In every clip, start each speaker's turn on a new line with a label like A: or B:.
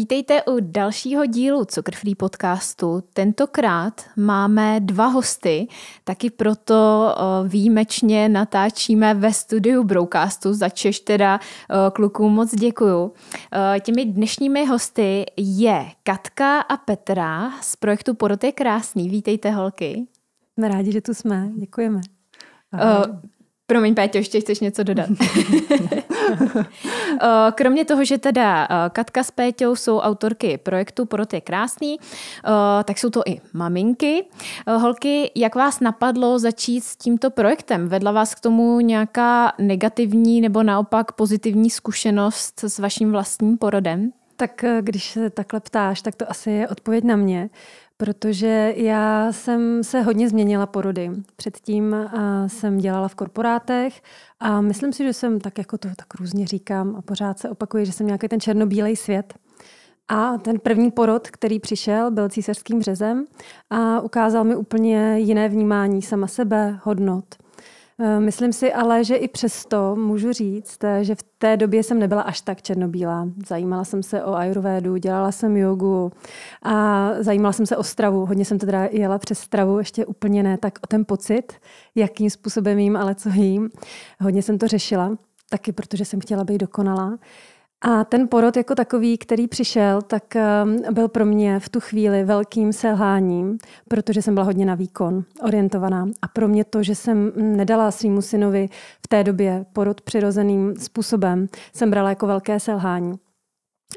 A: Vítejte u dalšího dílu Cukrfree podcastu. Tentokrát máme dva hosty, taky proto eh, výjimečně natáčíme ve studiu Broadcastu, za Češ teda eh, klukům moc děkuju. Eh, těmi dnešními hosty je Katka a Petra z projektu Porot je krásný. Vítejte holky. Jsme
B: rádi, že tu jsme, děkujeme. Ahoj. Uh,
A: Promiň, Péťo, ještě chceš něco dodat. Eh, kromě toho, že teda eh, Katka s Péťou jsou autorky projektu Porod je krásný, eh, tak jsou to i maminky. Holky, jak vás napadlo začít s tímto projektem? Vedla vás k tomu nějaká negativní nebo
B: naopak pozitivní zkušenost s vaším vlastním porodem? Tak když se takhle ptáš, tak to asi je odpověď na mě, Protože já jsem se hodně změnila po Předtím eh, jsem dělala v korporátech a myslím si, že jsem tak jako to tak různě říkám a pořád se opakuje, že jsem nějaký ten černobílej svět. A ten první porod, který přišel, byl císařským řezem a ukázal mi úplně jiné vnímání sama sebe, hodnot. Eh, myslím si ale, že i přesto můžu říct, eh, že v té době jsem nebyla až tak černobílá. Zajímala jsem se o ajurvédu, dělala jsem jogu a zajímala jsem se o stravu. Hodně jsem teda jela přes stravu, ještě úplně ne tak o ten pocit, jakým způsobem jím, ale co jím. Hodně jsem to řešila, taky protože jsem chtěla být dokonalá. A ten porod jako takový, který přišel, tak ehm, byl pro mě v tu chvíli velkým selháním, protože jsem byla hodně na výkon orientovaná. A pro mě to, že jsem nedala svýmu synovi v té době porod přirozeným způsobem, jsem brala jako velké selhání.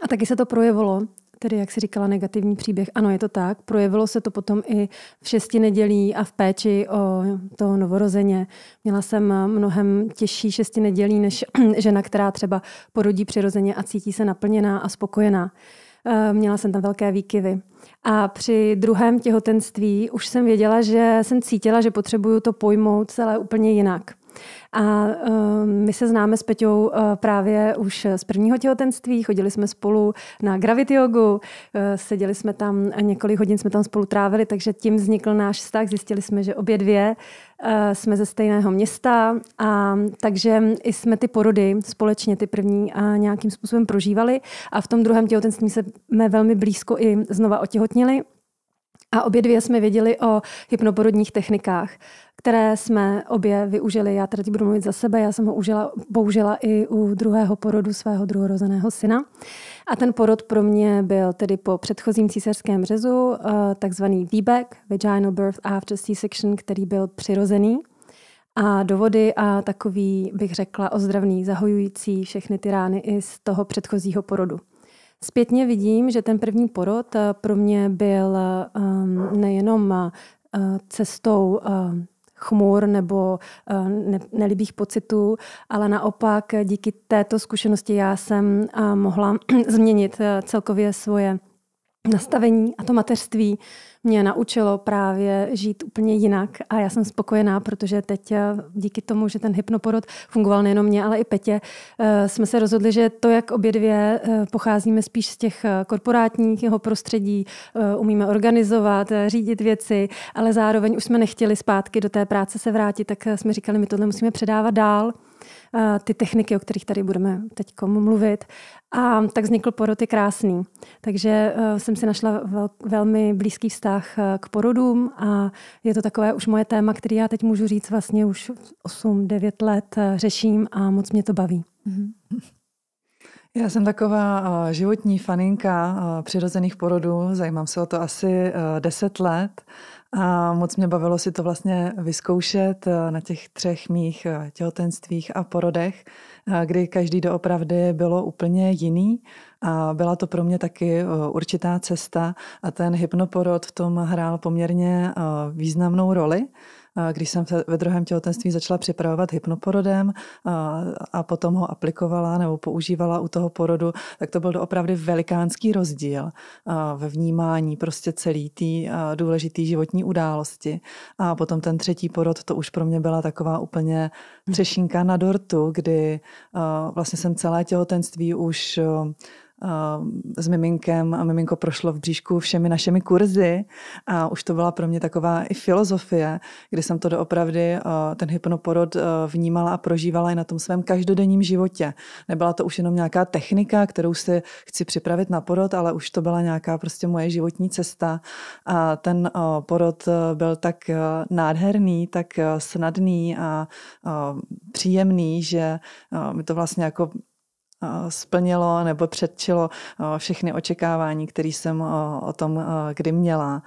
B: A taky se to projevilo tedy jak si říkala, negativní příběh. Ano, je to tak. Projevilo se to potom i v šesti nedělí a v péči o to novorozeně. Měla jsem mnohem těžší šesti nedělí než žena, která třeba porodí přirozeně a cítí se naplněná a spokojená. Eh, měla jsem tam velké výkyvy. A při druhém těhotenství už jsem věděla, že jsem cítila, že potřebuju to pojmout celé úplně jinak – a ehm, my se známe s Peťou eh, právě už z prvního těhotenství, chodili jsme spolu na gravity jogu, eh, seděli jsme tam několik hodin, jsme tam spolu trávili, takže tím vznikl náš vztah, zjistili jsme, že obě dvě eh, jsme ze stejného města a takže i jsme ty porody společně, ty první a nějakým způsobem prožívali a v tom druhém těhotenství jsme velmi blízko i znova otěhotnili. A obě dvě jsme věděli o hypnoporodních technikách, které jsme obě využili. Já tady budu mluvit za sebe, já jsem ho užila, použila i u druhého porodu svého druhorozeného syna. A ten porod pro mě byl tedy po předchozím císařském řezu, eh, takzvaný VBAC, vaginal birth after C-section, který byl přirozený a dovody a takový, bych řekla, ozdravný, zahojující všechny ty rány i z toho předchozího porodu. Zpětně vidím, že ten první porod eh, pro mě byl ehm, nejenom eh, cestou eh, chmur nebo nelibých pocitů, ale naopak díky této zkušenosti já jsem mohla změnit celkově svoje nastavení a to mateřství mě naučilo právě žít úplně jinak a já jsem spokojená, protože teď eh, díky tomu, že ten hypnoporod fungoval nejenom mě, ale i Petě, eh, jsme se rozhodli, že to, jak obě dvě eh, pocházíme spíš z těch korporátních jeho prostředí, umíme organizovat, řídit věci, ale zároveň už jsme nechtěli zpátky do té práce se vrátit, tak jsme říkali, my tohle musíme předávat dál Eh, ty techniky, o kterých tady budeme teď mluvit. A tak vznikl porod je krásný. Takže eh, jsem si našla vel, velmi blízký vztah eh, k porodům a je to takové už moje téma, který já teď můžu říct vlastně už 8-9 let řeším a moc mě to baví. Mhm.
C: Já jsem taková životní faninka přirozených porodů, zajímám se o to asi 10 let. A moc mě bavilo si to vlastně vyzkoušet eh, na těch třech mých eh, těhotenstvích a porodech, eh, kdy každý doopravdy bylo úplně jiný. A byla to pro mě taky určitá cesta a ten hypnoporod v tom hrál poměrně významnou roli když jsem se ve druhém těhotenství začala připravovat hypnoporodem a potom ho aplikovala nebo používala u toho porodu, tak to byl doopravdy velikánský rozdíl ve vnímání prostě celý té důležitý životní události. A potom ten třetí porod, to už pro mě byla taková úplně hm. třešinka na dortu, kdy vlastně jsem celé těhotenství už Eh, s miminkem a miminko prošlo v bříšku všemi našimi kurzy a už to byla pro mě taková i filozofie, kdy jsem to doopravdy, eh, ten hypnoporod eh, vnímala a prožívala i na tom svém každodenním životě. Nebyla to už jenom nějaká technika, kterou si chci připravit na porod, ale už to byla nějaká prostě moje životní cesta a ten porod byl tak nádherný, tak snadný a příjemný, že mi to vlastně jako splnilo nebo předčilo všechny očekávání, které jsem o tom kdy měla.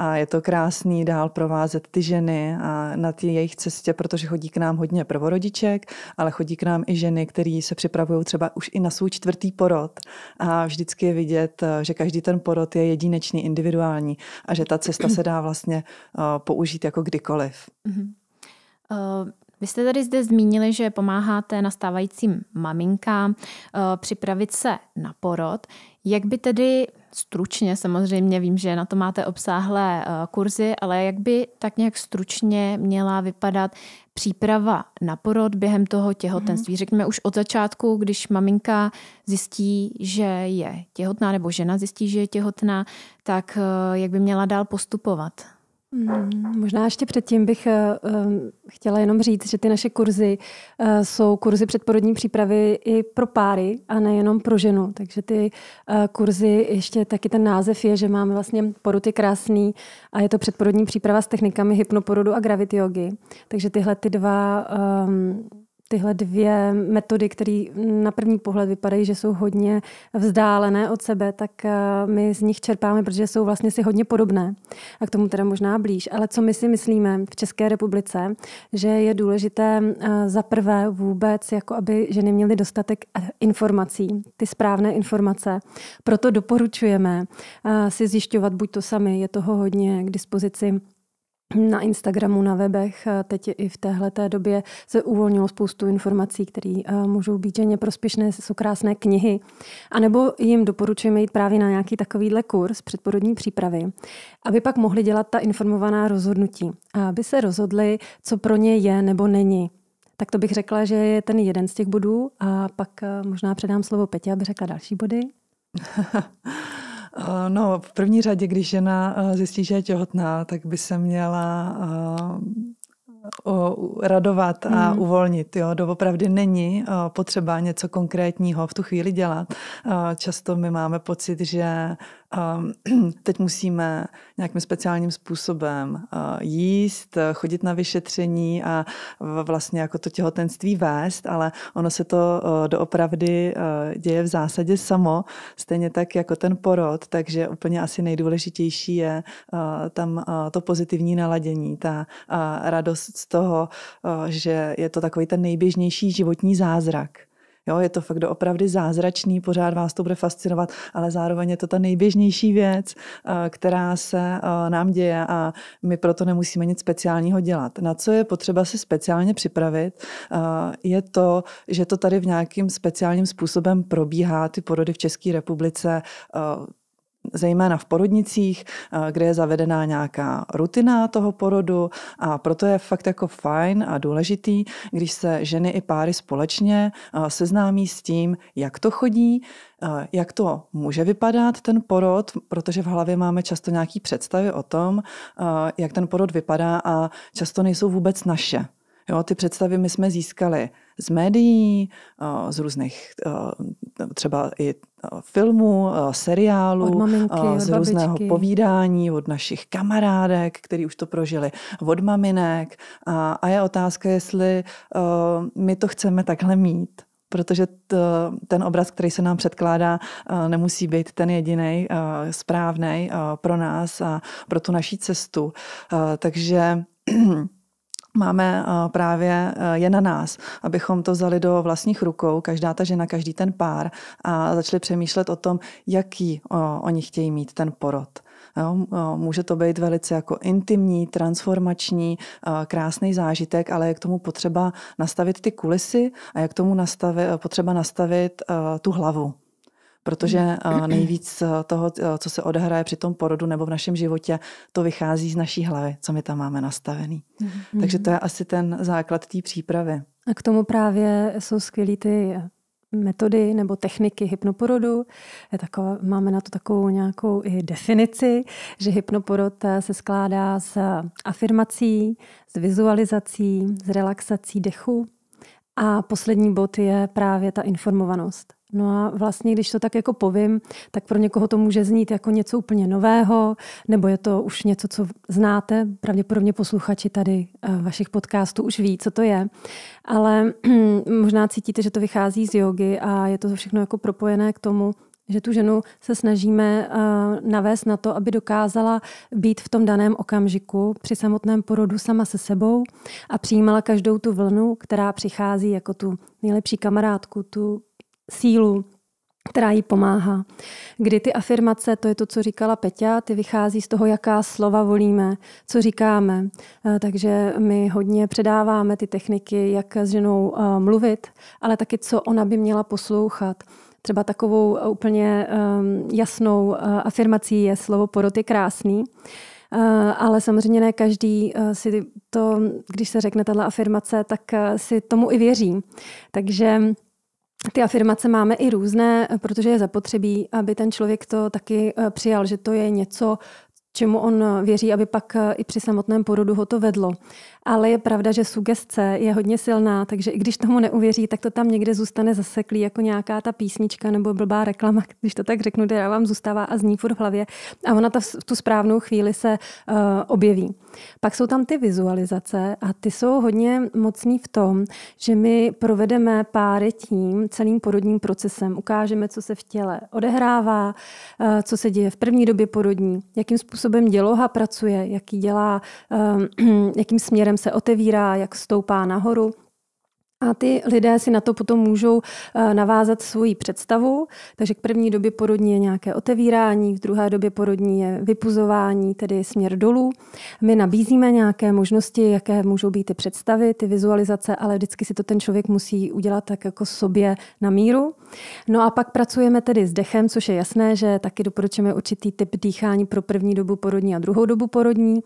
C: A je to krásný dál provázet ty ženy a na té jejich cestě, protože chodí k nám hodně prvorodiček, ale chodí k nám i ženy, které se připravují třeba už i na svůj čtvrtý porod. A vždycky je vidět, že každý ten porod je jedinečný, individuální a že ta cesta se dá vlastně použít jako kdykoliv.
B: Uh-huh.
A: Uh... Vy jste tady zde zmínili, že pomáháte nastávajícím maminkám eh, připravit se na porod. Jak by tedy stručně, samozřejmě vím, že na to máte obsáhlé eh, kurzy, ale jak by tak nějak stručně měla vypadat příprava na porod během toho těhotenství? Mm-hmm. Řekněme už od začátku, když maminka zjistí, že je těhotná, nebo žena zjistí, že je těhotná, tak eh, jak by měla dál postupovat?
B: Mm, možná ještě předtím bych eh, eh, chtěla jenom říct, že ty naše kurzy eh, jsou kurzy předporodní přípravy i pro páry a nejenom pro ženu. Takže ty kurzy, ještě taky ten název je, že máme vlastně porod je krásný a je to předporodní příprava s technikami hypnoporodu a gravity jogy. Takže tyhle ty dva um, tyhle dvě metody, které na první pohled vypadají, že jsou hodně vzdálené od sebe, tak eh, my z nich čerpáme, protože jsou vlastně si hodně podobné a k tomu teda možná blíž. Ale co my si myslíme v České republice, že je důležité eh, za prvé vůbec, jako aby ženy měly dostatek eh, informací, ty správné informace. Proto doporučujeme si zjišťovat buď to sami, je toho hodně k dispozici na Instagramu, na webech, eh, teď i v téhle té době se uvolnilo spoustu informací, které eh, můžou být ženě prospěšné, jsou krásné knihy. A nebo jim doporučujeme jít právě na nějaký takovýhle kurz předporodní přípravy, aby pak mohli dělat ta informovaná rozhodnutí a aby se rozhodli, co pro ně je nebo není. Tak to bych řekla, že je ten jeden z těch bodů a pak eh, možná předám slovo Petě, aby řekla další body.
C: Eh, no, v první řadě, když žena eh, zjistí, že je těhotná, tak by se měla eh, radovat a mm. uvolnit. Jo. Doopravdy není potřeba něco konkrétního v tu chvíli dělat. Často my máme pocit, že Ehm, teď musíme nějakým speciálním způsobem eh, jíst, chodit na vyšetření a vlastně jako to těhotenství vést, ale ono se to eh, doopravdy eh, děje v zásadě samo, stejně tak jako ten porod, takže úplně asi nejdůležitější je tam to pozitivní naladění, ta radost z toho, že je to takový ten nejběžnější životní zázrak. Jo, je to fakt doopravdy zázračný, pořád vás to bude fascinovat, ale zároveň je to ta nejběžnější věc, eh, která se eh, nám děje a my proto nemusíme nic speciálního dělat. Na co je potřeba se speciálně připravit, eh, je to, že to tady v nějakým speciálním způsobem probíhá ty porody v České republice zejména v porodnicích, eh, kde je zavedená nějaká rutina toho porodu a proto je fakt jako fajn a důležitý, když se ženy i páry společně eh, seznámí s tím, jak to chodí, eh, jak to může vypadat ten porod, protože v hlavě máme často nějaké představy o tom, jak ten porod vypadá a často nejsou vůbec naše. Jo, ty představy my jsme získali z médií, eh, z různých eh, třeba i eh, filmů, seriálů, od maminky, od z různého babičky. povídání, od našich kamarádek, který už to prožili, od maminek. A, a je otázka, jestli my to chceme takhle mít protože to, ten obraz, který se nám předkládá, nemusí být ten jediný správný pro nás a pro tu naší cestu. Takže máme eh, právě, eh, je na nás, abychom to vzali do vlastních rukou, každá ta žena, každý ten pár a začali přemýšlet o tom, jaký oni chtějí mít ten porod. Jo, může to být velice jako intimní, transformační, eh, krásný zážitek, ale je k tomu potřeba nastavit ty kulisy a je k tomu nastavit, potřeba nastavit tu hlavu protože eh, nejvíc eh, toho, eh, co se odehraje při tom porodu nebo v našem životě, to vychází z naší hlavy, co my tam máme nastavený.
B: Mm-hmm. Takže to
C: je asi ten základ té přípravy.
B: A k tomu právě jsou skvělý ty metody nebo techniky hypnoporodu. Je taková, máme na to takovou nějakou i definici, že hypnoporod se skládá z afirmací, z vizualizací, z relaxací dechu a poslední bod je právě ta informovanost. No a vlastně, když to tak jako povím, tak pro někoho to může znít jako něco úplně nového, nebo je to už něco, co znáte. Pravděpodobně posluchači tady eh, vašich podcastů už ví, co to je. Ale možná cítíte, že to vychází z jogy a je to všechno jako propojené k tomu, že tu ženu se snažíme eh, navést na to, aby dokázala být v tom daném okamžiku při samotném porodu sama se sebou a přijímala každou tu vlnu, která přichází jako tu nejlepší kamarádku, tu sílu, která jí pomáhá. Kdy ty afirmace, to je to, co říkala Peťa, ty vychází z toho, jaká slova volíme, co říkáme. Eh, takže my hodně předáváme ty techniky, jak s ženou eh, mluvit, ale taky, co ona by měla poslouchat. Třeba takovou eh, úplně ehm, jasnou afirmací je slovo porod je krásný. Ale samozřejmě ne každý si to, když se řekne tato afirmace, tak si tomu i věří. Takže ty afirmace máme i různé, protože je zapotřebí, aby ten člověk to taky eh, přijal, že to je něco, čemu on věří, aby pak eh, i při samotném porodu ho to vedlo ale je pravda, že sugestce je hodně silná, takže i když tomu neuvěří, tak to tam někde zůstane zaseklý, jako nějaká ta písnička nebo blbá reklama, když to tak řeknu, která vám zůstává a zní furt v hlavě a ona ta, v tu správnou chvíli se uh, objeví. Pak jsou tam ty vizualizace a ty jsou hodně mocný v tom, že my provedeme páry tím celým porodním procesem. Ukážeme, co se v těle odehrává, uh, co se děje v první době porodní, jakým způsobem děloha pracuje, jaký dělá, uh, jakým směrem se otevírá, jak stoupá nahoru a ty lidé si na to potom můžou eh, navázat svoji představu. Takže k první době porodní je nějaké otevírání, v druhé době porodní je vypuzování, tedy směr dolů. My nabízíme nějaké možnosti, jaké můžou být ty představy, ty vizualizace, ale vždycky si to ten člověk musí udělat tak jako sobě na míru. No a pak pracujeme tedy s dechem, což je jasné, že taky doporučujeme určitý typ dýchání pro první dobu porodní a druhou dobu porodní.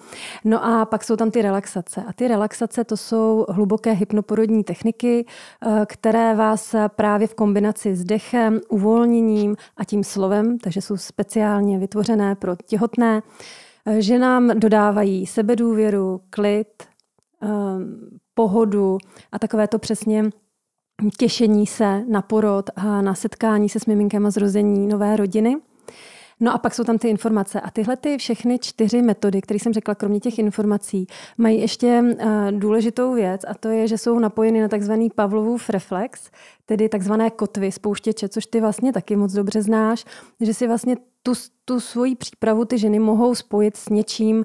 B: No a pak jsou tam ty relaxace. A ty relaxace to jsou hluboké hypnoporodní techniky, techniky, eh, které vás právě v kombinaci s dechem, uvolněním a tím slovem, takže jsou speciálně vytvořené pro těhotné, eh, že nám dodávají sebedůvěru, klid, eh, pohodu a takové to přesně těšení se na porod a na setkání se s miminkem a zrození nové rodiny – No a pak jsou tam ty informace. A tyhle ty všechny čtyři metody, které jsem řekla, kromě těch informací, mají ještě eh, důležitou věc a to je, že jsou napojeny na takzvaný Pavlovův reflex, tedy takzvané kotvy spouštěče, což ty vlastně taky moc dobře znáš, že si vlastně tu, tu svoji přípravu ty ženy mohou spojit s něčím,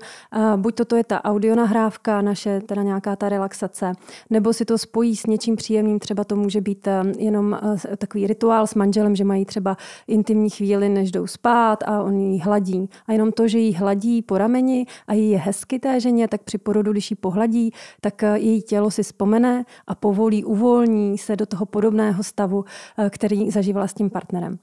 B: buď toto je ta audionahrávka naše, teda nějaká ta relaxace, nebo si to spojí s něčím příjemným, třeba to může být eh, jenom eh, takový rituál s manželem, že mají třeba intimní chvíli, než jdou spát a on ji hladí. A jenom to, že ji hladí po rameni a jí je hezky té ženě, tak při porodu, když ji pohladí, tak eh, její tělo si vzpomene a povolí, uvolní se do toho podobného stejného stavu, eh, který zažívala s tím partnerem.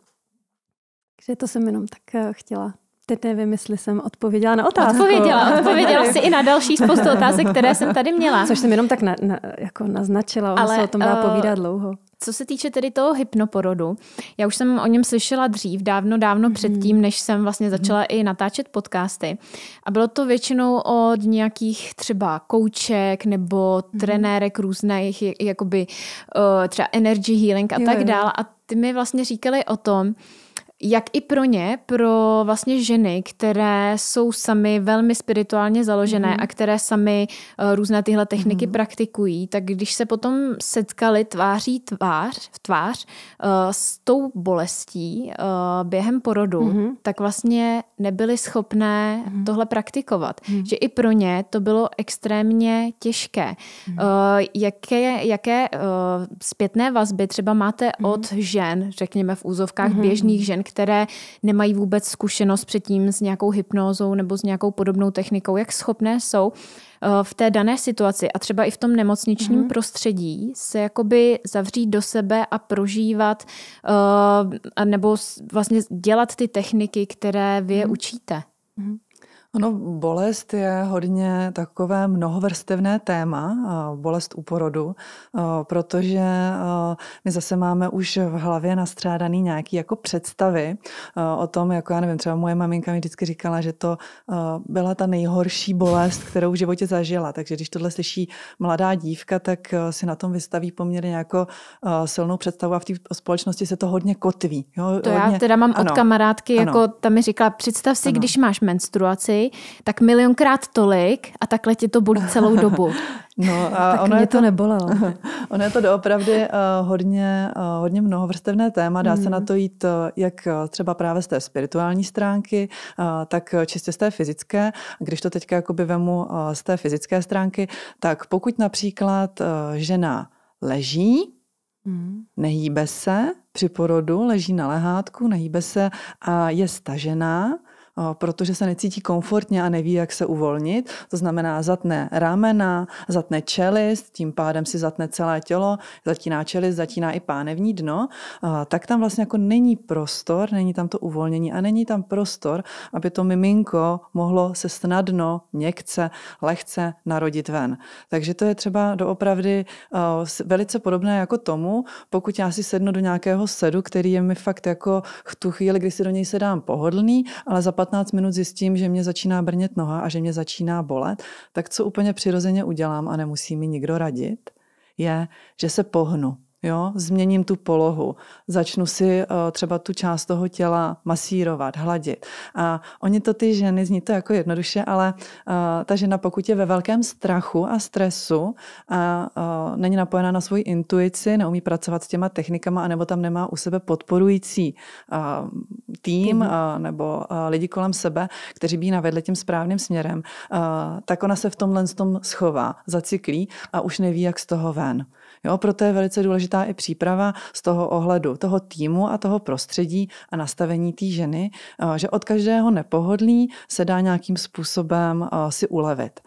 B: Takže to jsem jenom tak eh, chtěla Teď nevím, jestli jsem odpověděla na otázku. Odpověděla, odpověděla si i na další spoustu otázek, které jsem tady měla. Což jsem jenom tak na, na, jako naznačila, ono Ale, se o tom dá uh, povídat dlouho. Co
A: se týče tedy toho hypnoporodu, já už jsem o něm slyšela dřív, dávno, dávno hmm předtím, než jsem vlastně mhm. začala hmm i natáčet podcasty. A bylo to většinou od nějakých třeba kouček nebo mm-hmm. trenérek různých, jakoby uh, třeba energy healing a jo, tak dále. A ty mi vlastně říkali o tom, jak i pro ně, pro vlastně ženy, které jsou sami velmi spirituálně založené mm-hmm. a které sami uh, různé tyhle techniky mm-hmm. praktikují, tak když se potom setkali tváří tvář, v tvář uh, s tou bolestí uh, během porodu, mm-hmm. tak vlastně nebyly schopné mm-hmm. tohle praktikovat. Mm-hmm. Že i pro ně to bylo extrémně těžké. Mm-hmm. Uh, jaké jaké uh, zpětné vazby třeba máte mm-hmm. od žen, řekněme v úzovkách mm-hmm. běžných žen, které nemají vůbec zkušenost předtím s nějakou hypnózou nebo s nějakou podobnou technikou, jak schopné jsou eh, v té dané situaci a třeba i v tom nemocničním mm-hmm. prostředí se jakoby zavřít do sebe a prožívat uh, nebo vlastně dělat ty techniky, které vy je mm-hmm. učíte. Mm-hmm.
C: Ano, bolest je hodně takové mnohovrstevné téma, bolest u porodu, protože my zase máme už v hlavě nastřádaný nějaký jako představy o tom, jako já nevím, třeba moje maminka mi vždycky říkala, že to byla ta nejhorší bolest, kterou v životě zažila. Takže když tohle slyší mladá dívka, tak si na tom vystaví poměrně jako silnou představu a v té společnosti se to hodně kotví. Jo? To hodně... já teda mám ano, od kamarádky, ano. jako
A: ta mi říkala, představ si, ano. když máš menstruaci, tak milionkrát tolik a takhle ti to bolí celou dobu.
C: No a tak ono mě je to, to nebolelo. Ono je to doopravdy uh, hodně, uh, hodně mnohovrstevné téma. Dá mm. se na mm. to jít uh, jak třeba právě z té spirituální stránky, uh, tak čistě z té fyzické. Když to teďka jakoby vemu uh, z té fyzické stránky, tak pokud například uh, žena leží, Hmm. nehýbe se při porodu, leží na lehátku, nehýbe se a je stažená, protože se necítí komfortně a neví, jak se uvolnit. To znamená, zatne ramena, zatne čelist, tím pádem si zatne celé tělo, zatíná čelist, zatíná i pánevní dno, tak tam vlastně jako není prostor, není tam to uvolnění a není tam prostor, aby to miminko mohlo se snadno, měkce, lehce narodit ven. Takže to je třeba doopravdy velice podobné jako tomu, pokud já si sednu do nějakého sedu, který je mi fakt jako v tu chvíli, kdy si do něj sedám pohodlný, ale za 15 minut zjistím, že mě začíná brnět noha a že mě začíná bolet, tak co úplně přirozeně udělám a nemusí mi nikdo radit, je, že se pohnu. Jo? Změním tu polohu, začnu si uh, třeba tu část toho těla masírovat, hladit. A oni to ty ženy, zní to jako jednoduše, ale uh, ta žena, pokud je ve velkém strachu a stresu a uh, není napojená na svoji intuici, neumí pracovat s těma technikama, anebo tam nemá u sebe podporující uh, tým uh, nebo uh, lidi kolem sebe, kteří by ji navedli tím správným směrem, uh, tak ona se v tomhle tom schová, zaciklí a už neví, jak z toho ven. Jo, proto je velice důležitá i příprava z toho ohledu toho týmu a toho prostředí a nastavení té ženy, eh, že od každého nepohodlí se dá nějakým způsobem eh, si ulevit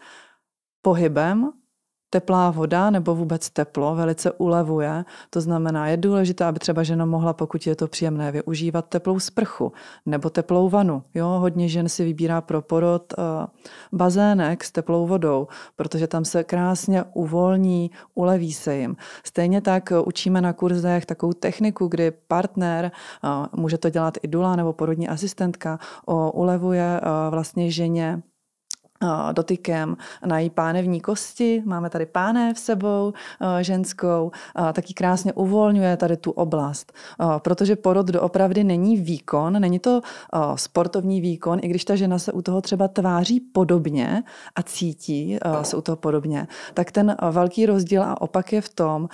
C: pohybem, teplá voda nebo vůbec teplo velice ulevuje. To znamená, je důležité, aby třeba žena mohla, pokud je to příjemné, využívat teplou sprchu nebo teplou vanu. Jo, hodně žen si vybírá pro porod uh, bazének s teplou vodou, protože tam se krásně uvolní, uleví se jim. Stejně tak eh, učíme na kurzech takovou techniku, kdy partner, uh, může to dělat i dula nebo porodní asistentka, uh, ulevuje uh, vlastně ženě dotykem na její pánevní kosti. Máme tady pánev sebou ženskou, taky krásně uvolňuje tady tu oblast, protože porod doopravdy není výkon, není to sportovní výkon, i když ta žena se u toho třeba tváří podobně a cítí se u toho podobně, tak ten velký rozdíl a opak je v tom,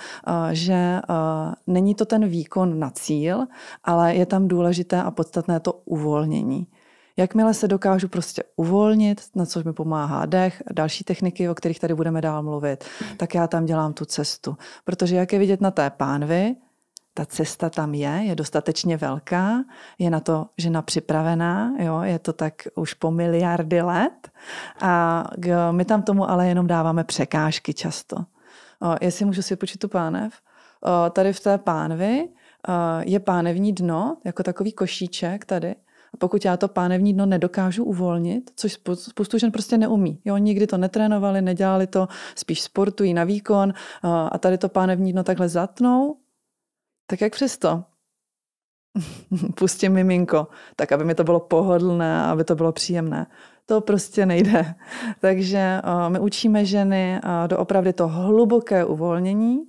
C: že není to ten výkon na cíl, ale je tam důležité a podstatné to uvolnění. Jakmile se dokážu prostě uvolnit, na což mi pomáhá dech, další techniky, o kterých tady budeme dál mluvit, hmm. tak já tam dělám tu cestu. Protože jak je vidět na té pánvi, ta cesta tam je, je dostatečně velká, je na to žena připravená, jo, je to tak už po miliardy let a my tam tomu ale jenom dáváme překážky často. O, jestli můžu si počít tu pánev, o, tady v té pánvi o, je pánevní dno, jako takový košíček tady a pokud já to pánevní dno nedokážu uvolnit, což spoustu žen prostě neumí. Jo, nikdy to netrénovali, nedělali to, spíš sportují na výkon a tady to pánevní dno takhle zatnou, tak jak přesto? Pustím miminko, tak aby mi to bylo pohodlné, aby to bylo příjemné. To prostě nejde. Takže my učíme ženy do opravdy to hluboké uvolnění,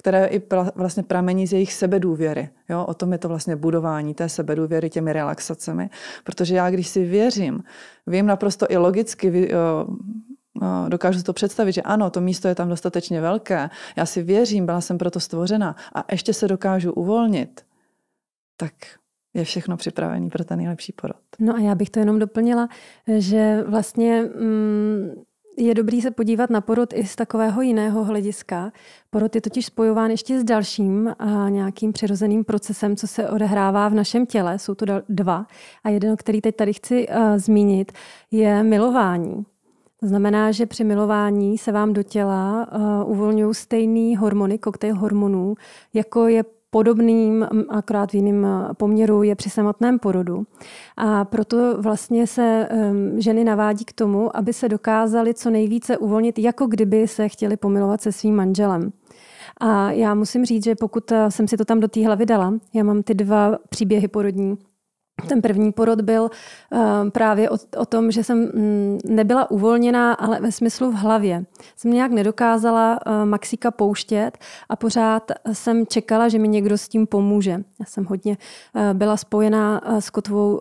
C: které i vlastně pramení z jejich sebedůvěry. Jo? O tom je to vlastně budování té sebedůvěry těmi relaxacemi, protože já, když si věřím, vím naprosto i logicky, eh, eh, dokážu si to představit, že ano, to místo je tam dostatečně velké, já si věřím, byla jsem proto stvořena a ještě se dokážu uvolnit, tak je všechno připravené pro ten nejlepší porod.
B: No a já bych to jenom doplnila, že vlastně mm, je dobrý se podívat na porod i z takového jiného hlediska. Porod je totiž spojován ještě s dalším a nějakým přirozeným procesem, co se odehrává v našem těle. Jsou to dva. A jeden, který teď tady chci uh, zmínit, je milování. To znamená, že při milování se vám do těla uh, uvolňují stejný hormony, koktejl hormonů, jako je podobným, akorát v jiném eh, poměru, je při samotném porodu. A proto vlastně se ženy navádí k tomu, aby se dokázaly co nejvíce uvolnit, jako kdyby se chtěly pomilovat se svým manželem. A já musím říct, že pokud eh, jsem si to tam do té hlavy dala, já mám ty dva příběhy porodní, ten první porod byl eh, právě o, o tom, že jsem mm, nebyla uvolněná, ale ve smyslu v hlavě. Jsem nějak nedokázala eh, Maxika pouštět a pořád jsem čekala, že mi někdo s tím pomůže. Já jsem hodně eh, byla spojená s kotvou,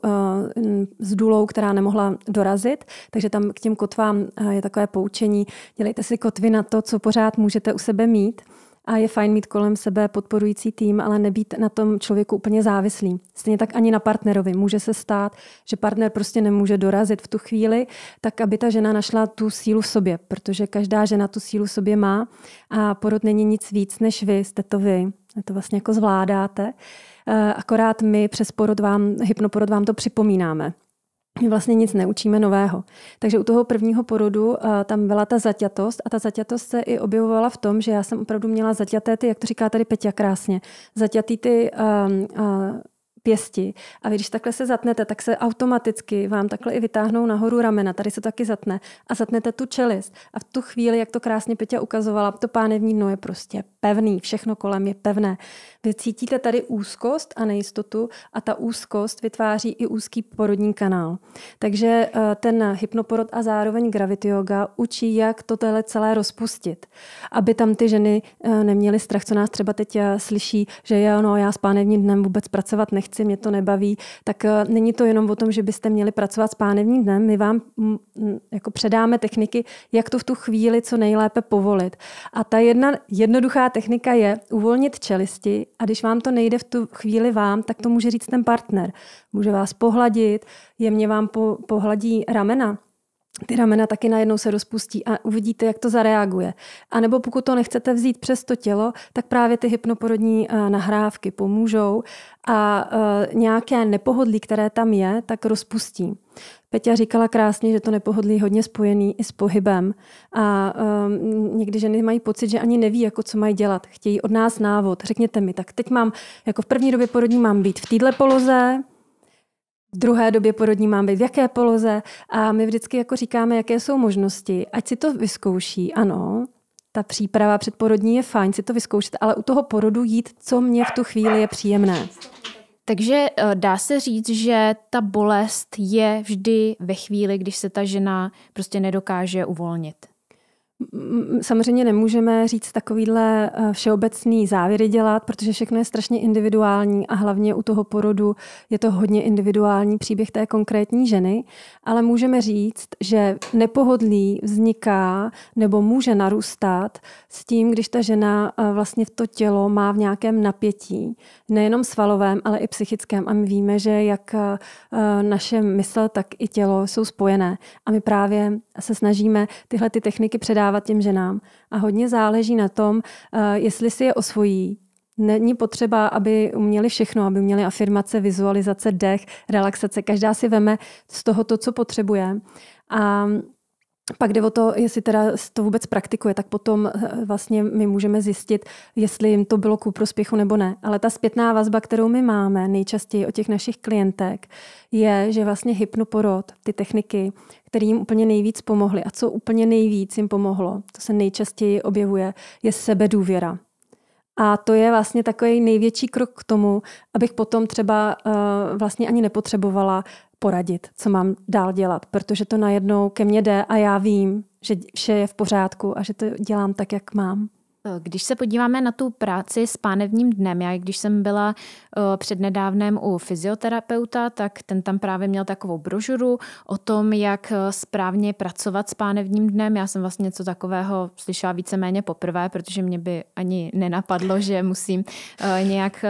B: s důlou, která nemohla dorazit, takže tam k těm kotvám je takové poučení, dělejte si kotvy na to, co pořád můžete u sebe mít a je fajn mít kolem sebe podporující tým, ale nebýt na tom člověku úplně závislý. Stejně tak ani na partnerovi. Může se stát, že partner prostě nemůže dorazit v tu chvíli, tak aby ta žena našla tu sílu v sobě, protože každá žena tu sílu v sobě má a porod není nic víc, než vy, jste to vy. A to vlastně jako zvládáte. Eh, akorát my přes porod vám, hypnoporod vám to připomínáme vlastně nic neučíme nového. Takže u toho prvního porodu eh, tam byla ta zaťatost a ta zaťatost se i objevovala v tom, že já jsem opravdu měla zaťaté ty, jak to říká tady Peťa krásně, zaťatý ty um, uh, pěsti. A vy když takhle se zatnete, tak se automaticky vám takhle i vytáhnou nahoru ramena, tady se to taky zatne a zatnete tu čelist. A v tu chvíli, jak to krásně Peťa ukazovala, to pánevní dno je prostě pevný, všechno kolem je pevné. Vy cítíte tady úzkost a nejistotu a ta úzkost vytváří i úzký porodní kanál. Takže eh, ten hypnoporod a zároveň gravity yoga učí, jak to celé rozpustit, aby tam ty ženy eh, neměly strach, co nás třeba teď eh, slyší, že jo, no já s pánevním dnem vůbec pracovat nechci, mě to nebaví, tak není to jenom o tom, že byste měli pracovat s pánevním dnem, my vám mm, mm, jako předáme techniky, jak to v tu chvíli co nejlépe povolit. A ta jedna jednoduchá technika je uvolnit čelisti a když vám to nejde v tu chvíli vám, tak to může říct ten partner. Může vás pohladit, jemně vám po, pohladí ramena ty ramena taky najednou se rozpustí a uvidíte, jak to zareaguje. A nebo pokud to nechcete vzít přes to tělo, tak právě ty hypnoporodní eh, nahrávky pomůžou a eh, nějaké nepohodlí, které tam je, tak rozpustí. Peťa říkala krásně, že to nepohodlí je hodně spojený i s pohybem. A um, někdy ženy mají pocit, že ani neví, jako co mají dělat. Chtějí od nás návod. Řekněte mi, tak teď mám, jako v první době porodní mám být v této poloze, v druhé době porodní mám být v jaké poloze a my vždycky jako říkáme, jaké jsou možnosti. Ať si to vyzkouší, ano, ta příprava předporodní je fajn si to vyzkoušet, ale u toho porodu jít, co mě v tu chvíli je příjemné. Takže eh, dá se říct, že ta bolest je vždy ve
A: chvíli, když se ta žena prostě nedokáže uvolnit.
B: Samozřejmě nemůžeme říct takovýhle eh, všeobecný závěry dělat, protože všechno je strašně individuální a hlavně u toho porodu je to hodně individuální příběh té konkrétní ženy, ale můžeme říct, že nepohodlí vzniká nebo může narůstat s tím, když ta žena eh, vlastně v to tělo má v nějakém napětí, nejenom svalovém, ale i psychickém. A my víme, že jak eh, naše mysl, tak i tělo jsou spojené. A my právě se snažíme tyhle ty techniky předávat dávat těm ženám. A hodně záleží na tom, eh, jestli si je osvojí, Není potřeba, aby uměli všechno, aby uměli afirmace, vizualizace, dech, relaxace. Každá si veme z toho to, co potřebuje. A pak jde o to, jestli teda to vůbec praktikuje, tak potom eh, vlastně my můžeme zjistit, jestli jim to bylo ku prospěchu nebo ne. Ale ta zpětná vazba, kterou my máme nejčastěji od těch našich klientek, je, že vlastně hypnoporod, ty techniky, které jim úplně nejvíc pomohly a co úplně nejvíc jim pomohlo, to se nejčastěji objevuje, je sebedůvěra. A to je vlastně takový největší krok k tomu, abych potom třeba uh, vlastně ani nepotřebovala poradit, co mám dál dělat, protože to najednou ke mně jde a já vím, že vše je v pořádku a že to dělám tak, jak mám. Když se podíváme na tu práci s pánevním dnem, já když jsem byla
A: eh, přednedávném u fyzioterapeuta, tak ten tam právě měl takovou brožuru o tom, jak eh, správně pracovat s pánevním dnem. Já jsem vlastně něco takového slyšela víceméně poprvé, protože mě by ani nenapadlo, že musím eh, nějak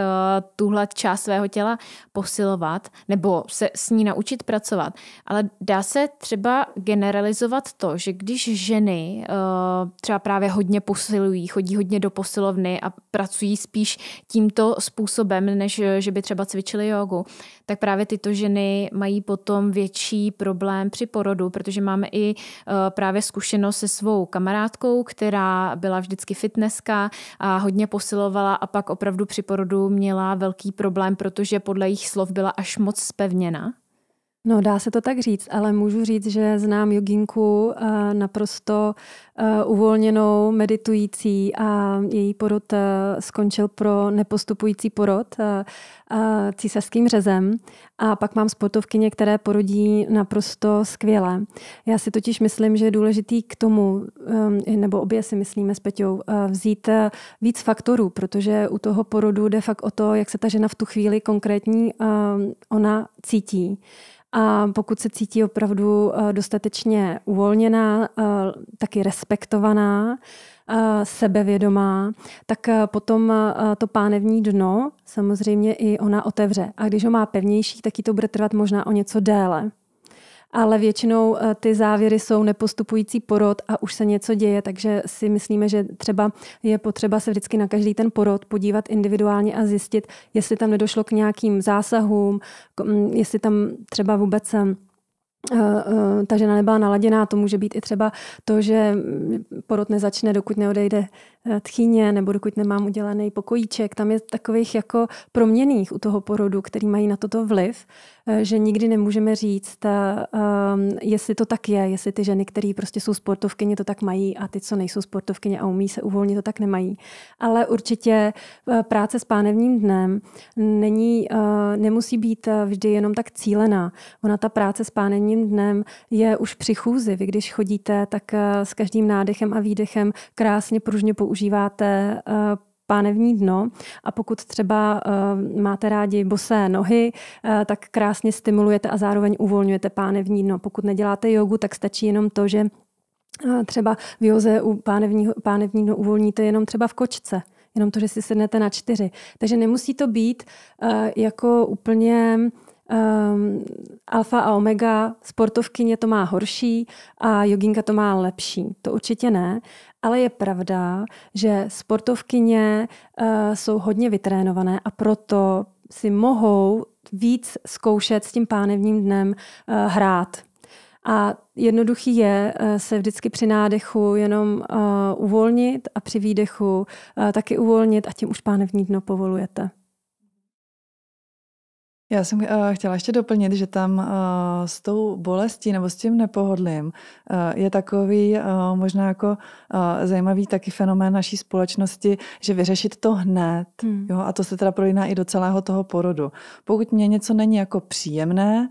A: tuhle část svého těla posilovat nebo se s ní naučit pracovat. Ale dá se třeba generalizovat to, že když ženy třeba právě hodně posilují, chodí hodně do posilovny a pracují spíš tímto způsobem, než eh, že by třeba cvičili jogu, tak právě tyto ženy mají potom větší problém při porodu, protože máme i eh, právě zkušenost se svou kamarádkou, která byla vždycky fitnesska a hodně posilovala a pak opravdu při porodu měla velký problém, protože podle jejich slov byla až moc spevněna
B: No, dá se to tak říct, ale můžu říct, že znám joginku eh, naprosto eh, uvolněnou, meditující a její porod eh, skončil pro nepostupující porod císařským řezem. A pak mám sportovky, které porodí naprosto skvěle. Já si totiž myslím, že je důležitý k tomu, nebo obě si myslíme s Peťou, vzít víc faktorů, protože u toho porodu jde fakt o to, jak se ta žena v tu chvíli konkrétní ona cítí. A pokud se cítí opravdu eh, dostatečně uvolněná, eh, taky respektovaná, eh, sebevědomá, tak potom to pánevní dno samozřejmě i ona otevře. A když ho má pevnější, tak jí to bude trvat možná o něco déle ale většinou eh, ty závěry jsou nepostupující porod a už se něco děje, takže si myslíme, že třeba je potřeba se vždycky na každý ten porod podívat individuálně a zjistit, jestli tam nedošlo k nějakým zásahům, mm, jestli tam třeba vůbec eh, eh, ta žena nebyla naladěná, to může být i třeba to, že porod nezačne, dokud neodejde tchyně nebo dokud nemám udělaný pokojíček. Tam je takových jako proměných u toho porodu, který mají na toto vliv. Eh, že nikdy nemůžeme říct, eh, ehm, jestli to tak je, jestli ty ženy, které prostě jsou sportovkyně, to tak mají a ty, co nejsou sportovkyně a umí se uvolnit, to tak nemají. Ale určitě eh, práce s pánevním dnem není, nemusí být vždy jenom tak cílená. Ona ta práce s pánevním dnem je už při chůzi. Vy když chodíte, tak s každým nádechem a výdechem krásně pružně používáte pánevní dno. A pokud třeba uh, máte rádi bosé nohy, uh, tak krásně stimulujete a zároveň uvolňujete pánevní dno. Pokud neděláte jogu, tak stačí jenom to, že uh, třeba v joze u pánevního, pánevní dno uvolníte jenom třeba v kočce. Jenom to, že si sednete na čtyři. Takže nemusí to být uh, jako úplně um, alfa a omega, sportovkyně to má horší a joginka to má lepší. To určitě ne, ale je pravda, že sportovkyně uh, jsou hodně vytrénované a proto si mohou víc zkoušet s tím pánevním dnem uh, hrát. A jednoduchý je eh, se vždycky při nádechu jenom uh, uvolnit a při výdechu uh, taky uvolnit a tím už pánevní dno povolujete.
C: Já jsem uh, chtěla ještě doplnit, že tam uh, s tou bolestí nebo s tím nepohodlím uh, je takový možná jako zajímavý taky fenomén naší společnosti, že vyřešit to hned. Hmm. Jo, a to se teda projíná i do celého toho porodu. Pokud mě něco není jako příjemné,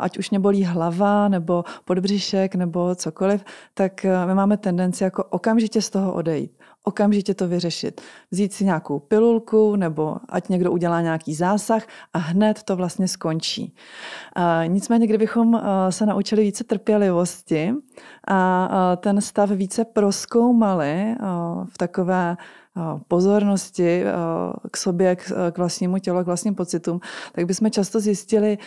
C: ať už mě bolí hlava nebo podbřišek nebo cokoliv, tak my máme tendenci jako okamžitě z toho odejít okamžitě to vyřešit. Vzít si nějakou pilulku nebo ať někdo udělá nějaký zásah a hned to vlastně skončí. nicméně, kdybychom eh, se naučili více trpělivosti, a ten stav více proskoumali v takové pozornosti k sobě, k vlastnímu tělu, k vlastním pocitům, tak bychom často zjistili,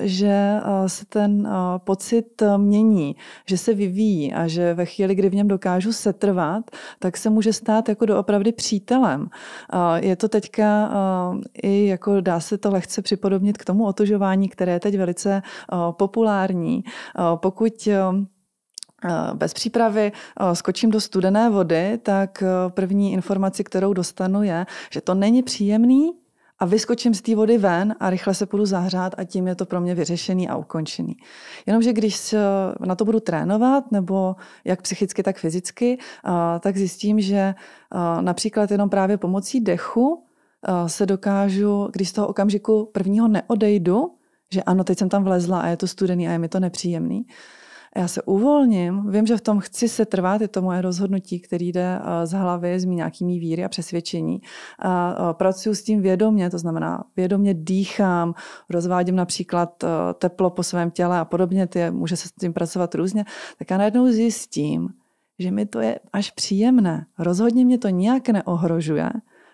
C: že se ten pocit mění, že se vyvíjí a že ve chvíli, kdy v něm dokážu setrvat, tak se může stát jako doopravdy přítelem. Je to teďka i jako dá se to lehce připodobnit k tomu otužování, které je teď velice populární. Pokud Eh, bez přípravy eh, skočím do studené vody, tak eh, první informaci, kterou dostanu, je, že to není příjemný a vyskočím z té vody ven a rychle se půjdu zahřát a tím je to pro mě vyřešený a ukončený. Jenomže když na to budu trénovat, nebo jak psychicky, tak fyzicky, tak zjistím, že například jenom právě pomocí dechu se dokážu, když z toho okamžiku prvního neodejdu, že ano, teď jsem tam vlezla a je to studený a je mi to nepříjemný, já se uvolním, vím, že v tom chci se trvat, je to moje rozhodnutí, který jde eh, z hlavy, z mý nějaký mý víry a přesvědčení. A eh, pracuji s tím vědomě, to znamená vědomě dýchám, rozvádím například eh, teplo po svém těle a podobně, ty, může se s tím pracovat různě, tak já najednou zjistím, že mi to je až příjemné. Rozhodně mě to nijak neohrožuje,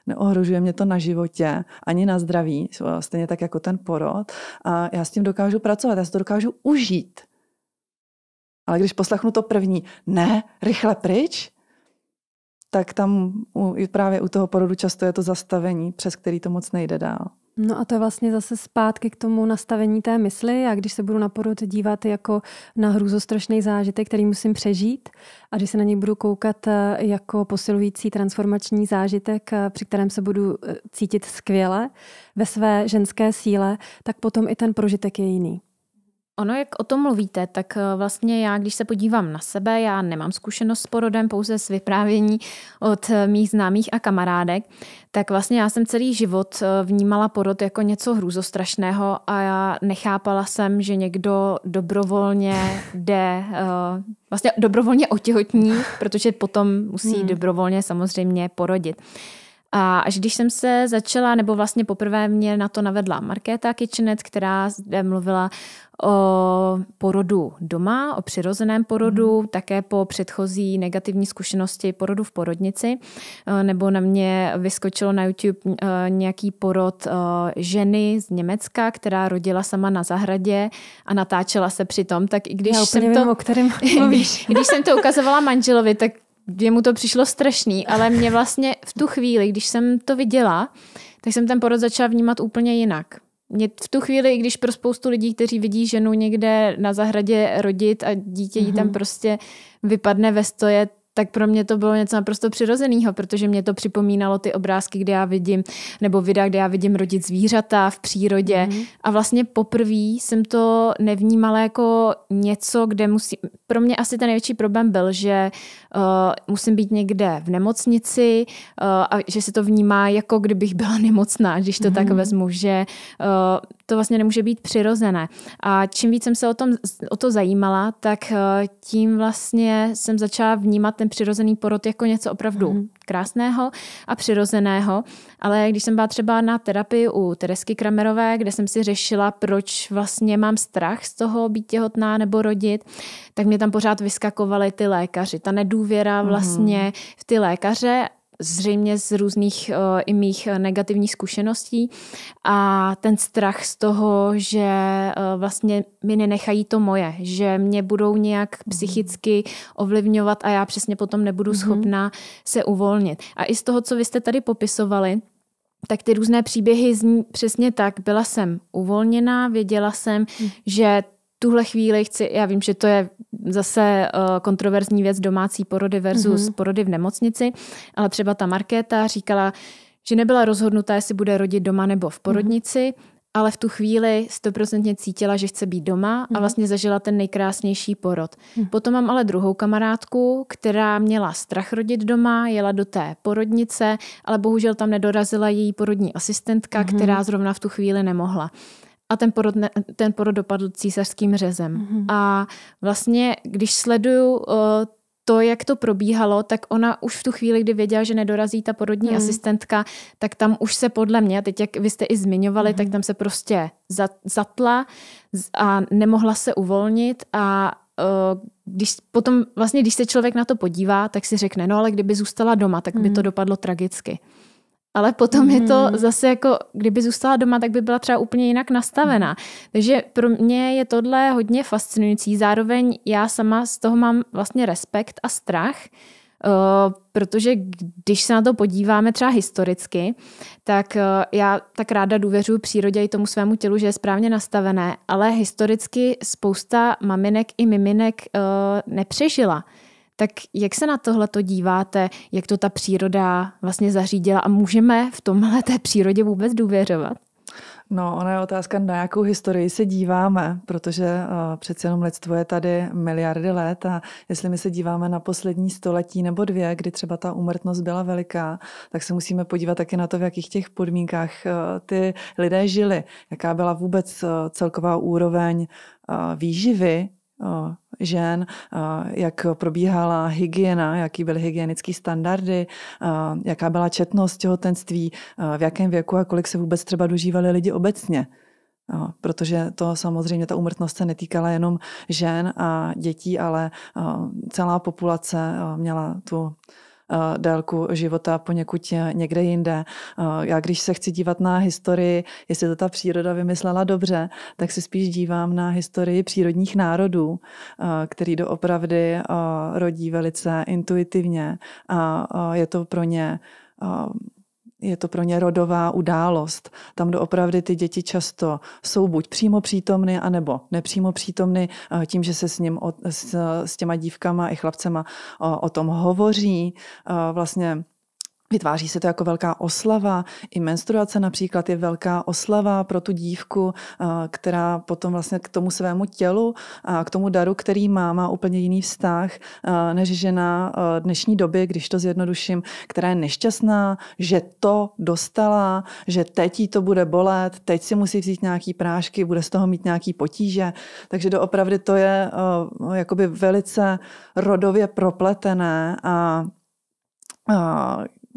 C: neohrožuje mě to na životě, ani na zdraví, stejně tak jako ten porod. A já s tím dokážu pracovat, já si to dokážu užít. Ale když poslechnu to první, ne, rychle pryč, tak tam u, právě u toho porodu často je to zastavení, přes který to moc nejde dál.
B: No a to je vlastně zase zpátky k tomu nastavení té mysli. a když se budu na porod dívat jako na hrůzostrašný zážitek, který musím přežít a když se na něj budu koukat eh, jako posilující transformační zážitek, eh, při kterém se budu eh, cítit skvěle ve své ženské síle, tak potom i ten prožitek je jiný. Ono, jak o tom mluvíte, tak
A: eh, vlastně já, když se podívám na sebe, já nemám zkušenost s porodem, pouze s vyprávění od eh, mých známých a kamarádek, tak vlastně já jsem celý život eh, vnímala porod jako něco hrůzostrašného a já nechápala jsem, že někdo dobrovolně jde, vlastně dobrovolně otěhotní, protože potom musí hmm. dobrovolně samozřejmě porodit. A až když jsem se začala, nebo vlastně poprvé mě na to navedla Markéta Kitchenet, která zde mluvila o porodu doma, o přirozeném porodu, mm. také po předchozí negativní zkušenosti porodu v porodnici, eh, nebo na mě vyskočilo na YouTube eh, nějaký porod eh, ženy z Německa, která rodila sama na zahradě a natáčela se přitom, tak i když Já jsem to... o kterém když jsem to ukazovala manželovi, tak mu to přišlo strašný, ale mě vlastně v tu chvíli, když jsem to viděla, tak jsem ten porod začala vnímat úplně jinak. Mě v tu chvíli, i když pro spoustu lidí, kteří vidí ženu někde na zahradě rodit a dítě mm-hmm. jí tam mhm. prostě vypadne ve stoje, tak pro mě to bylo něco naprosto přirozeného, protože mě to připomínalo ty obrázky, kde já vidím, nebo videa, kde já vidím rodit zvířata v přírodě. Mm-hmm. A vlastně poprvé jsem to nevnímala jako něco, kde musí. Pro mě asi ten největší problém byl, že uh, musím být někde v nemocnici uh, a že se to vnímá jako kdybych byla nemocná, když to mm-hmm. tak mhm. vezmu, že uh, to vlastně nemůže být přirozené. A čím víc jsem se o, tom, o to zajímala, tak uh, tím vlastně jsem začala vnímat ten přirozený porod jako něco opravdu mm-hmm. krásného a přirozeného. Ale když jsem byla třeba na terapii u Teresky Kramerové, kde jsem si řešila, proč vlastně mám strach z toho být těhotná nebo rodit, tak mě tam pořád vyskakovaly ty lékaři. Ta nedůvěra mhm. vlastně mm-hmm. v ty lékaře zřejmě z různých uh, i mých eh, negativních zkušeností a ten strach z toho, že uh, vlastně mi nenechají to moje, že mě budou nějak mhm. psychicky ovlivňovat a já přesně potom nebudu mm-hmm. se uvolnit. A i z toho, co vy jste tady popisovali, tak ty různé příběhy zní přesně tak. Byla jsem uvolněná, věděla jsem, mm. že tuhle chvíli chci, já vím, že to je zase eh, kontroverzní věc domácí porody versus mm-hmm. porody v nemocnici, ale třeba ta Markéta říkala, že nebyla rozhodnutá, jestli bude rodit doma nebo v porodnici, mm-hmm ale v tu chvíli stoprocentně cítila, že chce být doma a mhm. vlastně zažila ten nejkrásnější porod. Mhm. Potom mám ale druhou kamarádku, která měla strach rodit doma, jela do té porodnice, ale bohužel tam nedorazila její porodní asistentka, mhm. která zrovna v tu chvíli nemohla a ten porod, ne, ten porod dopadl císařským řezem. Mm-hmm. A vlastně, když sleduju uh, to, jak to probíhalo, tak ona už v tu chvíli, kdy věděla, že nedorazí ta porodní hmm. asistentka, tak tam už se podle mě, teď jak vy jste i zmiňovali, hmm. tak mhm. tam se prostě zatla a nemohla se uvolnit a uh, když potom, vlastně když se člověk na to podívá, tak si řekne, no ale kdyby zůstala doma, tak by to mhm. dopadlo tragicky ale potom mm-hmm. je to mhm. zase jako, kdyby zůstala doma, tak by byla třeba úplně jinak nastavená. Takže pro mě je tohle hodně fascinující. Zároveň já sama z toho mám vlastně respekt a strach, Uh, protože když se na to podíváme třeba historicky, tak uh, já tak ráda důvěřuji přírodě i tomu svému tělu, že je správně nastavené, ale historicky spousta maminek i miminek uh, nepřežila. Tak jak se na tohle to díváte, jak to ta příroda vlastně zařídila a můžeme v tomhle té přírodě vůbec důvěřovat?
C: No, ona je otázka, na jakou historii se díváme, protože uh, přece jenom lidstvo je tady miliardy let a jestli my se díváme na poslední století nebo dvě, kdy třeba ta úmrtnost byla veliká, tak se musíme podívat taky na to, v jakých těch podmínkách uh, ty lidé žili, jaká byla vůbec uh, celková úroveň uh, výživy žen, jak probíhala hygiena, jaký byly hygienické standardy, jaká byla četnost těhotenství, v jakém věku a kolik se vůbec třeba dožívali lidi obecně. Protože to samozřejmě ta úmrtnost se netýkala jenom žen a dětí, ale celá populace měla tu délku života poněkud někde jinde. Já když se chci dívat na historii, jestli to ta příroda vymyslela dobře, tak se spíš dívám na historii přírodních národů, který doopravdy rodí velice intuitivně a je to pro ně je to pro ně rodová událost. Tam doopravdy ty děti často jsou buď přímo přítomny, anebo nepřímo přítomny eh, tím, že se s, ním, s, s těma dívkama i chlapcema o, eh, o tom hovoří. Eh, vlastně Vytváří se to jako velká oslava, i menstruace například je velká oslava pro tu dívku, eh, která potom vlastně k tomu svému tělu a k tomu daru, který má, má úplně jiný vztah eh, než žena eh, dnešní doby, když to zjednoduším, která je nešťastná, že to dostala, že teď jí to bude bolet, teď si musí vzít nějaký prášky, bude z toho mít nějaký potíže. Takže doopravdy to je jakoby velice rodově propletené a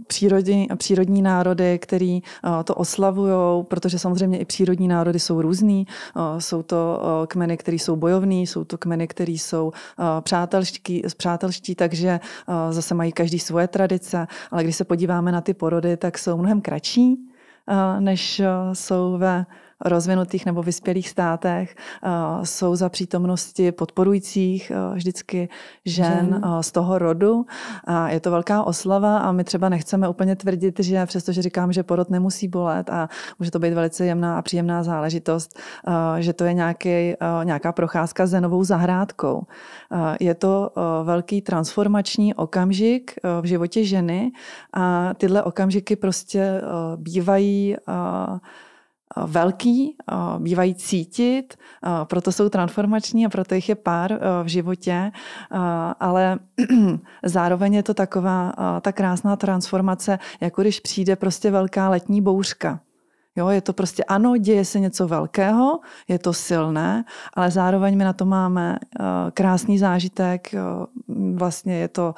C: přírodní, přírodní národy, který eh, to oslavují, protože samozřejmě i přírodní národy jsou různý. Eh, eh, jsou to kmeny, které jsou bojovní, jsou to kmeny, které jsou přátelští, přátelští, takže zase mají každý svoje tradice, ale když se podíváme na ty porody, tak jsou mnohem kratší, než jsou ve rozvinutých nebo vyspělých státech eh, jsou za přítomnosti podporujících eh, vždycky žen eh, z toho rodu. A je to velká oslava a my třeba nechceme úplně tvrdit, že přestože říkám, že porod nemusí bolet a může to být velice jemná a příjemná záležitost, že to je nějaký, nějaká procházka zenovou zahrádkou. Je to velký transformační okamžik v životě ženy a tyhle okamžiky prostě bývají Eh, velký, eh, bývají cítit, eh, proto jsou transformační a proto jich je pár v životě, ale zároveň je to taková ta krásná transformace, jako když přijde prostě velká letní bouřka. Jo, je to prostě, ano, děje se něco velkého, je to silné, ale zároveň my na to máme krásný zážitek, vlastně je to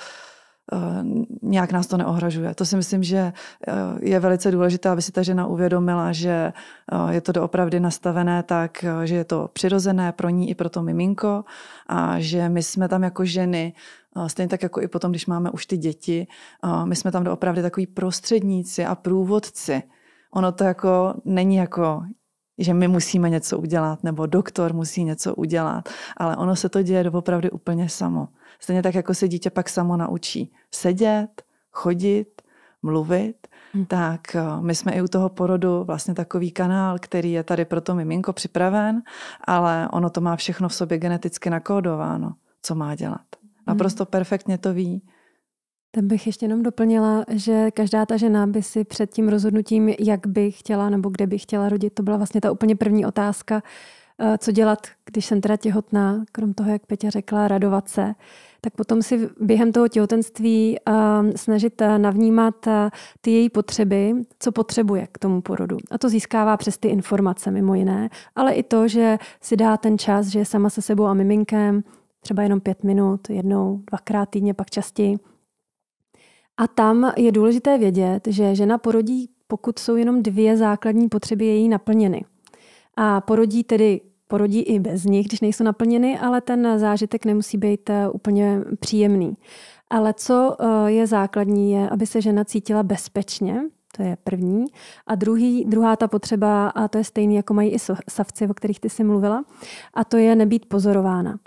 C: Eh, nějak nás to neohrožuje. To si myslím, že eh, je velice důležité, aby si ta žena uvědomila, že eh, je to doopravdy nastavené tak, že je to přirozené pro ní i pro to miminko a že my jsme tam jako ženy, stejně tak jako i potom, když máme už ty děti, my jsme tam doopravdy takový prostředníci a průvodci. Ono to jako není jako že my musíme něco udělat, nebo doktor musí něco udělat, ale ono se to děje doopravdy úplně samo. Stejně tak, jako se dítě pak samo naučí sedět, chodit, mluvit, hmm. tak eh, my jsme i u toho porodu vlastně takový kanál, který je tady pro to miminko připraven, ale ono to má všechno v sobě geneticky nakódováno, co má dělat. Hm. Naprosto perfektně to ví.
B: Tam bych ještě jenom doplnila, že každá ta žena by si před tím rozhodnutím, jak by chtěla nebo kde by chtěla rodit, to byla vlastně ta úplně první otázka, eh, co dělat, když jsem teda těhotná, krom toho, jak Peťa řekla, radovat se, tak potom si během toho těhotenství ehm, snažit eh, navnímat eh, ty její potřeby, co potřebuje k tomu porodu. A to získává přes ty informace mimo jiné, ale i to, že si dá ten čas, že je sama se sebou a miminkem, třeba jenom pět minut, jednou, dvakrát týdně, pak častěji, a tam je důležité vědět, že žena porodí, pokud jsou jenom dvě základní potřeby její naplněny. A porodí tedy porodí i bez nich, když nejsou naplněny, ale ten zážitek nemusí být eh, úplně příjemný. Ale co eh, je základní, je, aby se žena cítila bezpečně, to je první. A druhý, druhá ta potřeba, a to je stejný, jako mají i savci, o kterých ty jsi mluvila, a to je nebýt pozorována.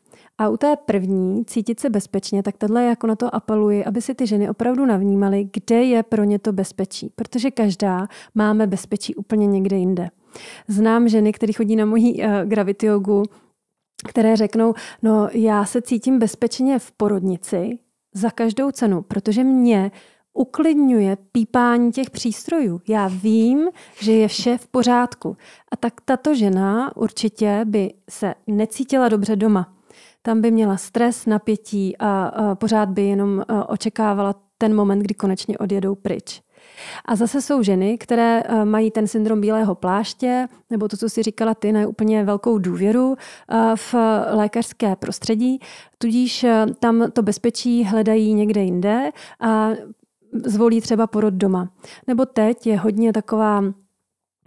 B: A u té první, cítit se bezpečně, tak tohle jako na to apeluji, aby si ty ženy opravdu navnímaly, kde je pro ně to bezpečí, protože každá máme bezpečí úplně někde jinde. Znám ženy, které chodí na moji uh, eh, gravity jogu, které řeknou, no já se cítím bezpečně v porodnici za každou cenu, protože mě uklidňuje pípání těch přístrojů. Já vím, že je vše v pořádku. A tak tato žena určitě by se necítila dobře doma. Tam by měla stres, napětí a pořád by jenom očekávala ten moment, kdy konečně odjedou pryč. A zase jsou ženy, které mají ten syndrom bílého pláště, nebo to, co si říkala ty, na úplně velkou důvěru v lékařské prostředí, tudíž tam to bezpečí hledají někde jinde a zvolí třeba porod doma. Nebo teď je hodně taková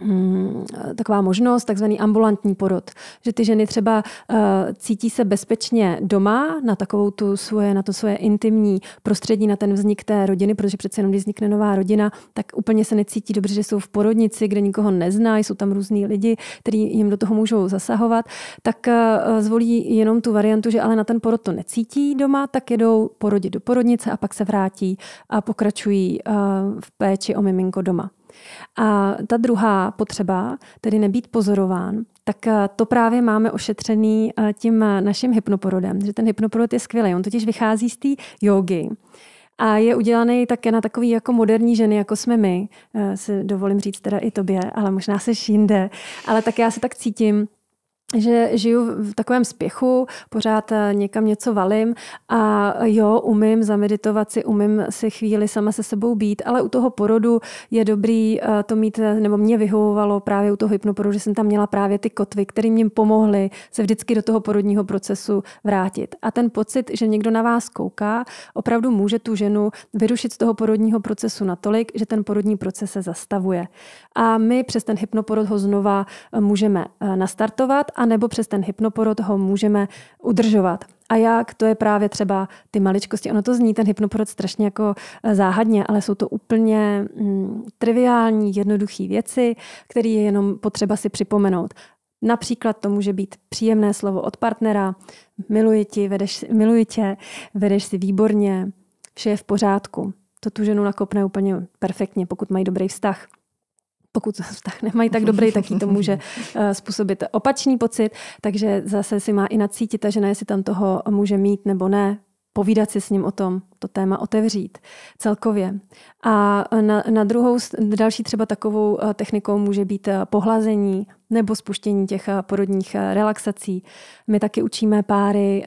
B: Mm, taková možnost, takzvaný ambulantní porod. Že ty ženy třeba uh, cítí se bezpečně doma na takovou tu svoje, na to svoje intimní prostředí, na ten vznik té rodiny, protože přece jenom, když vznikne nová rodina, tak úplně se necítí dobře, že jsou v porodnici, kde nikoho neznají, jsou tam různí lidi, kteří jim do toho můžou zasahovat, tak uh, zvolí jenom tu variantu, že ale na ten porod to necítí doma, tak jedou porodit do porodnice a pak se vrátí a pokračují uh, v péči o miminko doma. A ta druhá potřeba, tedy nebýt pozorován, tak eh, to právě máme ošetřený eh, tím eh, naším hypnoporodem, že ten hypnoporod je skvělý. On totiž vychází z té jogy, a je udělaný také na takový jako moderní ženy, jako jsme my. se dovolím říct teda i tobě, ale možná seš jinde. Ale tak já se tak cítím, že žiju v takovém spěchu, pořád eh, někam něco valím a jo, umím zameditovat si, umím si chvíli sama se sebou být, ale u toho porodu je dobrý eh, to mít, eh, nebo mě vyhovovalo právě u toho hypnoporodu, že jsem tam měla právě ty kotvy, které mě pomohly se vždycky do toho porodního procesu vrátit. A ten pocit, že někdo na vás kouká, opravdu může tu ženu vyrušit z toho porodního procesu natolik, že ten porodní proces se zastavuje. A my přes ten hypnoporod ho znova můžeme nastartovat a anebo přes ten hypnoporod ho můžeme udržovat. A jak? To je právě třeba ty maličkosti. Ono to zní ten hypnoporod strašně jako eh, záhadně, ale jsou to úplně mm, triviální, jednoduché věci, které je jenom potřeba si připomenout. Například to může být příjemné slovo od partnera, miluji, ti, vedeš, miluji tě, vedeš si výborně, vše je v pořádku. To tu ženu nakopne úplně perfektně, pokud mají dobrý vztah pokud vztah nemají tak dobrý, tak jí to může eh, způsobit opačný pocit, takže zase si má i nadcítit ta žena, jestli tam toho může mít nebo ne, povídat si s ním o tom, to téma otevřít celkově. A eh, na, na druhou, další třeba takovou eh, technikou může být pohlazení nebo spuštění těch porodních relaxací. My taky učíme páry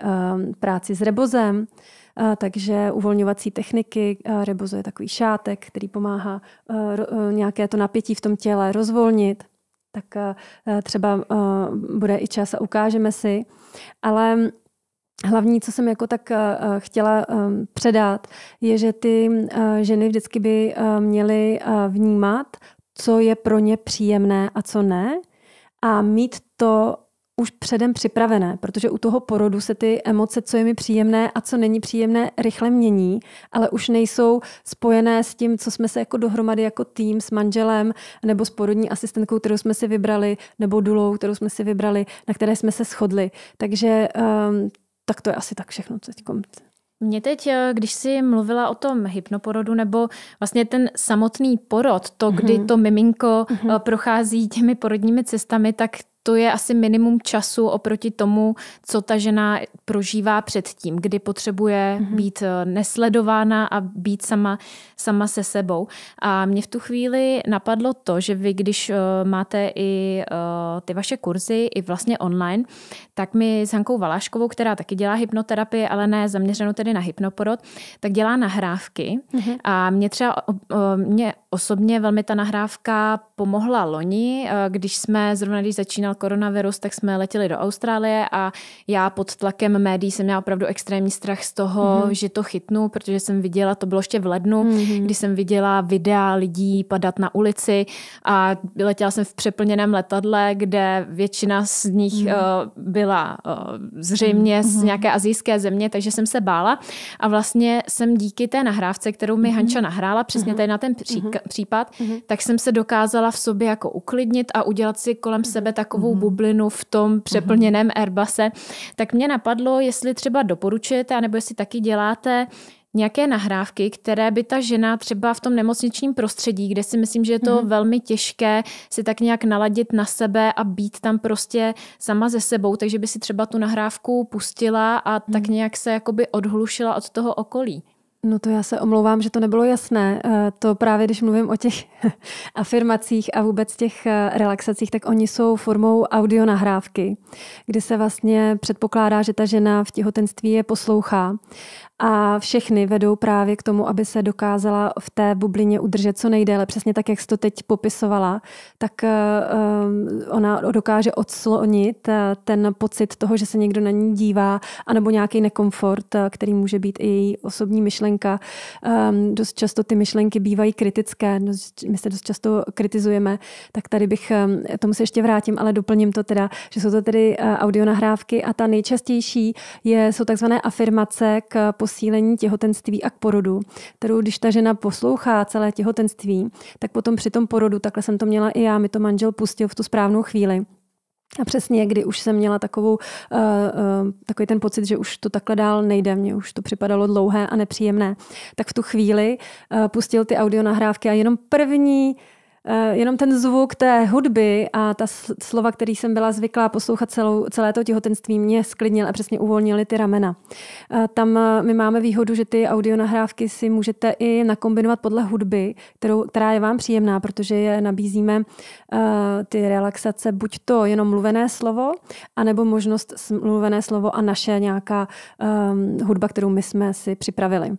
B: práci s rebozem, takže uvolňovací techniky, rebozo je takový šátek, který pomáhá nějaké to napětí v tom těle rozvolnit, tak třeba bude i čas a ukážeme si. Ale Hlavní, co jsem jako tak chtěla předat, je, že ty ženy vždycky by měly vnímat, co je pro ně příjemné a co ne, a mít to už předem připravené, protože u toho porodu se ty emoce, co je mi příjemné a co není příjemné, rychle mění, ale už nejsou spojené s tím, co jsme se jako dohromady jako tým s manželem nebo s porodní asistentkou, kterou jsme si vybrali, nebo dulou, kterou jsme si vybrali, na které jsme se shodli. Takže um, tak to je asi tak všechno teď.
A: Mně eh, teď, když jsi mluvila o tom hypnoporodu, nebo vlastně ten samotný porod, to, kdy mhm. to miminko mm-hmm. prochází těmi porodními cestami, tak to je asi minimum času oproti tomu, co ta žena prožívá předtím, kdy potřebuje mm-hmm. být eh, nesledována a být sama, sama se sebou. A mě v tu chvíli napadlo to, že vy, když eh, máte i eh, ty vaše kurzy, i vlastně online, tak my s Hankou Valáškovou, která taky dělá hypnoterapii, ale ne zaměřenou tedy na hypnoporod, tak dělá nahrávky. Mm-hmm. A mě třeba mě osobně velmi ta nahrávka pomohla loni, když jsme zrovna, když začínal koronavirus, tak jsme letěli do Austrálie a já pod tlakem médií jsem měla opravdu extrémní strach z toho, mm-hmm. že to chytnu, protože jsem viděla, to bylo ještě v lednu, mm-hmm. kdy jsem viděla videa lidí padat na ulici a letěla jsem v přeplněném letadle, kde většina z nich mm-hmm. byla eh, zřejmě mm-hmm. z mhm. nějaké azijské země, takže jsem se bála a vlastně jsem díky té nahrávce, kterou mi mhm. Hanča nahrála přesně mhm. tady na ten mm-hmm. případ, mm-hmm. tak jsem se dokázala v sobě jako uklidnit a udělat si kolem mm-hmm. sebe takovou takovou mm-hmm. bublinu v tom mhm. přeplněném mm-hmm. Airbase, tak mě napadlo, jestli třeba doporučujete, anebo jestli taky děláte nějaké nahrávky, které by ta žena třeba v tom nemocničním prostředí, kde si myslím, že je to mm-hmm. velmi těžké si tak nějak naladit na sebe a být tam prostě sama ze sebou, takže by si třeba tu nahrávku pustila a mm-hmm. tak mhm. nějak
B: se jakoby odhlušila od toho okolí. No to já se omlouvám, že to nebylo jasné. Eh, to právě, když mluvím o těch afirmacích a vůbec těch eh, relaxacích, tak oni jsou formou audionahrávky, kdy se vlastně předpokládá, že ta žena v těhotenství je poslouchá a všechny vedou právě k tomu, aby se dokázala v té bublině udržet co nejdéle. Přesně tak, jak jsi to teď popisovala, tak eh, eh, ona dokáže odslonit eh, ten pocit toho, že se někdo na ní dívá, anebo nějaký nekomfort, který může být i její osobní myšlenka. Ehm, dost často ty myšlenky bývají kritické, my se dost často kritizujeme, tak tady bych, tomu se ještě vrátím, ale doplním to teda, že jsou to tedy audionahrávky a ta nejčastější je, jsou takzvané afirmace k posílení těhotenství a k porodu, kterou když ta žena poslouchá celé těhotenství, tak potom při tom porodu, takhle jsem to měla i já, mi to manžel pustil v tu správnou chvíli, a přesně, kdy už jsem měla takovou, uh, uh, takový ten pocit, že už to takhle dál nejde, mně už to připadalo dlouhé a nepříjemné, tak v tu chvíli uh, pustil ty audio nahrávky a jenom první Eh, jenom ten zvuk té hudby a ta slova, který jsem byla zvyklá poslouchat celou, celé to těhotenství, mě sklidnil a přesně uvolnili ty ramena. Eh, tam eh, my máme výhodu, že ty audionahrávky si můžete i nakombinovat podle hudby, kterou, která je vám příjemná, protože je nabízíme ty relaxace, buď to jenom mluvené slovo, anebo možnost mluvené slovo a naše nějaká hudba, kterou my jsme si připravili.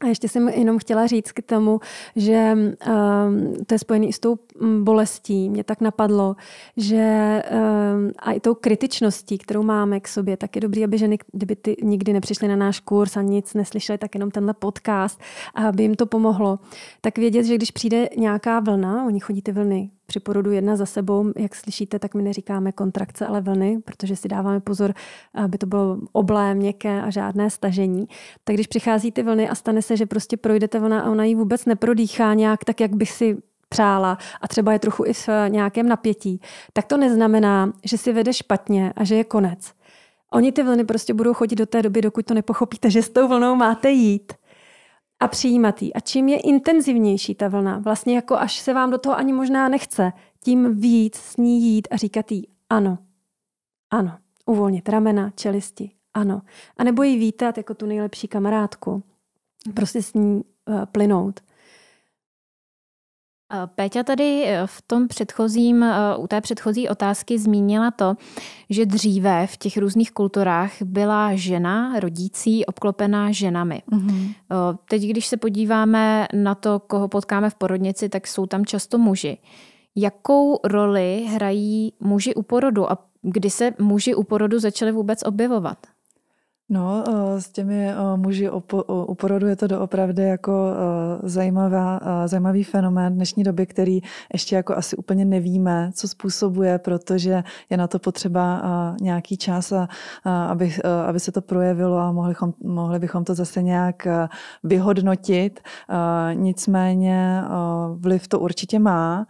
B: A ještě jsem jenom chtěla říct k tomu, že um, to je spojené s tou mm, bolestí. Mě tak napadlo, že um, a i tou kritičností, kterou máme k sobě, tak je dobré, aby ženy, kdyby ty nikdy nepřišly na náš kurz a nic neslyšely, tak jenom tenhle podcast, aby jim to pomohlo. Tak vědět, že když přijde nějaká vlna, oni chodí ty vlny při porodu jedna za sebou. Jak slyšíte, tak my neříkáme kontrakce, ale vlny, protože si dáváme pozor, aby to bylo oblé, měkké a žádné stažení. Tak když přichází ty vlny a stane se, že prostě projdete vlna a ona ji vůbec neprodýchá nějak tak, jak bych si přála a třeba je trochu i v nějakém napětí, tak to neznamená, že si vede špatně a že je konec. Oni ty vlny prostě budou chodit do té doby, dokud to nepochopíte, že s tou vlnou máte jít a přijímat ji. A čím je intenzivnější ta vlna, vlastně jako až se vám do toho ani možná nechce, tím víc s ní jít a říkat jí ano, ano, uvolnit ramena, čelisti, ano. A nebo ji vítat jako tu nejlepší kamarádku. Prostě s ní uh, plynout.
A: Péťa tady eh, v tom předchozím, eh, u té předchozí otázky zmínila to, že dříve v těch různých kulturách byla žena rodící obklopená ženami. Mm-hmm. Teď, když se podíváme na to, koho potkáme v porodnici, tak jsou tam často muži. Jakou roli hrají muži u porodu a kdy se muži u porodu začali vůbec objevovat?
C: No, eh, s těmi eh, muži u porodu je to doopravdy jako eh, zajímavá, zajímavý fenomén dnešní doby, který ještě jako asi úplně nevíme, co způsobuje, protože je na to potřeba nějaký čas, aby, aby se to projevilo a mohli, mohli bychom to zase nějak vyhodnotit. Nicméně vliv to určitě má,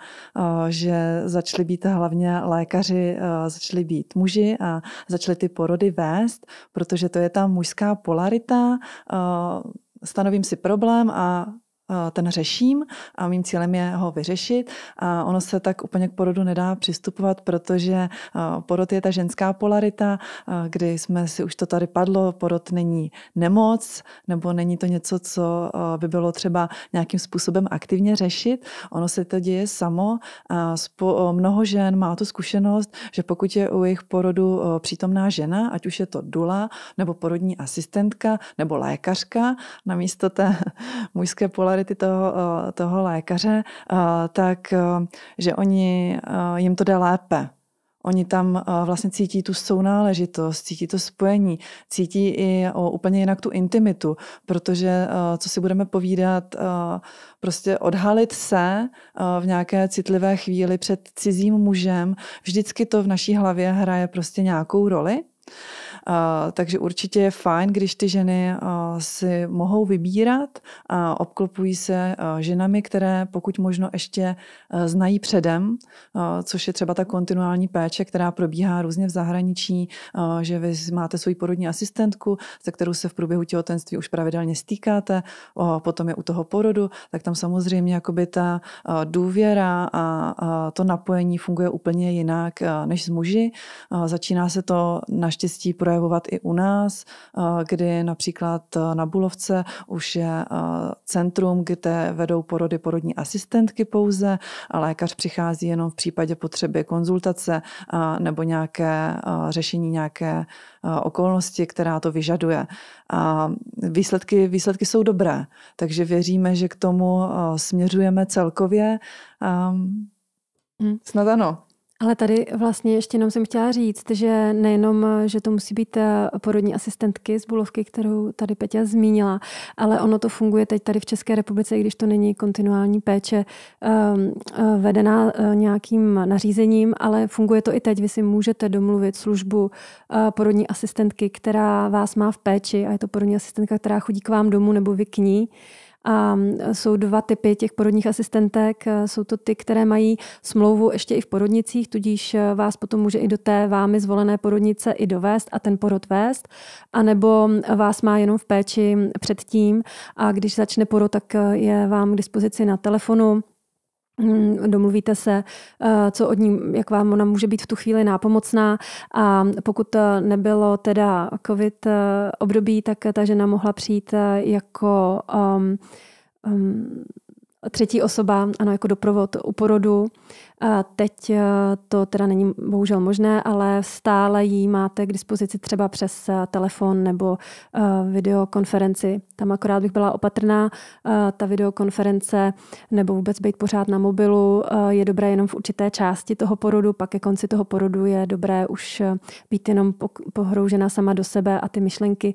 C: že začaly být hlavně lékaři, začaly být muži a začaly ty porody vést, protože to je je ta mužská polarita, eh, stanovím si problém a Eh, ten řeším a mým cílem je ho vyřešit. A ono se tak úplně k porodu nedá přistupovat, protože eh, porod je ta ženská polarita, eh, kdy jsme si už to tady padlo, porod není nemoc, nebo není to něco, co by bylo třeba nějakým způsobem aktivně řešit. Ono se to děje samo. Mnoho žen má tu zkušenost, že pokud je u jejich porodu přítomná žena, ať už je to dula, nebo porodní asistentka, nebo lékařka, namísto té mužské polarity speciality toho, eh, toho lékaře, eh, tak eh, že oni jim to jde lépe. Oni tam vlastně cítí tu sounáležitost, cítí to spojení, cítí i úplně jinak tu intimitu, protože co si budeme povídat, prostě odhalit se v nějaké citlivé chvíli před cizím mužem, vždycky to v naší hlavě hraje prostě nějakou roli. A, takže určitě je fajn, když ty ženy a, si mohou vybírat a obklopují se a, ženami, které pokud možno ještě znají předem, což je třeba ta kontinuální péče, která probíhá různě v zahraničí, že vy máte svoji porodní asistentku, se kterou se v průběhu těhotenství už pravidelně stýkáte, potom je u toho porodu, tak tam samozřejmě jakoby ta důvěra a to napojení funguje úplně jinak než s muži. Začíná se to naštěstí projevovat projevovat i u nás, eh, kdy například eh, na Bulovce už je eh, centrum, kde vedou porody porodní asistentky pouze a lékař přichází jenom v případě potřeby konzultace nebo nějaké řešení nějaké okolnosti, která to vyžaduje. A výsledky, výsledky jsou dobré, takže věříme, že k tomu směřujeme celkově. Ehm, hm. Snad ano.
B: Ale tady vlastně ještě jenom jsem chtěla říct, že nejenom, že to musí být eh, porodní asistentky z Bulovky, kterou tady Peťa zmínila, ale ono to funguje teď tady v České republice, i když to není kontinuální péče ehm, eh, vedená eh, nějakým nařízením, ale funguje to i teď. Vy si můžete domluvit službu porodní asistentky, která vás má v péči a je to porodní asistentka, která chodí k vám domů nebo vy k ní a jsou dva typy těch porodních asistentek. E, jsou to ty, které mají smlouvu ještě i v porodnicích, tudíž e, vás potom může i do té vámi zvolené porodnice i dovést a ten porod vést. A nebo vás má jenom v péči předtím a když začne porod, tak e, je vám k dispozici na telefonu Mm, domluvíte se, eh, co od ní, jak vám ona může být v tu chvíli nápomocná a pokud eh, nebylo teda covid eh, období, tak ta žena mohla přijít jako um, um, třetí osoba, ano, jako doprovod u porodu. A teď e, to teda není bohužel možné, ale stále ji máte k dispozici třeba přes e, telefon nebo e, videokonferenci. Tam akorát bych byla opatrná. Ta videokonference nebo vůbec být pořád na mobilu je dobré jenom v určité části toho porodu, pak ke konci toho porodu je dobré už být jenom pohroužená sama do sebe a ty myšlenky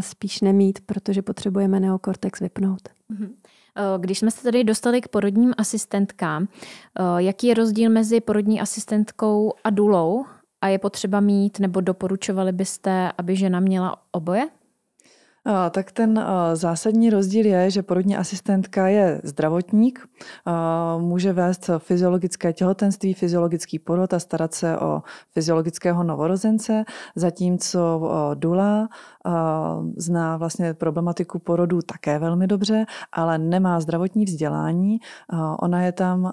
B: spíš nemít, protože potřebujeme neokortex vypnout.
A: Mm-hmm. Eh, když jsme se tady dostali k porodním asistentkám, eh, jaký je rozdíl mezi porodní asistentkou a důlou? A je potřeba mít, nebo doporučovali byste, aby žena měla oboje? Tak ten zásadní rozdíl je, že porodní asistentka je zdravotník,
C: může vést fyziologické těhotenství, fyziologický porod a starat se o fyziologického novorozence, zatímco Dula zná vlastně problematiku porodu také velmi dobře, ale nemá zdravotní vzdělání. Ona je tam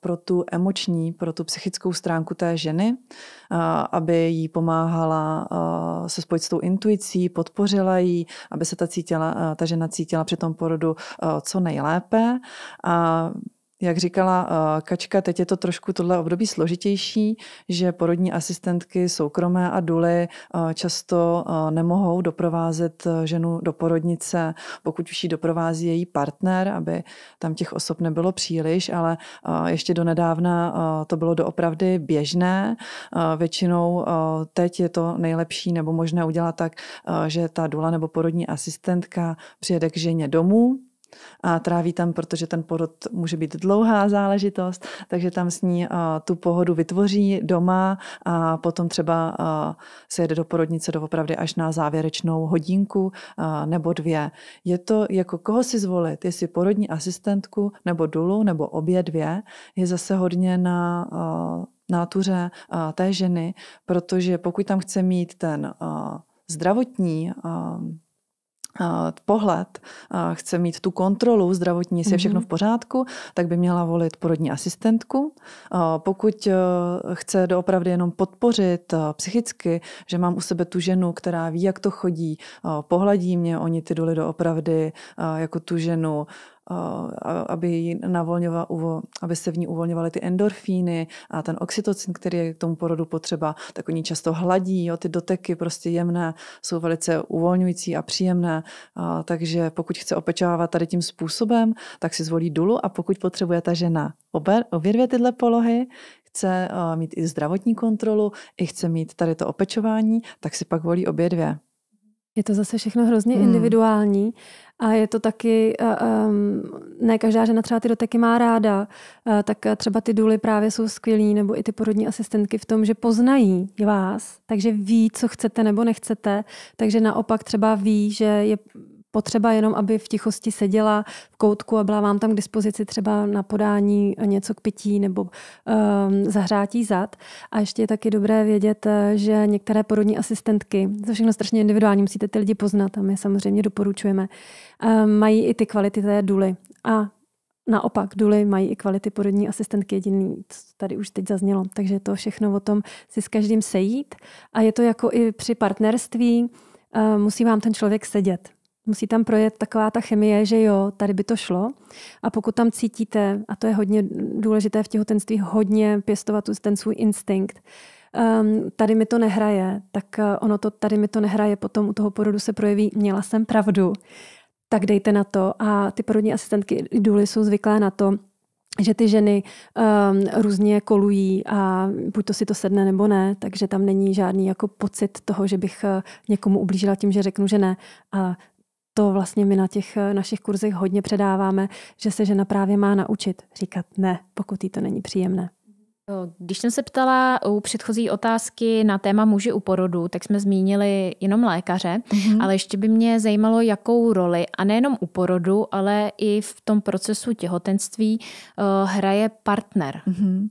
C: pro tu emoční, pro tu psychickou stránku té ženy aby jí pomáhala se spojit s tou intuicí, podpořila jí, aby se ta, cítila, ta žena cítila při tom porodu co nejlépe. A jak říkala eh, Kačka, teď je to trošku tohle období složitější, že porodní asistentky soukromé a duly eh, často eh, nemohou doprovázet ženu do porodnice, pokud už ji doprovází její partner, aby tam těch osob nebylo příliš, ale ještě do nedávna to bylo doopravdy běžné. Většinou teď je to nejlepší nebo možné udělat tak, že ta dula nebo porodní asistentka přijede k ženě domů, a tráví tam, protože ten porod může být dlouhá záležitost, takže tam s ní tu pohodu vytvoří doma a potom třeba se jede do porodnice doopravdy až na závěrečnou hodinku nebo dvě. Je to jako koho si zvolit, jestli porodní asistentku nebo dulu nebo obě dvě, je zase hodně na nátuře té ženy, protože pokud tam chce mít ten zdravotní pohled, chce mít tu kontrolu zdravotní, jestli je všechno mhm. v pořádku, tak by měla volit porodní asistentku. Pokud e, chce doopravdy jenom podpořit e, psychicky, že mám u sebe tu ženu, která ví, jak to chodí, e, pohladí mě, oni ty doly doopravdy jako tu ženu Eh, aby, aby se v ní uvolňovaly ty endorfíny a ten oxytocin, který je k tomu porodu potřeba, tak oni často hladí, jo, ty doteky prostě jemné jsou velice uvolňující a příjemné, a, takže pokud chce opečovávat tady tím způsobem, tak si zvolí dulu a pokud potřebuje ta žena obě, obě dvě tyhle polohy, chce eh, mít i zdravotní kontrolu, i chce mít tady to opečování, tak si pak volí obě dvě.
B: Je to zase všechno hrozně hmm. individuální a je to taky, um, ne každá žena třeba ty doteky má ráda, uh, tak eh, třeba ty důly právě jsou skvělí, nebo i ty porodní asistentky v tom, že poznají vás, takže ví, co chcete nebo nechcete, takže naopak třeba ví, že je potřeba jenom, aby v tichosti seděla v koutku a byla vám tam k dispozici třeba na podání něco k pití nebo um, zahřátí zad. A ještě je taky dobré vědět, eh, že některé porodní asistentky, to všechno strašně individuální, musíte ty lidi poznat a my samozřejmě doporučujeme, um, mají i ty kvality té duly. A Naopak, duly mají i kvality porodní asistentky jediný, tady už teď zaznělo. Takže to všechno o tom si s každým sejít. A je to jako i při partnerství, ehm, musí vám ten člověk sedět. Musí tam projet taková ta chemie, že jo, tady by to šlo. A pokud tam cítíte, a to je hodně důležité v těhotenství, hodně pěstovat ten svůj instinkt, um, tady mi to nehraje, tak eh, ono to tady mi to nehraje, potom u toho porodu se projeví, měla jsem pravdu, tak dejte na to. A ty porodní asistentky důly jsou zvyklé na to, že ty ženy um, různě kolují a buď to si to sedne nebo ne, takže tam není žádný jako pocit toho, že bych eh, někomu ublížila tím, že řeknu, že ne. A to vlastně my na těch eh, našich kurzech hodně předáváme, že se žena právě má naučit říkat ne, pokud jí to není příjemné. Když jsem se ptala u předchozí
A: otázky na téma muži u porodu, tak jsme zmínili jenom lékaře, mm-hmm. ale ještě by mě zajímalo, jakou roli, a nejenom u porodu, ale i v tom procesu těhotenství hraje partner. Mm-hmm.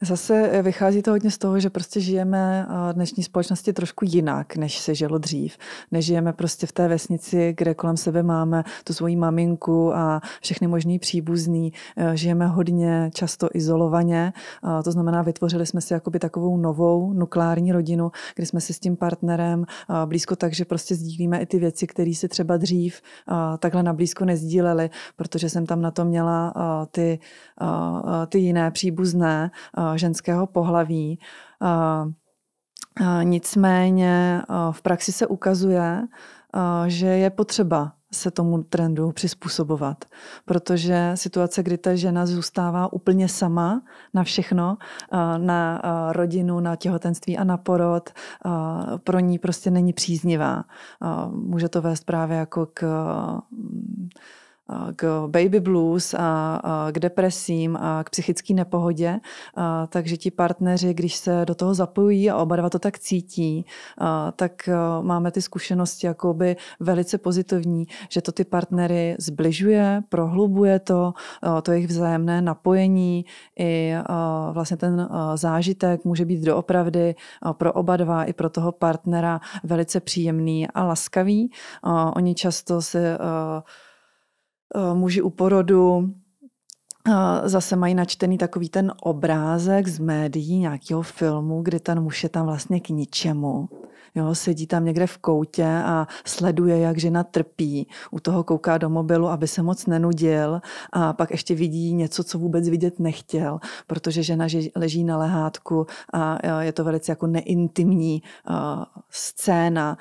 C: Zase vychází to hodně z toho, že prostě žijeme v dnešní společnosti trošku jinak, než se žilo dřív. Nežijeme prostě v té vesnici, kde kolem sebe máme tu svoji maminku a všechny možný příbuzný. Žijeme hodně často izolovaně. To to znamená, vytvořili jsme si jakoby takovou novou nukleární rodinu, kdy jsme si s tím partnerem blízko tak, že prostě sdílíme i ty věci, které si třeba dřív takhle nablízko nezdíleli, protože jsem tam na to měla ty, ty jiné příbuzné ženského pohlaví. Nicméně v praxi se ukazuje, že je potřeba se tomu trendu přizpůsobovat. Protože situace, kdy ta žena zůstává úplně sama na všechno, eh, na eh, rodinu, na těhotenství a na porod, eh, pro ní prostě není příznivá. Může to vést právě jako k k baby blues a, k depresím a k psychické nepohodě. takže ti partneři, když se do toho zapojí a oba dva to tak cítí, tak e, máme ty zkušenosti jakoby velice pozitivní, že to ty partnery zbližuje, prohlubuje to, to jejich vzájemné napojení i vlastně ten e, zážitek může být doopravdy e, pro oba dva i pro toho partnera velice příjemný a laskavý. oni často se muži u porodu, zase mají načtený takový ten obrázek z médií nějakého filmu, kdy ten muž je tam vlastně k ničemu. Jo, sedí tam někde v koutě a sleduje, jak žena trpí. U toho kouká do mobilu, aby se moc nenudil a pak ještě vidí něco, co vůbec vidět nechtěl, protože žena leží na lehátku a je to velice jako neintimní scéna.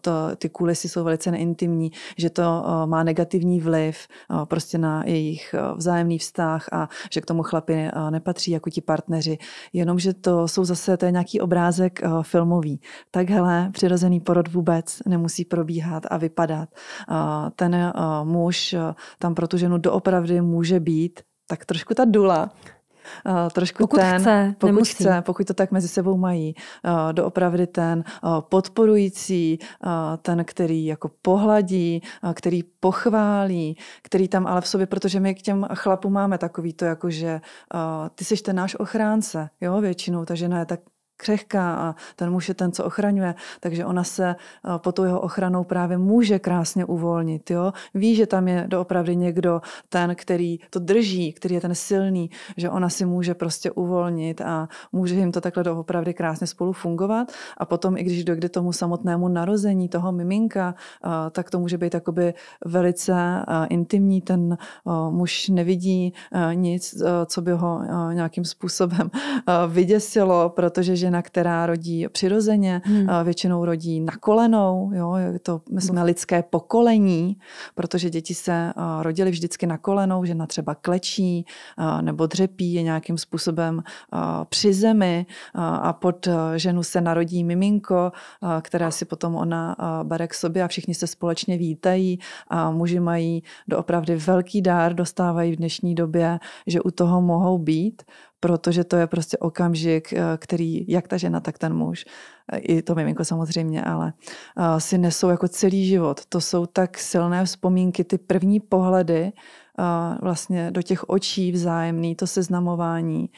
C: To, ty kulisy jsou velice neintimní, že to má negativní vliv prostě na jejich vzájemný vztah vztah a že k tomu chlapi eh, nepatří jako ti partneři. Jenomže to jsou zase, to je nějaký obrázek eh, filmový. Takhle přirozený porod vůbec nemusí probíhat a vypadat. Eh, ten muž tam pro tu ženu doopravdy může být tak trošku ta dula, uh, trošku pokud ten, chce, pokud nemusí. chce, pokud to tak mezi sebou mají, uh, doopravdy ten uh, podporující, uh, ten, který jako pohladí, uh, který pochválí, který tam ale v sobě, protože my k těm chlapům máme takový to, jako že uh, ty jsi ten náš ochránce, jo, většinou, ta žena je tak křehká a ten muž je ten, co ochraňuje, takže ona se eh, po tu jeho ochranou právě může krásně uvolnit. Jo? Ví, že tam je doopravdy někdo ten, který to drží, který je ten silný, že ona si může prostě uvolnit a může jim to takhle doopravdy krásně spolu fungovat a potom, i když dojde tomu samotnému narození toho miminka, eh, tak to může být takoby velice eh, intimní, ten muž nevidí nic, co by ho nějakým způsobem vyděsilo, protože že žena, která rodí přirozeně, hmm. Eh, většinou rodí na kolenou, jo, je to, my jsme hmm. lidské pokolení, protože děti se eh, rodily vždycky na kolenou, žena třeba klečí eh, nebo dřepí, je nějakým způsobem při zemi a pod ženu se narodí miminko, které si potom ona bere k sobě a všichni se společně vítají a muži mají doopravdy velký dár, dostávají v dnešní době, že u toho mohou být protože to je prostě okamžik, eh, který jak ta žena, tak ten muž, eh, i to miminko samozřejmě, ale eh, si nesou jako celý život. To jsou tak silné vzpomínky, ty první pohledy vlastně do těch očí vzájemný, to seznamování,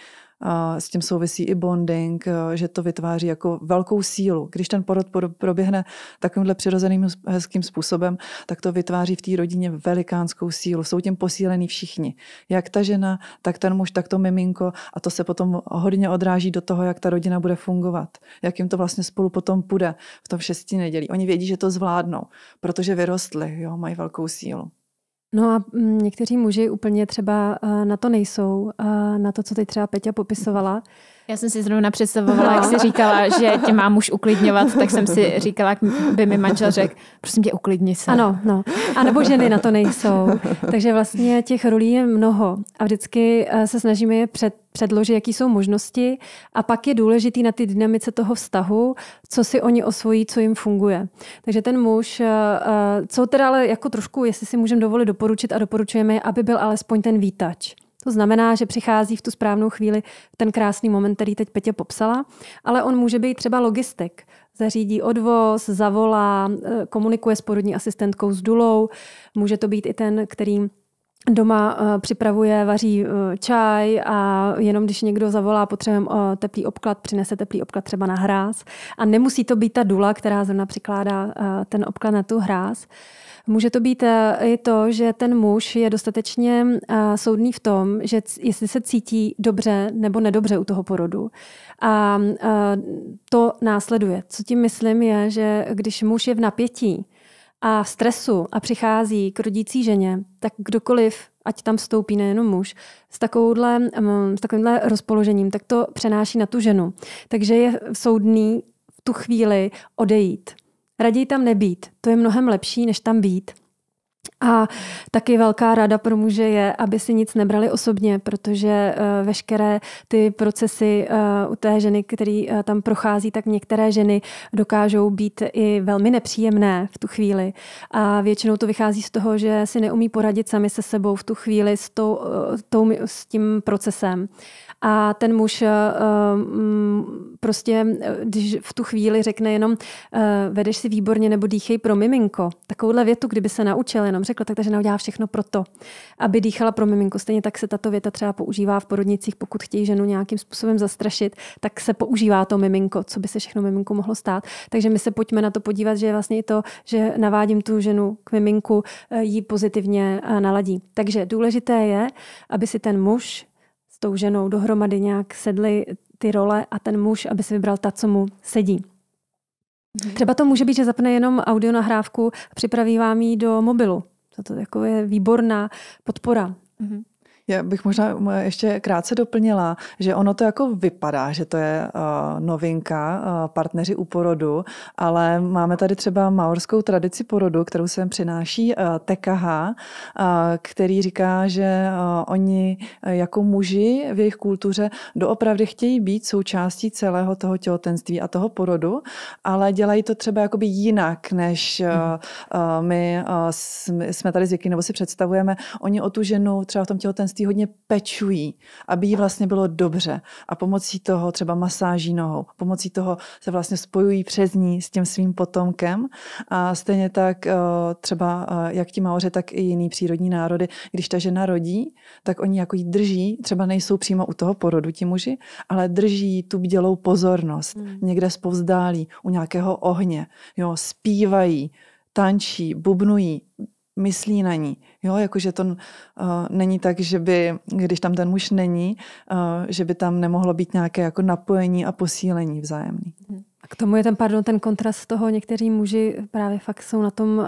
C: s tím souvisí i bonding, eh, že to vytváří jako velkou sílu. Když ten porod proběhne takovýmhle přirozeným hezkým způsobem, tak to vytváří v té rodině velikánskou sílu. Jsou tím posílený všichni. Jak ta žena, tak ten muž, tak to miminko a to se potom hodně odráží do toho, jak ta rodina bude fungovat. Jak jim to vlastně spolu potom půjde v tom šesti nedělí. Oni vědí, že to zvládnou, protože vyrostli, jo, mají velkou sílu.
B: No a mm, někteří muži úplně třeba eh, na to nejsou, eh, na to, co teď třeba Peťa popisovala. Já jsem si zrovna představovala, jak jsi říkala, že tě mám už uklidňovat, tak jsem si říkala, jak by mi manžel řekl, prosím tě, uklidni se. Ano, no. A nebo ženy na to nejsou. Takže vlastně těch rolí je mnoho a vždycky eh, se snažíme je před, předložit, jaký jsou možnosti a pak je důležitý na ty dynamice toho vztahu, co si oni osvojí, co jim funguje. Takže ten muž, eh, eh, co teda ale jako trošku, jestli si můžeme dovolit doporučit a doporučujeme, aby byl alespoň ten vítač. To znamená, že přichází v tu správnou chvíli ten krásný moment, který teď Petě popsala, ale on může být třeba logistik. Zařídí odvoz, zavolá, eh, komunikuje s porodní asistentkou s Dulou, může to být i ten, který doma eh, připravuje, vaří eh, čaj a jenom když někdo zavolá potřebem teplý obklad, přinese teplý obklad třeba na hráz. A nemusí to být ta dula, která zrovna přikládá ten obklad na tu hráz. Může to být eh, i to, že ten muž je dostatečně eh, soudný v tom, že jestli se cítí dobře nebo nedobře u toho porodu. A eh, to následuje. Co tím myslím je, že když muž je v napětí, a v stresu a přichází k rodící ženě, tak kdokoliv, ať tam vstoupí nejenom muž, s, takovouhle, s takovýmhle rozpoložením, tak to přenáší na tu ženu. Takže je soudný v tu chvíli odejít raději tam nebýt. To je mnohem lepší, než tam být. A taky velká rada pro muže je, aby si nic nebrali osobně, protože eh, veškeré ty procesy eh, u té ženy, který eh, tam prochází, tak některé ženy dokážou být i velmi nepříjemné v tu chvíli. A většinou to vychází z toho, že si neumí poradit sami se sebou v tu chvíli s, tou, tou, s tím procesem. A ten muž mm, prostě, když v tu chvíli řekne jenom vedeš si výborně nebo dýchej pro miminko, takovouhle větu, kdyby se naučil jenom řekl, tak ta žena udělá všechno pro to, aby dýchala pro miminko. Stejně tak se tato věta třeba používá v porodnicích, pokud chtějí ženu nějakým způsobem zastrašit, tak se používá to miminko, co by se všechno miminku mohlo stát. Takže my se pojďme na to podívat, že vlastně i to, že navádím tu ženu k miminku, eh, ji pozitivně eh, naladí. Takže důležité je, aby si ten muž s tou ženou dohromady nějak sedli ty role a ten muž, aby si vybral ta, co mu sedí. Mhm. Třeba to může být, že zapne jenom audio nahrávku a připraví vám ji do mobilu. To jako je výborná podpora. Mm-hmm.
C: Já bych možná eh, ještě krátce doplnila, že ono to jako vypadá, že to je uh, novinka, uh, partneři u porodu, ale máme tady třeba maorskou tradici porodu, kterou sem přináší uh, TKH, uh, který říká, že uh, oni jako muži v jejich kultuře doopravdy chtějí být součástí celého toho těhotenství a toho porodu, ale dělají to třeba jakoby jinak, než uh, uh, my uh, jsme tady zvyklí nebo si představujeme. Oni o tu ženu třeba v tom těhotenství těhotenství hodně pečují, aby jí vlastně bylo dobře. A pomocí toho třeba masáží nohou, pomocí toho se vlastně spojují přes ní s tím svým potomkem. A stejně tak eh, třeba eh, jak ti maoře, tak i jiný přírodní národy, když ta žena rodí, tak oni jako jí drží, třeba nejsou přímo u toho porodu ti muži, ale drží tu bdělou pozornost. Hmm. Někde spouzdálí, u nějakého ohně. Jo, zpívají, tančí, bubnují, myslí na ní. Jo, jakože to uh, není tak, že by, když tam ten muž není, uh, že by tam nemohlo být nějaké jako napojení a posílení vzájemný.
B: Hmm k tomu je ten, pardon, ten kontrast toho, někteří muži právě fakt jsou na tom uh,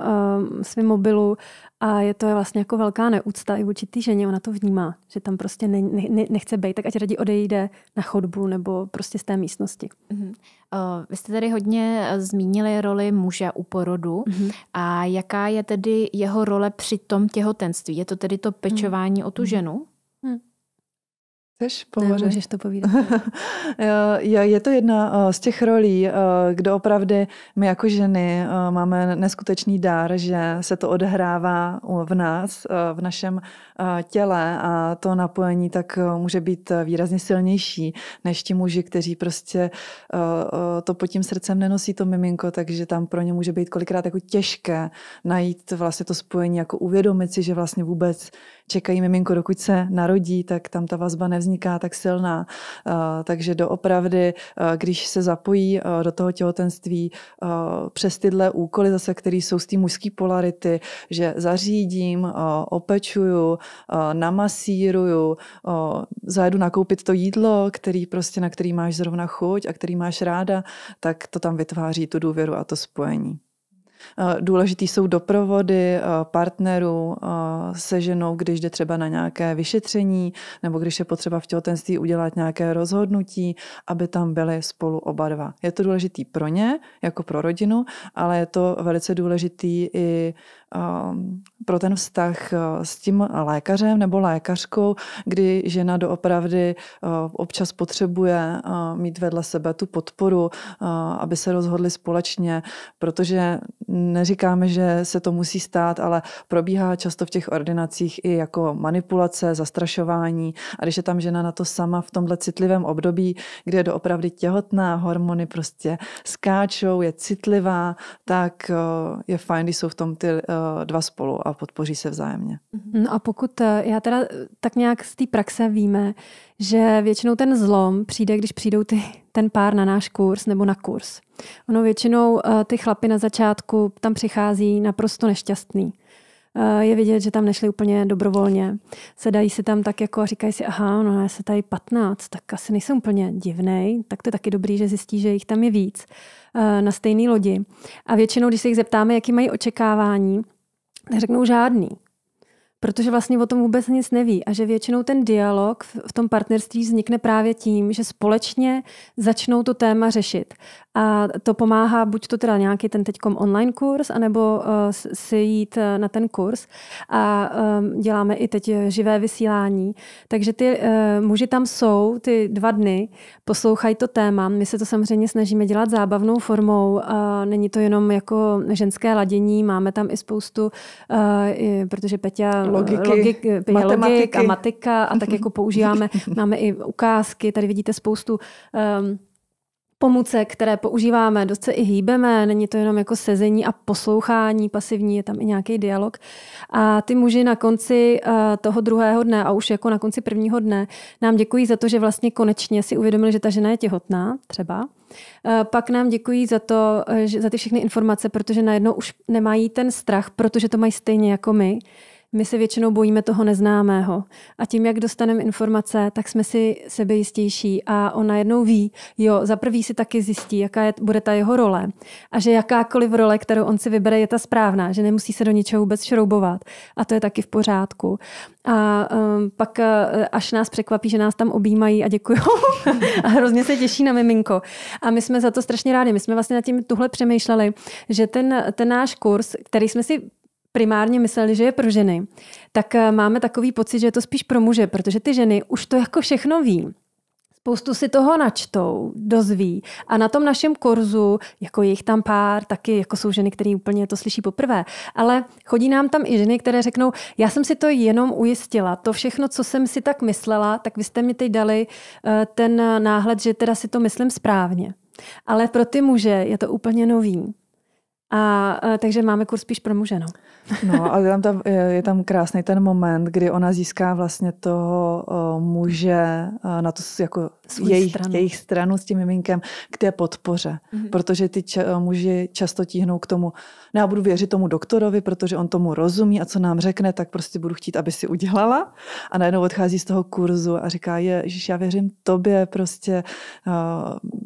B: svém mobilu a je to vlastně jako velká neúcta i vůči té ženě, ona to vnímá, že tam prostě ne, ne, nechce být, tak ať raději odejde na chodbu nebo prostě z té místnosti. Mm-hmm. Uh, vy jste tady hodně eh, zmínili roli muže u porodu mm-hmm. a jaká
A: je tedy jeho role při tom těhotenství? Je to tedy to mhm. pečování mm-hmm. o tu mhm. ženu?
C: Chceš pohořit? Ne, můžeš to povídat. je to jedna eh, z těch rolí, eh, kdo opravdu my jako ženy eh, máme neskutečný dár, že se to odhrává v nás, v našem těle a to napojení tak může být výrazně silnější než ti muži, kteří prostě to pod tím srdcem nenosí to miminko, takže tam pro ně může být kolikrát jako těžké najít vlastně to spojení, jako uvědomit si, že vlastně vůbec čekají miminko, dokud se narodí, tak tam ta vazba nevzniká nevzniká tak silná. Eh, takže doopravdy, eh, když se zapojí eh, do toho těhotenství přes tyhle úkoly, zase, které jsou z té mužské polarity, že zařídím, opečuju, namasíruju, zajedu nakoupit to jídlo, který prostě, na který máš zrovna chuť a který máš ráda, tak to tam vytváří tu důvěru a to spojení. Eh, důležitý jsou doprovody eh, partnerů eh, se ženou, když jde třeba na nějaké vyšetření nebo když je potřeba v těhotenství udělat nějaké rozhodnutí, aby tam byly spolu oba dva. Je to důležitý pro ně, jako pro rodinu, ale je to velice důležitý i Um, pro ten vztah uh, s tím lékařem nebo lékařkou, kdy žena doopravdy uh, občas potřebuje uh, mít vedle sebe tu podporu, aby se rozhodli společně, protože neříkáme, že se to musí stát, ale probíhá často v těch ordinacích i jako manipulace, zastrašování a když je tam žena na to sama v tomhle citlivém období, kde je doopravdy těhotná, hormony prostě skáčou, je citlivá, tak je fajn, když jsou v tom ty Eh, dva spolu a podpoří se vzájemně.
B: Mm-hmm. No a pokud eh, já teda eh, tak nějak z té praxe víme, že většinou ten zlom přijde, když přijdou ty, ten pár na náš kurz nebo na kurz. Ono většinou ty chlapy na začátku tam přichází naprosto nešťastný. Eh, je vidět, že tam nešli úplně dobrovolně. Sedají si tam tak jako a říkají si, aha, no já se tady 15, tak asi nejsem úplně divný. tak to je taky dobrý, že zjistí, že jich tam je víc eh, na stejné lodi. A většinou, když se jich zeptáme, jaký mají očekávání, tak řeknou žádný protože vlastně o tom vůbec nic neví a že většinou ten dialog v tom partnerství vznikne právě tím, že společně začnou to téma řešit. A to pomáhá buď to teda nějaký ten teďkom online kurz, anebo uh, si jít eh, na ten kurz. A um, děláme i teď živé vysílání. Takže ty uh, muži tam jsou ty dva dny, poslouchají to téma. My se to samozřejmě snažíme dělat zábavnou formou. Uh, není to jenom jako ženské ladění, máme tam i spoustu, uh, i, protože Peťa logiky, logik, logik a matika a tak jako používáme, máme i ukázky, tady vidíte spoustu um, pomůcek, které používáme, dost se i hýbeme, není to jenom jako sezení a poslouchání pasivní, je tam i nějaký dialog. A ty muži na konci eh, toho druhého dne a už jako na konci prvního dne nám děkují za to, že vlastně konečně si uvědomili, že ta žena je těhotná třeba. Eh, pak nám děkují za to, eh, za ty všechny informace, protože najednou už nemají ten strach, protože to mají stejně jako my. My se většinou bojíme toho neznámého a tím, jak dostaneme informace, tak jsme si sebejistější a ona najednou ví, jo, za prvý si taky zjistí, jaká je, bude ta jeho role a že jakákoliv role, kterou on si vybere, je ta správná, že nemusí se do ničeho vůbec šroubovat a to je taky v pořádku. A um, pak eh, až nás překvapí, že nás tam objímají a děkují a hrozně se těší na miminko. A my jsme za to strašně rádi. My jsme vlastně nad tím tuhle přemýšleli, že ten, ten náš kurz, který jsme si primárně mysleli, že je pro ženy, tak eh, máme takový pocit, že je to spíš pro muže, protože ty ženy už to jako všechno ví. Spoustu si toho načtou, dozví. A na tom našem kurzu, jako jejich tam pár, taky jako jsou ženy, které úplně to slyší poprvé, ale chodí nám tam i ženy, které řeknou, já jsem si to jenom ujistila. To všechno, co jsem si tak myslela, tak vy jste mi teď dali eh, ten náhled, že teda si to myslím správně. Ale pro ty muže je to úplně nový. A, a eh, takže máme kurz spíš pro muže, no.
C: No a je tam, je tam krásný ten moment, kdy ona získá vlastně toho uh, muže uh, na to jako její jejich stranu. jejich stranu s tím miminkem k té podpoře. Mm-hmm. Protože ty ča, muži často tíhnou k tomu, ne, no, já budu věřit tomu doktorovi, protože on tomu rozumí a co nám řekne, tak prostě budu chtít, aby si udělala. A najednou odchází z toho kurzu a říká, je, Ježíš, já věřím tobě, prostě uh,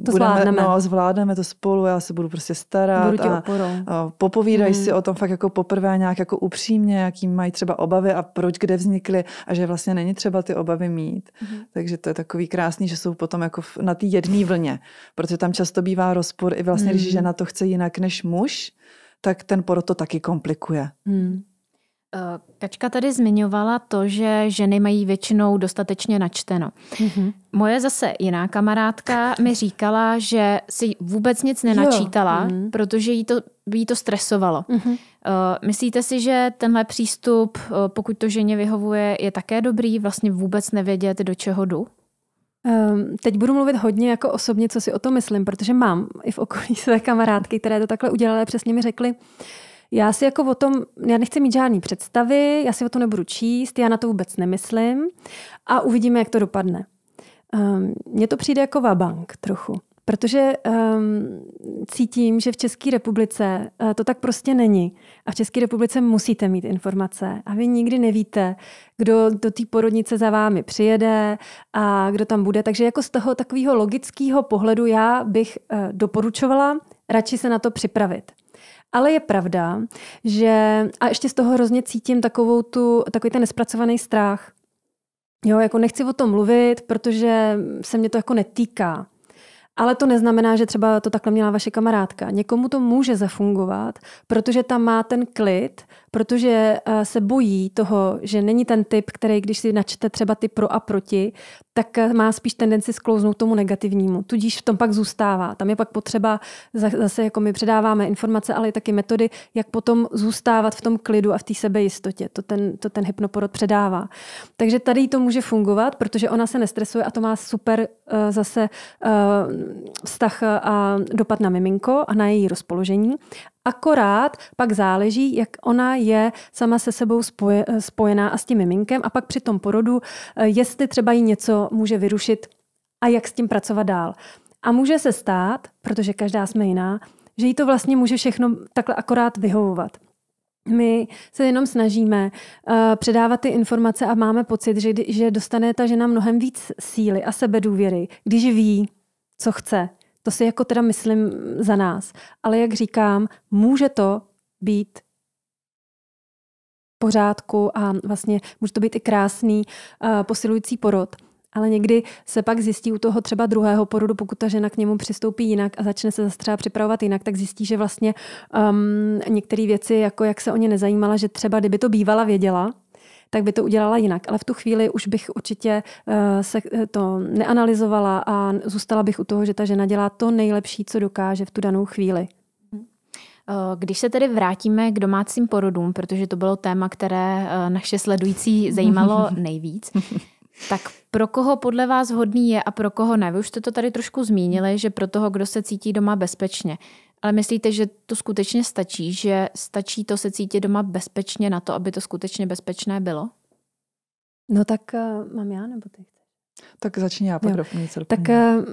C: to budeme, zvládneme. No, zvládneme to spolu, já se budu prostě starat. Budu a, a, popovídají mm. si o tom fakt jako poprvé nějak nějak jako upřímně, jaký mají třeba obavy a proč kde vznikly a že vlastně není třeba ty obavy mít. Mm-hmm. Takže to je takový krásný, že jsou potom jako na té jedné vlně, protože tam často bývá rozpor i vlastně, mm-hmm. když mhm. žena to chce jinak než muž, tak ten porod to taky komplikuje.
A: Mm. Eh, Kačka tady zmiňovala to, že ženy mají většinou dostatečně načteno. Mm-hmm. Moje zase jiná kamarádka mi říkala, že si vůbec nic nenačítala, mm-hmm. protože jí to, jí to stresovalo. Mm-hmm. Myslíte si, že tenhle přístup, eh, pokud to ženě vyhovuje, je také dobrý, vlastně vůbec nevědět,
B: do čeho jdu? Ehm, teď budu mluvit hodně jako osobně, co si o to myslím, protože mám i v okolí své kamarádky, které to takhle udělaly, přesně mi řekly, já si jako o tom, já nechci mít žádný představy, já si o to nebudu číst, já na to vůbec nemyslím a uvidíme, jak to dopadne. Um, mně to přijde jako vabank trochu, protože um, cítím, že v České republice uh, to tak prostě není. A v České republice musíte mít informace a vy nikdy nevíte, kdo do té porodnice za vámi přijede a kdo tam bude. Takže jako z toho takového logického pohledu já bych uh, doporučovala radši se na to připravit. Ale je pravda, že a ještě z toho hrozně cítím takovou tu, takový ten nespracovaný strach. Jo, jako nechci o tom mluvit, protože se mě to jako netýká. Ale to neznamená, že třeba to takhle měla vaše kamarádka. Někomu to může zafungovat, protože tam má ten klid, protože eh, se bojí toho, že není ten typ, který, když si načte třeba ty pro a proti, tak eh, má spíš tendenci sklouznout tomu negativnímu. Tudíž v tom pak zůstává. Tam je pak potřeba, zase jako my předáváme informace, ale i taky metody, jak potom zůstávat v tom klidu a v té sebejistotě. To ten, to ten hypnoporod předává. Takže tady to může fungovat, protože ona se nestresuje a to má super eh, zase vztah eh, a dopad na miminko a na její rozpoložení. Akorát pak záleží, jak ona je sama se sebou spoje, eh, spojená a s tím miminkem a pak při tom porodu, eh, jestli třeba jí něco může vyrušit a jak s tím pracovat dál. A může se stát, protože každá jsme jiná, že jí to vlastně může všechno takhle akorát vyhovovat. My se jenom snažíme uh, předávat ty informace a máme pocit, že, že dostane ta žena mnohem víc síly a sebedůvěry, když ví, co chce. To si jako teda myslím za nás. Ale jak říkám, může to být pořádku a vlastně může to být i krásný uh, posilující porod. Ale někdy se pak zjistí u toho třeba druhého porodu, pokud ta žena k němu přistoupí jinak a začne se zase třeba připravovat jinak, tak zjistí, že vlastně um, některé věci, jako jak se o ně nezajímala, že třeba kdyby to bývala věděla, tak by to udělala jinak. Ale v tu chvíli už bych určitě eh, se eh, to neanalizovala a zůstala bych u toho, že ta žena dělá to nejlepší, co dokáže v tu danou chvíli. Eh, když se tedy vrátíme k domácím porodům,
A: protože to bylo téma, které naše sledující zajímalo nejvíc, tak pro koho podle vás hodný je a pro koho ne? Vy už jste to tady trošku zmínili, že pro toho, kdo se cítí doma bezpečně. Ale myslíte, že to skutečně stačí, že stačí to se cítit doma bezpečně na to, aby to skutečně bezpečné bylo?
B: No tak uh, mám já, nebo ty Tak začni já, pak celkem. Tak uh,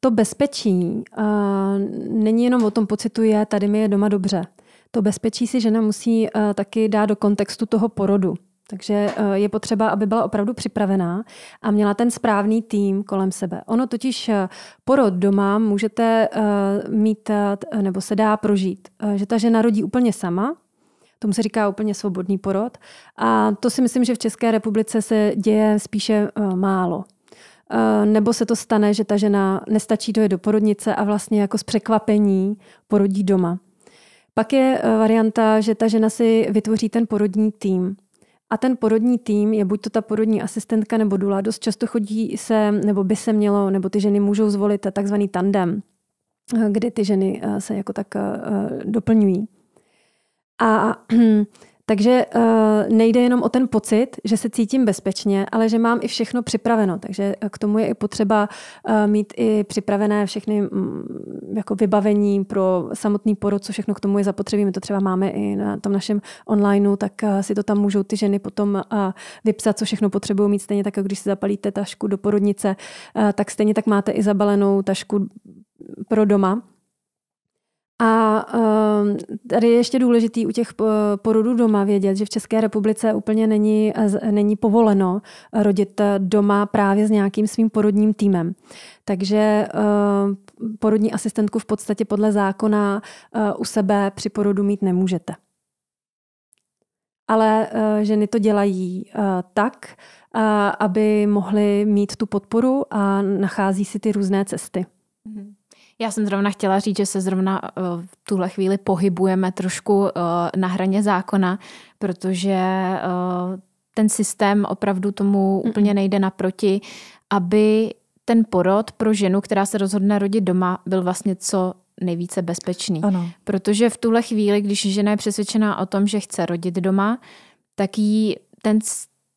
B: to bezpečí uh, není jenom o tom pocitu, je tady mi je doma dobře. To bezpečí si žena musí uh, taky dát do kontextu toho porodu. Takže eh, je potřeba, aby byla opravdu připravená a měla ten správný tým kolem sebe. Ono totiž eh, porod doma můžete eh, mít, nebo se dá prožít, že ta žena rodí úplně sama, tomu se říká úplně svobodný porod a to si myslím, že v České republice se děje spíše málo nebo se to stane, že ta žena nestačí dojet do porodnice a vlastně jako z překvapení porodí doma. Pak je varianta, že ta žena si vytvoří ten porodní tým. A ten porodní tým je buď to ta porodní asistentka nebo dula. Dost často chodí se, nebo by se mělo, nebo ty ženy můžou zvolit takzvaný tandem, eh, kdy ty ženy eh, se jako tak eh, doplňují. A Takže eh, nejde jenom o ten pocit, že se cítím bezpečně, ale že mám i všechno připraveno. Takže eh, k tomu je i potřeba eh, mít i připravené všechny mm, jako vybavení pro samotný porod, co všechno k tomu je zapotřebí. My to třeba máme i na tom našem onlineu, tak si to tam můžou ty ženy potom vypsat, co všechno potřebují mít. Stejně tak, jako když si zapalíte tašku do porodnice, tak stejně tak máte i zabalenou tašku pro doma. A ehm, tady je ještě důležitý u těch porodů doma vědět, že v České republice úplně není, není povoleno rodit doma právě s nějakým svým porodním týmem. Takže ehm, porodní asistentku v podstatě podle zákona eh, u sebe při porodu mít nemůžete. Ale eh, ženy to dělají eh, tak, aby mohly mít tu podporu a nachází si ty různé cesty.
A: Mm-hmm. Já jsem zrovna chtěla říct, že se zrovna eh, v tuhle chvíli pohybujeme trošku eh, na hraně zákona, protože eh, ten systém opravdu tomu úplně nejde naproti, aby ten porod pro ženu, která se rozhodne rodit doma, byl vlastně co nejvíce bezpečný. Ano. Protože v tuhle chvíli, když žena je přesvědčená o tom, že chce rodit doma, tak jí ten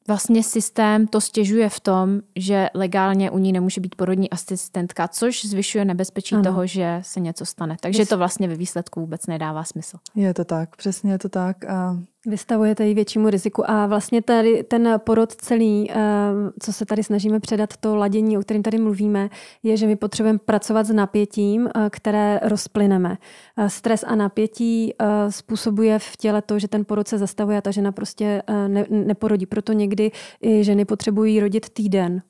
A: vlastně systém to stěžuje v tom, že legálně u ní nemůže být porodní asistentka, což zvyšuje nebezpečí ano. toho, že se něco stane. Takže to vlastně ve výsledku vůbec nedává smysl.
B: Je to tak, přesně je to tak. A Vystavujete ji většímu riziku. A vlastně tady ten porod celý, eh, co se tady snažíme předat, to ladění, o kterém tady mluvíme, je, že my potřebujeme pracovat s napětím, eh, které rozplyneme. Eh, stres a napětí způsobuje v těle to, že ten porod se zastavuje a ta žena prostě neporodí. Proto někdy i ženy potřebují rodit týden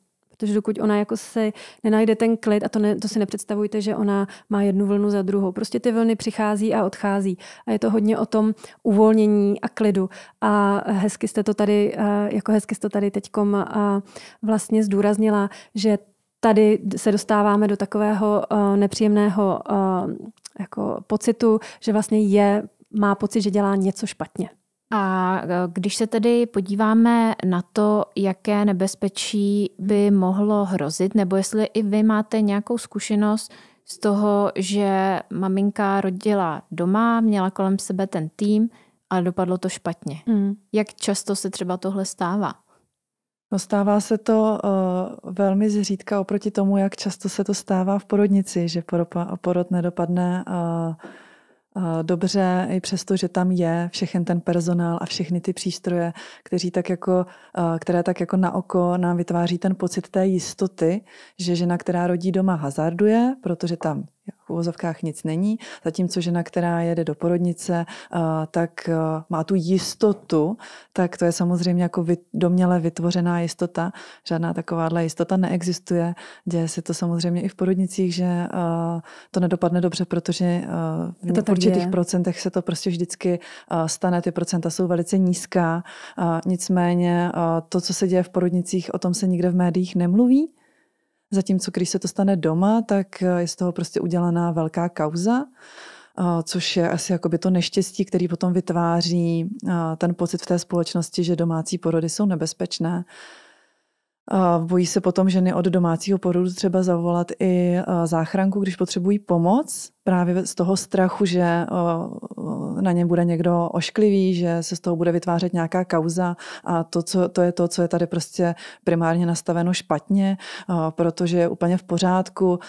B: Protože dokud ona jako se nenajde ten klid, a to, ne, to si nepředstavujte, že ona má jednu vlnu za druhou. Prostě ty vlny přichází a odchází. A je to hodně o tom uvolnění a klidu. A hezky jste to tady, eh, jako hezky jste to tady teďkom eh, vlastně zdůraznila, že tady se dostáváme do takového eh, nepříjemného jako pocitu, že vlastně je, má pocit, že dělá něco špatně.
A: A e, když se tedy podíváme na to, jaké nebezpečí by mohlo hrozit, nebo jestli i vy máte nějakou zkušenost z toho, že maminka rodila doma, měla kolem sebe ten tým, ale dopadlo to špatně. Mm. Jak často se třeba tohle stává? No stává se to
C: uh, velmi zřídka oproti tomu, jak často se to stává v porodnici, že porod nedopadne uh, Eh, dobře, i přesto, že tam je všechen ten personál a všechny ty přístroje, kteří tak jako, eh, které tak jako na oko nám vytváří ten pocit té jistoty, že žena, která rodí doma, hazarduje, protože tam v uvozovkách nic není, zatímco žena, která jede do porodnice, eh, tak eh, má tu jistotu, tak to je samozřejmě jako domněle vytvořená jistota. Žádná takováhle jistota neexistuje. Děje se to samozřejmě i v porodnicích, že eh, to nedopadne dobře, protože v to určitých je. procentech se to prostě vždycky stane. Ty procenta jsou velice nízká. Nicméně to, co se děje v porodnicích, o tom se nikde v médiích nemluví Zatímco, když se to stane doma, tak eh, je z toho prostě udělaná velká kauza, eh, což je asi jakoby to neštěstí, který potom vytváří eh, ten pocit v té společnosti, že domácí porody jsou nebezpečné. Bojí se potom ženy od domácího porodu třeba zavolat i záchranku, když potřebují pomoc, právě z toho strachu, že na něm bude někdo ošklivý, že se z toho bude vytvářet nějaká kauza a to, co, to je to, co je tady prostě primárně nastaveno špatně, protože je úplně v pořádku,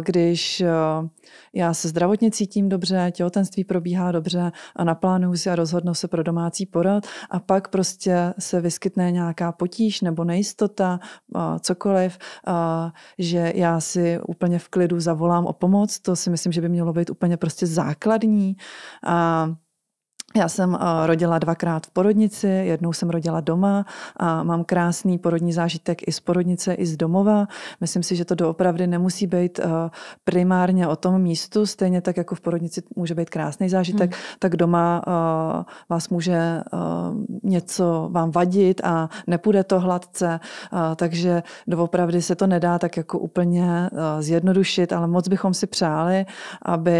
C: když já se zdravotně cítím dobře, těhotenství probíhá dobře a naplánuju si a rozhodnu se pro domácí porod a pak prostě se vyskytne nějaká potíž nebo nejistota, cokoliv, že já si úplně v klidu zavolám o pomoc, to si myslím, že by mě mělo být úplně prostě základní. A já jsem eh, rodila dvakrát v porodnici, jednou jsem rodila doma a mám krásný porodní zážitek i z porodnice, i z domova. Myslím si, že to doopravdy nemusí být eh, primárně o tom místu, stejně tak jako v porodnici může být krásný zážitek, hmm. tak doma eh, vás může něco vám vadit a nepůjde to hladce, takže doopravdy se to nedá tak jako úplně zjednodušit, ale moc bychom si přáli, aby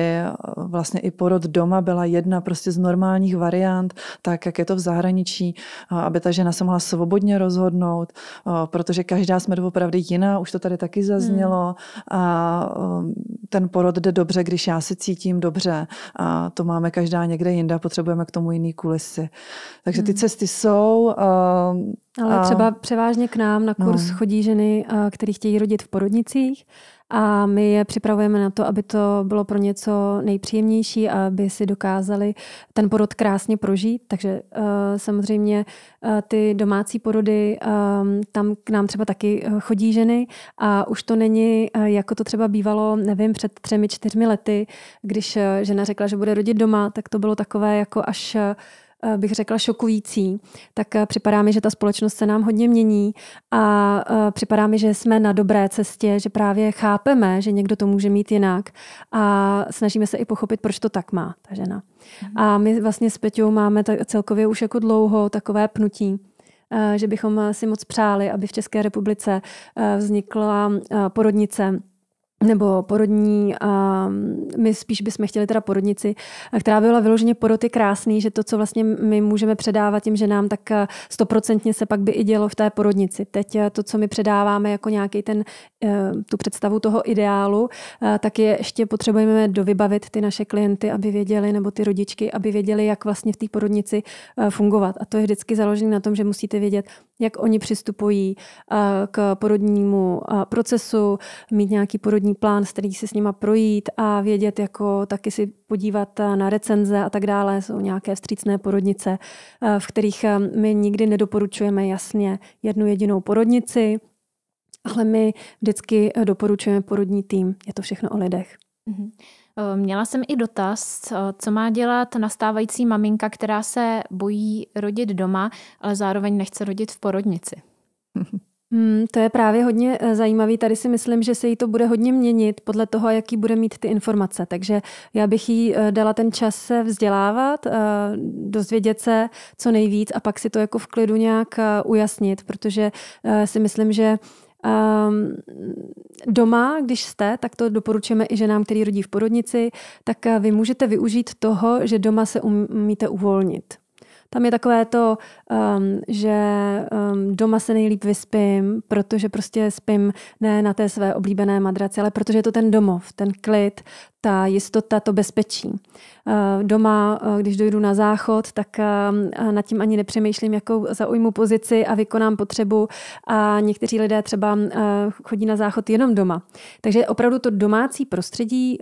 C: vlastně i porod doma byla jedna prostě z normální sexuálních variant, tak jak je to v zahraničí, aby ta žena se mohla svobodně rozhodnout, protože každá jsme opravdu jiná, už to tady taky hmm. zaznělo hmm. a um, ten porod jde dobře, když já se cítím dobře a to máme každá někde jinde, potřebujeme k tomu jiný kulisy. Takže ty hmm. cesty jsou. Ale třeba
B: převážně k nám na kurz no. chodí ženy, které chtějí rodit v porodnicích a my je připravujeme na to, aby to bylo pro něco nejpříjemnější a aby si dokázali ten porod krásně prožít. Takže uh, samozřejmě uh, ty domácí porody, um, tam k nám třeba taky chodí ženy a už to není, uh, jako to třeba bývalo, nevím, před třemi, čtyřmi lety, když žena řekla, že bude rodit doma, tak to bylo takové jako až uh, Eh, bych řekla, šokující, tak eh, připadá mi, že ta společnost se nám hodně mění a eh, připadá mi, že jsme na dobré cestě, že právě chápeme, že někdo to může mít jinak a snažíme se i pochopit, proč to tak má ta žena. Mhm. A my vlastně s Peťou máme celkově už jako dlouho takové pnutí, že bychom si moc přáli, aby v České republice vznikla porodnice nebo porodní, a my spíš bychom chtěli teda porodnici, která byla vyloženě poroty krásný, že to, co vlastně my můžeme předávat tím ženám, tak eh, stoprocentně se pak by i dělo v té porodnici. Teď eh, to, co my předáváme jako nějaký ten, eh, tu představu toho ideálu, tak je ještě potřebujeme dovybavit ty naše klienty, aby věděli, nebo ty rodičky, aby věděli, jak vlastně v té porodnici fungovat. A to je vždycky založené na tom, že musíte vědět, jak oni přistupují eh, k porodnímu eh, procesu, mít nějaký porodní plán, s který si s nima projít a vědět, jako taky si podívat eh, na recenze a tak dále. Jsou nějaké vstřícné porodnice, v kterých my nikdy nedoporučujeme jasně jednu jedinou porodnici, ale my vždycky doporučujeme porodní tým. Je to všechno o lidech. Mm-hmm.
A: Eh, měla jsem i dotaz, eh, co má dělat nastávající maminka, která se bojí rodit doma, ale zároveň nechce rodit v porodnici.
B: Hmm, to je právě hodně eh, zajímavý. Tady si myslím, že se jí to bude hodně měnit podle toho, jaký bude mít ty informace. Takže já bych jí dala ten čas se vzdělávat, dozvědět se co nejvíc a pak si to jako v klidu nějak ujasnit, protože si myslím, že Um, doma, když jste, tak to doporučujeme i ženám, který rodí v porodnici, tak eh, vy můžete využít toho, že doma se um, umíte uvolnit. Tam je takové to, um, že um, doma se nejlíp vyspím, protože prostě spím ne na té své oblíbené madraci, ale protože je to ten domov, ten klid, ta jistota, to bezpečí. Eh, doma, eh, když dojdu na záchod, tak eh, nad tím ani nepřemýšlím, jakou zaujmu pozici a vykonám potřebu. A někteří lidé třeba chodí na záchod jenom doma. Takže opravdu to domácí prostředí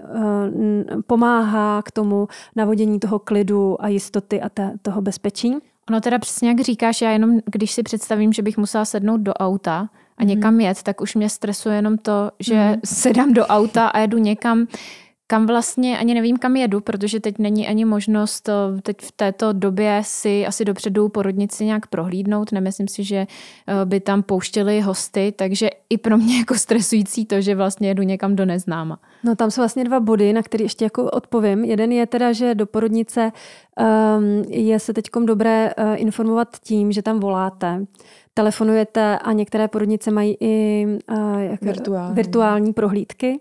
B: pomáhá k tomu navodění toho klidu a jistoty a toho bezpečí.
A: Ono teda přesně jak říkáš, já jenom když si představím, že bych musela sednout do auta, a někam mhm. jet, tak už mě stresuje jenom to, že mm. sedám do auta a jedu někam, kam vlastně ani nevím, kam jedu, protože teď není ani možnost eh, teď v této době si asi dopředu porodnici nějak prohlídnout. Nemyslím si, že eh, by tam pouštěli hosty, takže i pro mě jako stresující to, že vlastně jedu někam do neznáma.
B: No tam jsou vlastně dva body, na které ještě jako odpovím. Jeden je teda, že do porodnice um, je se teď dobré uh, informovat tím, že tam voláte telefonujete a některé porodnice mají i uh, jak, virtuální. virtuální prohlídky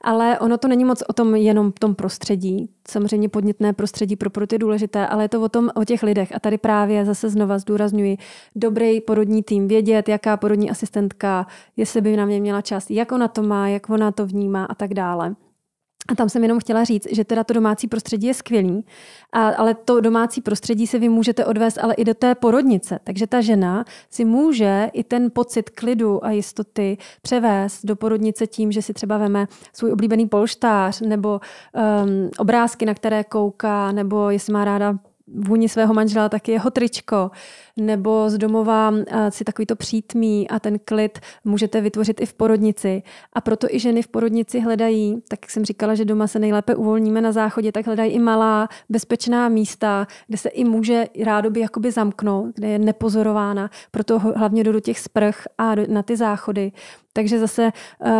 B: ale ono to není moc o tom jenom tom prostředí. Samozřejmě podnětné prostředí pro porod je důležité, ale je to o tom o těch lidech. A tady právě zase znova zdůrazňuji, dobrý porodní tým vědět, jaká porodní asistentka, jestli by na mě měla čas, jak ona to má, jak ona to vnímá a tak dále. A tam jsem jenom chtěla říct, že teda to domácí prostředí je skvělý, a, ale to domácí prostředí si vy můžete odvést ale i do té porodnice. Takže ta žena si může i ten pocit klidu a jistoty převést do porodnice tím, že si třeba veme svůj oblíbený polštář nebo um, obrázky, na které kouká, nebo jestli má ráda vůni svého manžela, tak jeho tričko, nebo z domova eh, si takovýto přítmí a ten klid můžete vytvořit i v porodnici. A proto i ženy v porodnici hledají, tak jak jsem říkala, že doma se nejlépe uvolníme na záchodě, tak hledají i malá bezpečná místa, kde se i může rádoby jakoby zamknout, kde je nepozorována. Proto hlavně jdu do těch sprch a na ty záchody, takže zase eh,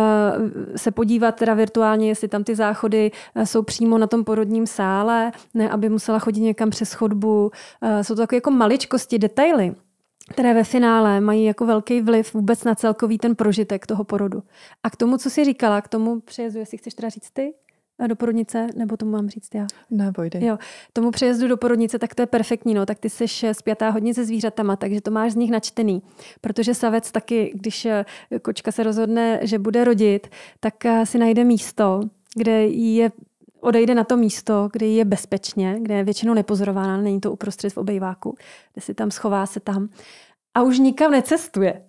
B: se podívat teda virtuálně, jestli tam ty záchody eh, jsou přímo na tom porodním sále, ne aby musela chodit někam přes chodbu. Eh, jsou to takové jako maličkosti, detaily, které ve finále mají jako velký vliv vůbec na celkový ten prožitek toho porodu. A k tomu, co jsi říkala, k tomu přejezu, jestli chceš teda říct ty? do porodnice, nebo tomu mám říct já? Ne, pojde. Jo, tomu přejezdu do porodnice, tak to je perfektní, no, tak ty eh, jsi zpětá hodně se zvířatama, takže to máš z nich načtený, protože savec taky, když eh, kočka se rozhodne, že bude rodit, tak eh, si najde místo, kde je odejde na to místo, kde je bezpečně, kde je většinou nepozorována, není to uprostřed v obejváku, kde si tam schová se tam a už nikam necestuje.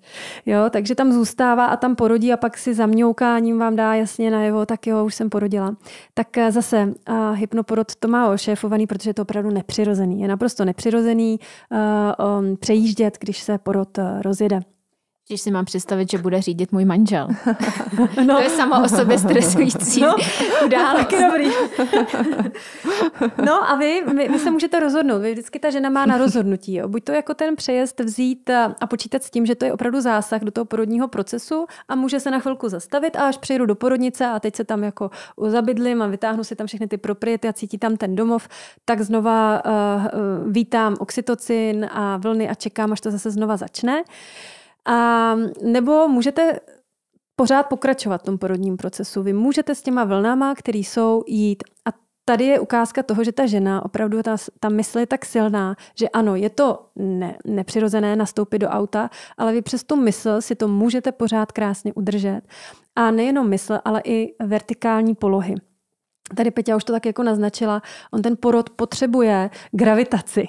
B: Jo, takže tam zůstává a tam porodí a pak si zamňoukáním vám dá jasně najevo, tak jo, už jsem porodila. Tak eh, zase a eh, hypnoporod to má ošéfovaný, protože je to opravdu nepřirozený. Je naprosto nepřirozený a, eh, a, přejíždět, když se porod rozjede.
A: Když si mám představit, že bude řídit můj manžel.
B: No. to je samo o sobě stresující no. Taky dobrý. no a vy, vy, vy se můžete rozhodnout. Vy vždycky ta žena má na rozhodnutí. Jo. Buď to jako ten přejezd vzít a, a počítat s tím, že to je opravdu zásah do toho porodního procesu a může se na chvilku zastavit a až přejdu do porodnice a teď se tam jako uzabydlím a vytáhnu si tam všechny ty propriety a cítí tam ten domov, tak znova uh, vítám oxytocin a vlny a čekám, až to zase znova začne. Uh, a nebo můžete pořád pokračovat v tom porodním procesu. Vy můžete s těma vlnama, které jsou, jít. A tady je ukázka toho, že ta žena, opravdu ta, ta mysl je tak silná, že ano, je to ne, nepřirozené nastoupit do auta, ale vy přes tu mysl si to můžete pořád krásně udržet. A nejenom mysl, ale i vertikální polohy. Tady Peťa už to tak jako naznačila, on ten porod potřebuje gravitaci.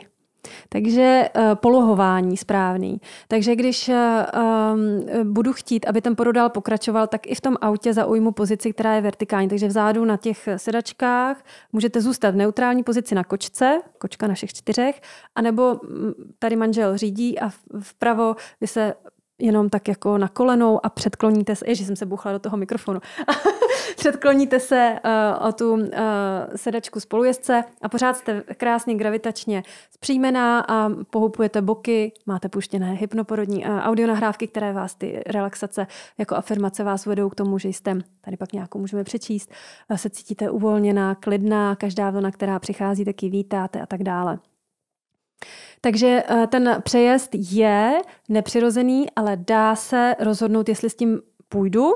B: Takže eh, polohování správný. Takže když um, budu chtít, aby ten porodál pokračoval, tak i v tom autě zaujmu pozici, která je vertikální. Takže vzadu na těch sedačkách můžete zůstat v neutrální pozici na kočce, kočka na všech čtyřech, anebo mm, tady manžel řídí a vpravo vy se jenom tak jako na kolenou a předkloníte se, že jsem se buchla do toho mikrofonu, předkloníte se uh, o tu uh, sedačku spolujezdce a pořád jste krásně gravitačně zpříjmená a pohupujete boky, máte puštěné hypnoporodní uh, audionahrávky, které vás ty relaxace jako afirmace vás vedou k tomu, že jste, tady pak nějakou můžeme přečíst, uh, se cítíte uvolněná, klidná, každá vlna, která přichází, taky vítáte a tak dále. Takže eh, ten přejezd je nepřirozený, ale dá se rozhodnout, jestli s tím půjdu,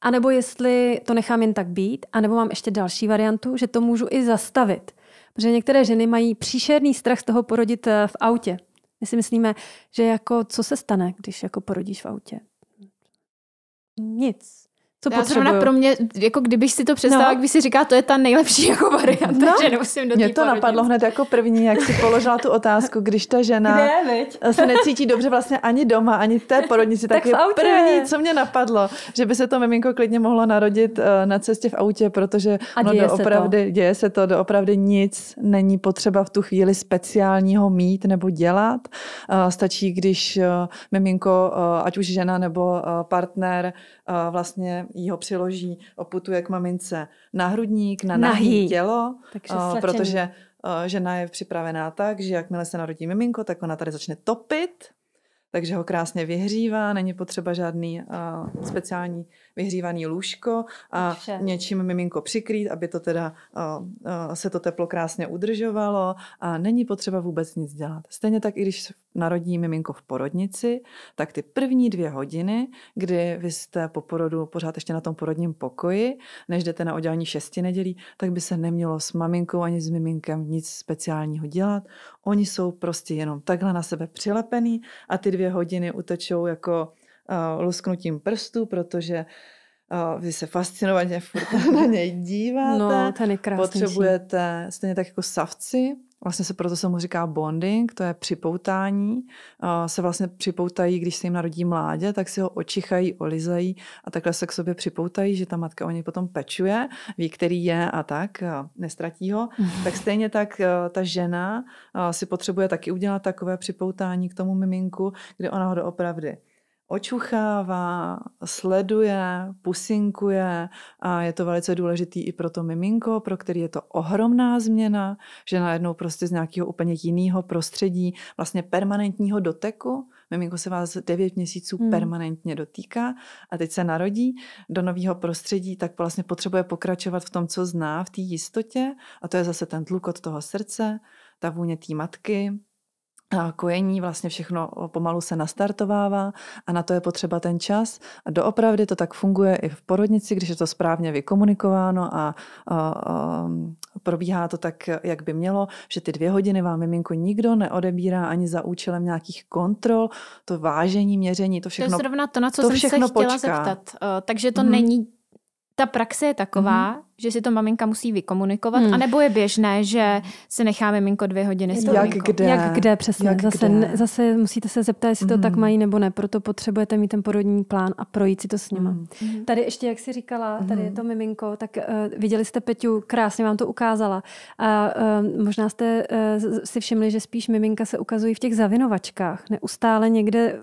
B: anebo jestli to nechám jen tak být, anebo mám ještě další variantu, že to můžu i zastavit. Protože některé ženy mají příšerný strach z toho porodit eh, v autě. My si myslíme, že jako co se stane, když jako porodíš v autě? Nic to já zrovna pro
A: mě, jako kdybych si to představila, no. by si říká, to je ta nejlepší jako varianta, no. že
C: nemusím do Mě to porodnice. napadlo hned jako první, jak si položila tu otázku, když ta žena Kde, eh, se necítí dobře vlastně ani doma, ani v té porodnici, tak, tak je první, co mě napadlo, že by se to miminko klidně mohlo narodit eh, na cestě v autě, protože A ono doopravdy, se to. děje se to, doopravdy nic není potřeba v tu chvíli speciálního mít nebo dělat. Eh, stačí, když miminko, ať už žena nebo partner, vlastně jí ho přiloží, oputuje k mamince na hrudník, na nahý tělo, Takže protože žena je připravená tak, že jakmile se narodí miminko, tak ona tady začne topit, takže ho krásně vyhřívá, není potřeba žádný uh, speciální vyhřívaný lůžko a Vše. něčím miminko přikrýt, aby to teda se to teplo krásně udržovalo a není potřeba vůbec nic dělat. Stejně tak, i když narodí miminko v porodnici, tak ty první dvě hodiny, kdy vy jste po porodu pořád ještě na tom porodním pokoji, než jdete na oddělení šesti nedělí, tak by se nemělo s maminkou ani s miminkem nic speciálního dělat. Oni jsou prostě jenom takhle na sebe přilepený a ty dvě hodiny utečou jako uh, lusknutím prstů, protože uh, vy se fascinovaně furt na něj díváte. No, ten je krásný. Potřebujete stejně tak jako savci, Vlastně se proto se mu říká bonding, to je připoutání. Uh, se vlastně připoutají, když se jim narodí mládě, tak si ho očichají, olizají a takhle se k sobě připoutají, že ta matka o něj potom pečuje, ví, který je a tak, uh, nestratí ho. Mm. Tak stejně tak uh, ta žena si potřebuje taky udělat takové připoutání k tomu miminku, kde ona ho doopravdy očuchává, sleduje, pusinkuje a je to velice důležitý i pro to miminko, pro který je to ohromná změna, že najednou prostě z nějakého úplně jiného prostředí, vlastně permanentního doteku, miminko se vás 9 měsíců hmm. permanentně dotýká a teď se narodí do nového prostředí, tak vlastně potřebuje pokračovat v tom, co zná, v té jistotě a to je zase ten od toho srdce, ta vůně té matky, kojení, vlastně všechno pomalu se nastartovává a na to je potřeba ten čas. A doopravdy to tak funguje i v porodnici, když je to správně vykomunikováno a, a, a probíhá to tak, jak by mělo, že ty dvě hodiny vám miminko nikdo neodebírá ani za účelem nějakých kontrol, to vážení, měření, to všechno. To je zrovna to, na co to jsem se chtěla počká. zeptat.
A: Uh, takže to hmm. není ta praxe je taková, mm-hmm. že si to maminka musí vykomunikovat, mm. anebo je běžné, že se necháme minko dvě hodiny s Jak kde? Jak kde,
B: přesně. Jak zase, kde? zase musíte se zeptat, jestli mm. to tak hmm. mají nebo ne, proto potřebujete mít ten porodní plán a projít si to s nima. Mm. Tady ještě, jak jsi říkala, tady je to hmm. miminko, tak uh, viděli jste Peťu, krásně vám to ukázala. A uh, možná jste uh, si všimli, že spíš miminka se ukazují v těch zavinovačkách, neustále někde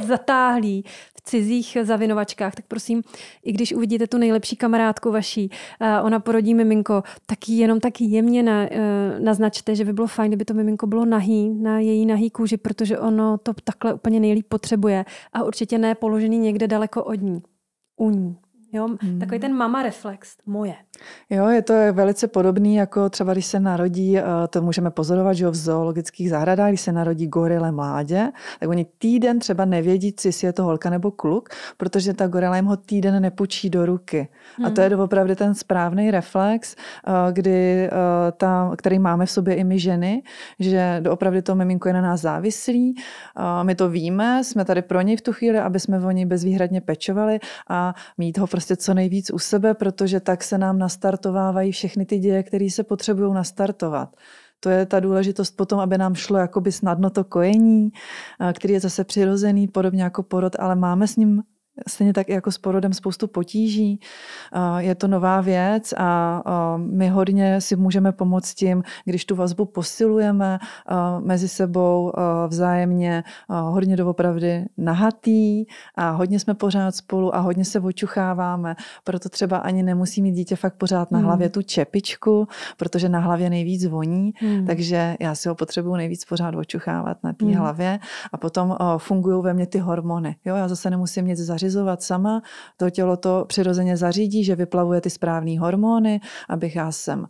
B: zatáhlí v cizích zavinovačkách, tak prosím, i když uvidíte tu nejlepší kamarádku vaší, eh, ona porodí miminko, tak jenom tak jemně na, eh, naznačte, že by bylo fajn, kdyby to miminko bylo nahý, na její nahý kůži, protože ono to takhle úplně nejlíp potřebuje a určitě ne položený někde daleko od ní. U ní. Jo? Hmm. Takový ten mama reflex, moje. Jo, je to
C: velice podobný, jako třeba když se narodí, eh, to můžeme pozorovat, že v zoologických zahradách, když se narodí gorile mládě, tak oni týden třeba nevědí, jestli je to holka nebo kluk, protože ta gorila jim ho týden nepučí do ruky. Hmm. A to mm. je opravdu ten správný reflex, eh, kdy eh, ta, který máme v sobě i my ženy, že doopravdy to miminko je na nás závislý. my to víme, jsme tady pro něj v tu chvíli, aby jsme o něj bezvýhradně pečovali a mít ho prostě prostě co nejvíc u sebe, protože tak se nám nastartovávají všechny ty děje, které se potřebují nastartovat. To je ta důležitost potom, aby nám šlo jakoby snadno to kojení, eh, který je zase přirozený, podobně jako porod, ale máme s ním Stejně tak i jako s porodem spoustu potíží. Je to nová věc a my hodně si můžeme pomoct tím, když tu vazbu posilujeme mezi sebou vzájemně hodně doopravdy nahatý a hodně jsme pořád spolu a hodně se očucháváme. Proto třeba ani nemusí mít dítě fakt pořád na hmm. hlavě tu čepičku, protože na hlavě nejvíc voní, hmm. takže já si ho potřebuju nejvíc pořád očuchávat na té hmm. hlavě a potom fungují ve mně ty hormony. Jo, já zase nemusím nic zařizovat realizovat sama. To tělo to přirozeně zařídí, že vyplavuje ty správné hormony, abych já jsem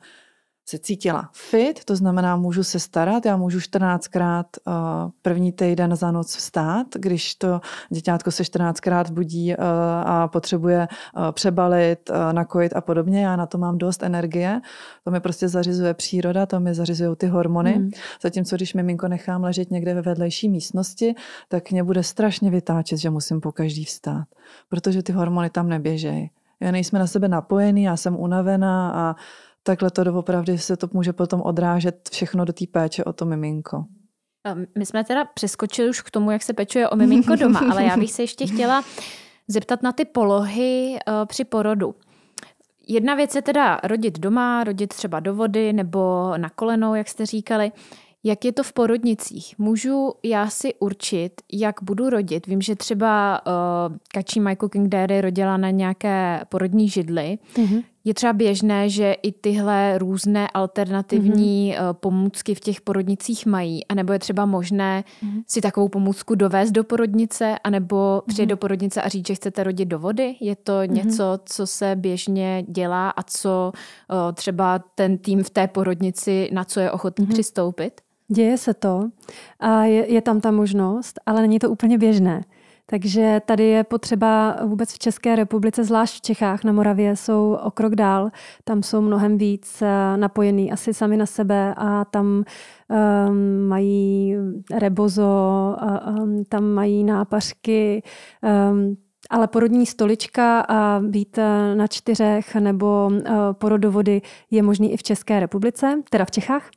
C: se cítila fit, to znamená, můžu se starat, já můžu 14krát uh, eh, první týden za noc vstát, když to děťátko se 14krát budí uh, a potřebuje uh, přebalit, uh, nakojit a podobně, já na to mám dost energie, to mi prostě zařizuje příroda, to mi zařizují ty hormony, hmm. zatímco když miminko nechám ležet někde ve vedlejší místnosti, tak mě bude strašně vytáčet, že musím po každý vstát, protože ty hormony tam neběžejí. Já nejsme na sebe napojený, já jsem unavená a takhle to doopravdy se to může potom odrážet všechno do té péče o to miminko.
A: My jsme teda přeskočili už k tomu, jak se pečuje o miminko doma, ale já bych se ještě chtěla zeptat na ty polohy eh, při porodu. Jedna věc je teda rodit doma, rodit třeba do vody nebo na kolenou, jak jste říkali. Jak je to v porodnicích? Můžu já si určit, jak budu rodit? Vím, že třeba uh, Kačí My Cooking Dairy rodila na nějaké porodní židli. Mm-hmm. Je třeba běžné, že i tyhle různé alternativní mm-hmm. pomůcky v těch porodnicích mají, anebo je třeba možné mm-hmm. si takovou pomůcku dovést do porodnice, anebo mm-hmm. přijít mhm. do porodnice a říct, že chcete rodit do vody. Je to mm-hmm. něco, co se běžně dělá a co o, eh, třeba
B: ten tým v té porodnici, na co je ochotný mm-hmm. přistoupit? Děje se to a je, je tam ta možnost, ale není to úplně běžné. Takže tady je potřeba vůbec v České republice, zvlášť v Čechách, na Moravě jsou o krok dál. Tam jsou mnohem víc eh, napojený asi sami na sebe a tam um, mají rebozo, um, tam mají nápařky, um, ale porodní stolička a být eh, na čtyřech nebo eh, porodovody je možný i v České republice, teda v Čechách.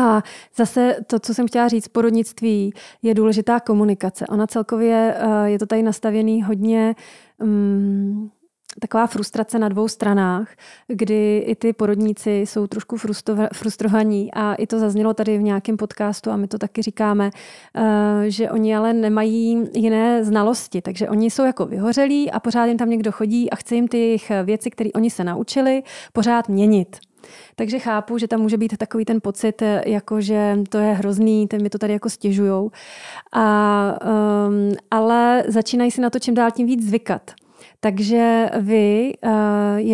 B: A zase to, co jsem chtěla říct, porodnictví je důležitá komunikace. Ona celkově eh, je to tady nastavený hodně um, taková frustrace na dvou stranách, kdy i ty porodníci jsou trošku frustrovaní a i to zaznělo tady v nějakém podcastu a my to taky říkáme, eh, že oni ale nemají jiné znalosti, takže oni jsou jako vyhořelí a pořád jim tam někdo chodí a chce jim ty jejich věci, které oni se naučili, pořád měnit. Takže chápu, že tam může být takový ten pocit, eh, jako že to je hrozný, ten mi to tady jako stěžujou. A, um, ale začínají si na to čím dál tím víc zvykat. Takže vy,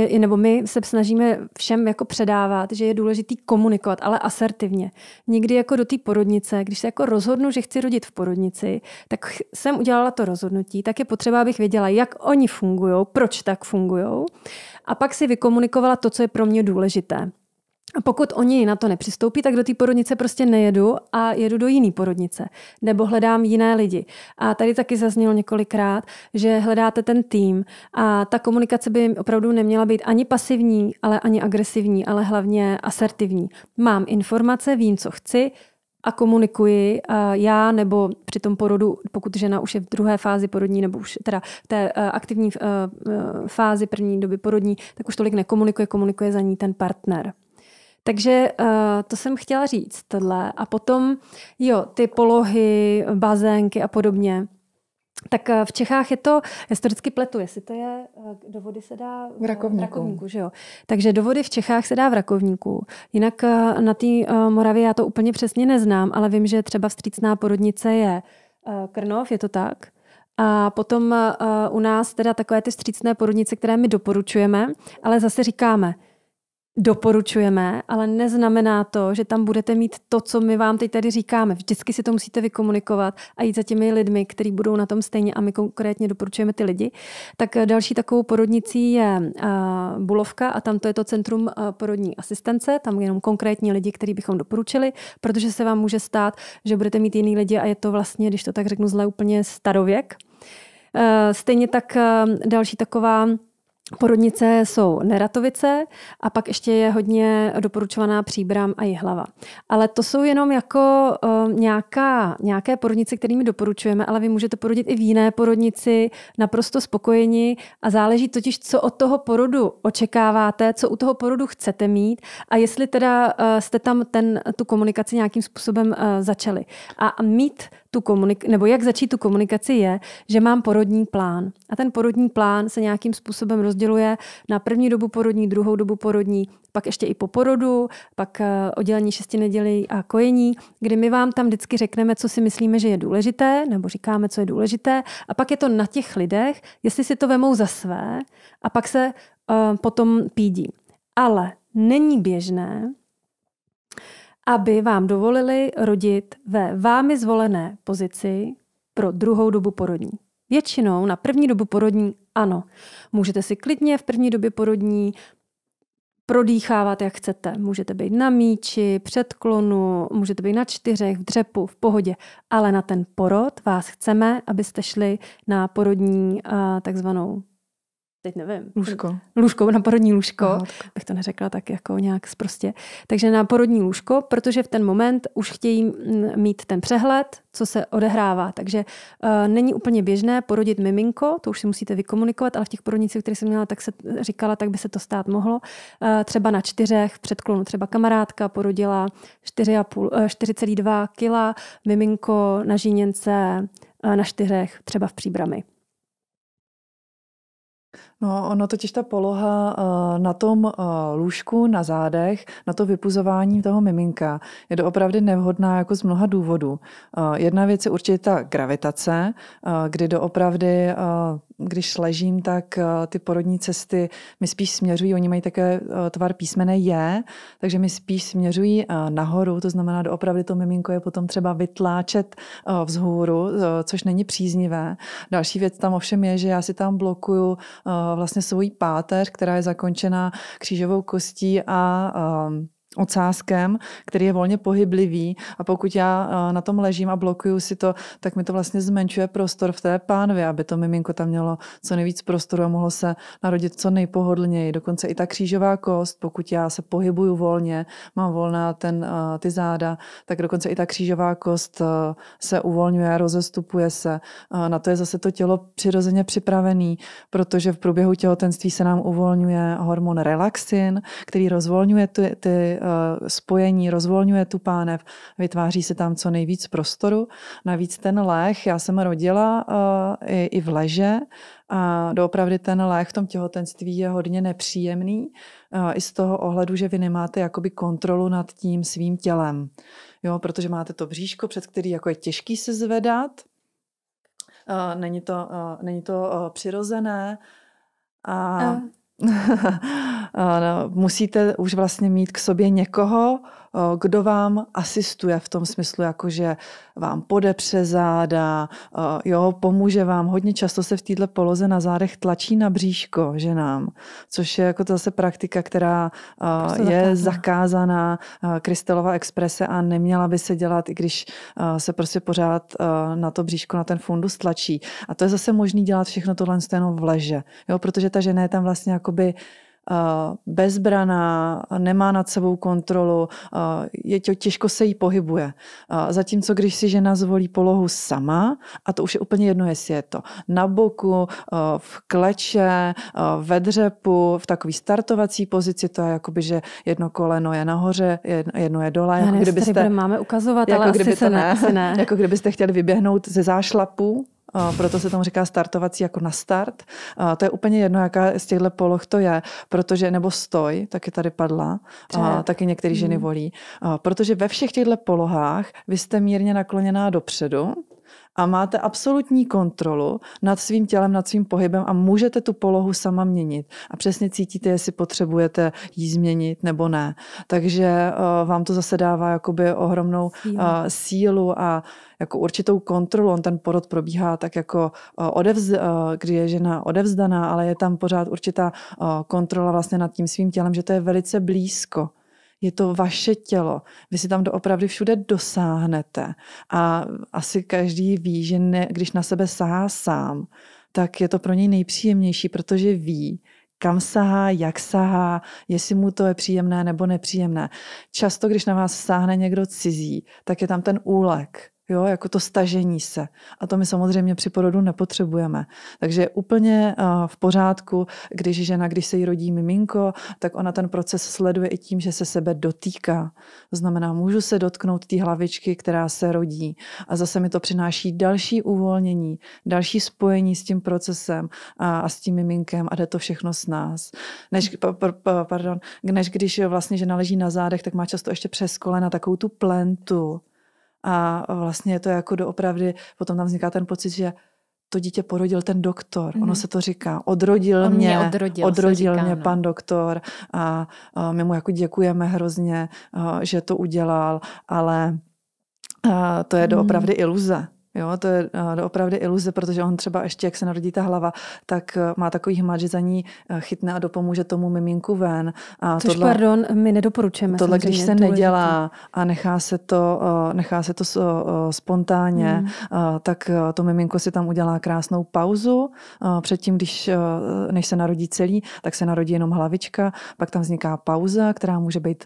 B: eh, nebo my se snažíme všem jako předávat, že je důležitý komunikovat, ale asertivně. Nikdy jako do té porodnice, když se jako rozhodnu, že chci rodit v porodnici, tak jsem udělala to rozhodnutí, tak je potřeba, abych věděla, jak oni fungují, proč tak fungují a pak si vykomunikovala to, co je pro mě důležité. A pokud oni na to nepřistoupí, tak do té porodnice prostě nejedu a jedu do jiné porodnice. Nebo hledám jiné lidi. A tady taky zaznělo několikrát, že hledáte ten tým a ta komunikace by opravdu neměla být ani pasivní, ale ani agresivní, ale hlavně asertivní. Mám informace, vím, co chci, a komunikuji já nebo při tom porodu, pokud žena už je v druhé fázi porodní nebo už teda v té e, aktivní e, e, fázi první doby porodní, tak už tolik nekomunikuje, komunikuje za ní ten partner. Takže to jsem chtěla říct, tohle. A potom, jo, ty polohy, bazénky a podobně. Tak eh, v Čechách je to, já si to vždycky pletu, jestli to je, eh, do vody se dá eh, v rakovníku. v rakovníku, že jo. Takže do vody v Čechách se dá v rakovníku. Jinak na té Moravě já to úplně přesně neznám, ale vím, že třeba vstřícná porodnice je Krnov, je to tak? A potom u nás teda takové ty vstřícné porodnice, které my doporučujeme, ale zase říkáme – doporučujeme, ale neznamená to, že tam budete mít to, co my vám teď tady říkáme. Vždycky si to musíte vykomunikovat a jít za těmi lidmi, kteří budou na tom stejně a my konkrétně doporučujeme ty lidi. Tak eh, další takovou porodnicí je eh, Bulovka a tam to je to Centrum eh, porodní asistence, tam jenom konkrétní lidi, který bychom doporučili, protože se vám může stát, že budete mít jiný lidi a je to vlastně, když to tak řeknu zle, úplně starověk. Stejně tak další taková Porodnice jsou Neratovice a pak ještě je hodně doporučovaná Příbram a Jihlava. Ale to jsou jenom jako uh, nějaká, nějaké porodnice, kterými doporučujeme, ale vy můžete porodit i v jiné porodnici, naprosto spokojeni a záleží totiž, co od toho porodu očekáváte, co u toho porodu chcete mít a jestli teda uh, jste tam ten, tu komunikaci nějakým způsobem uh, začali. A mít tu komunik- nebo jak začít tu komunikaci je, že mám porodní plán. A ten porodní plán se nějakým způsobem rozděluje na první dobu porodní, druhou dobu porodní, pak ještě i po porodu, pak eh, oddělení šesti nedělí a kojení, kdy my vám tam vždycky řekneme, co si myslíme, že je důležité, nebo říkáme, co je důležité. A pak je to na těch lidech, jestli si to vemou za své a pak se uh, potom pídí. Ale není běžné, aby vám dovolili rodit ve vámi zvolené pozici pro druhou dobu porodní. Většinou na první dobu porodní ano. Můžete si klidně v první době porodní prodýchávat, jak chcete. Můžete být na míči, předklonu, můžete být na čtyřech, v dřepu, v pohodě. Ale na ten porod vás chceme, abyste šli na porodní eh, takzvanou teď nevím. Lůžko. Lůžko, na porodní lůžko, Aha. bych to neřekla tak jako nějak prostě. Takže na porodní lůžko, protože v ten moment už chtějí mm, mít ten přehled, co se odehrává. Takže uh, není úplně běžné porodit miminko, to už si musíte vykomunikovat, ale v těch porodnicích, které jsem měla, tak se říkala, tak by se to stát mohlo. Uh, třeba na čtyřech předklonu, třeba kamarádka porodila 4,2 kg eh, kila, miminko na žíněnce uh, na čtyřech, třeba v příbrami.
C: No, ono totiž ta poloha eh, na tom eh, lůžku, na zádech, na to vypuzování toho miminka je doopravdy nevhodná jako z mnoha důvodů. Eh, jedna věc je určitě ta gravitace, kdy doopravdy když ležím, tak ty porodní cesty mi spíš směřují, oni mají také tvar písmene J, takže mi spíš směřují nahoru, to znamená, doopravdy to miminko je potom třeba vytláčet vzhůru, což není příznivé. Další věc tam ovšem je, že já si tam blokuju vlastně svoji páteř, která je zakončena křížovou kostí a ocáskem, který je volně pohyblivý a pokud já eh, na tom ležím a blokuju si to, tak mi to vlastně zmenšuje prostor v té pánvi, aby to miminko tam mělo co nejvíc prostoru a mohlo se narodit co nejpohodlněji. Dokonce i ta křížová kost, pokud já se pohybuju volně, mám volná ten, eh, ty záda, tak dokonce i ta křížová kost eh, se uvolňuje, rozestupuje se. Na to je zase to tělo přirozeně připravený, protože v průběhu těhotenství se nám uvolňuje hormon relaxin, který rozvolňuje ty, ty Eh, spojení, rozvolňuje tu pánev, vytváří se tam co nejvíc prostoru. Navíc ten léh, já jsem rodila eh, i, v leže a doopravdy ten léh v tom těhotenství je hodně nepříjemný eh, i z toho ohledu, že vy nemáte jakoby kontrolu nad tím svým tělem. Jo, protože máte to bříško, před který jako je těžký se zvedat, není to, není to přirozené, a musíte už vlastně mít k sobě někoho, Eh, kdo vám asistuje v tom smyslu, jako že vám podepře záda, eh, jo, pomůže vám. Hodně často se v této poloze na zádech tlačí na bříško ženám, což je jako to zase praktika, která prostě je zakázaná. zakázaná krystalová exprese a neměla by se dělat, i když se prostě pořád na to bříško, na ten fundus tlačí. A to je zase možný dělat všechno tohle jenom v leže, jo, protože ta žena je tam vlastně jakoby Eh, bezbraná, nemá nad sebou kontrolu, eh, je to těžko se jí pohybuje. Eh, zatímco, když si žena zvolí polohu sama, a to už je úplně jedno, jestli je to na boku, v kleče, ve dřepu, v takové startovací pozici, to je by že jedno koleno je nahoře, jedno je dole. Já jako ne, kdybyste, máme
B: ukazovat, jako ale kdyby asi se ne, ne. Jako
C: kdybyste chtěli vyběhnout ze zášlapu, proto se tomu říká startovací jako na start. To je úplně jedno, jaká z těchto poloh to je, protože nebo stoj, taky tady padla, a, taky některé ženy hmm. volí, protože ve všech těchto polohách vy jste mírně nakloněná dopředu, a máte absolutní kontrolu nad svým tělem, nad svým pohybem a můžete tu polohu sama měnit. A přesně cítíte, jestli potřebujete ji změnit nebo ne. Takže uh, vám to zase dává jakoby ohromnou uh, sílu a jako určitou kontrolu. On ten porod probíhá tak jako eh, odevz, kdy je žena odevzdaná, ale je tam pořád určitá kontrola vlastně nad tím svým tělem, že to je velice blízko je to vaše tělo. Vy si tam doopravdy všude dosáhnete. A asi každý ví, že ne, když na sebe sahá sám, tak je to pro něj nejpříjemnější, protože ví, kam sahá, jak sahá, jestli mu to je příjemné nebo nepříjemné. Často, když na vás sáhne někdo cizí, tak je tam ten úlek Jo, jako to stažení se. A to my samozřejmě při porodu nepotřebujeme. Takže je úplně eh, v pořádku, když žena, když se jí rodí miminko, tak ona ten proces sleduje i tím, že se sebe dotýká. To znamená, můžu se dotknout té hlavičky, která se rodí. A zase mi to přináší další uvolnění, další spojení s tím procesem a, a s tím miminkem a jde to všechno s nás. Než, pardon, než když vlastně žena leží na zádech, tak má často ještě přes kolena takovou tu plentu, a vlastně je to jako doopravdy, potom tam vzniká ten pocit, že to dítě porodil ten doktor, ono mhm. se to říká, odrodil On mě, mě odrodil, odrodil říká, mě no. pan doktor a, a my mu jako děkujeme hrozně, a, že to udělal, ale a, to je mhm. doopravdy mm iluze. Jo, to je eh, opravdu iluze, protože on třeba ještě, jak se narodí ta hlava, tak eh, má takový hmat, že za ní eh, chytne a dopomůže tomu miminku ven. A Což tohle, pardon,
B: my nedoporučujeme. Tohle, když se nedělá
C: a nechá se to, nechá se to spontánně, mm. tak to miminko si tam udělá krásnou pauzu. Předtím, když, než se narodí celý, tak se narodí jenom hlavička, pak tam vzniká pauza, která může být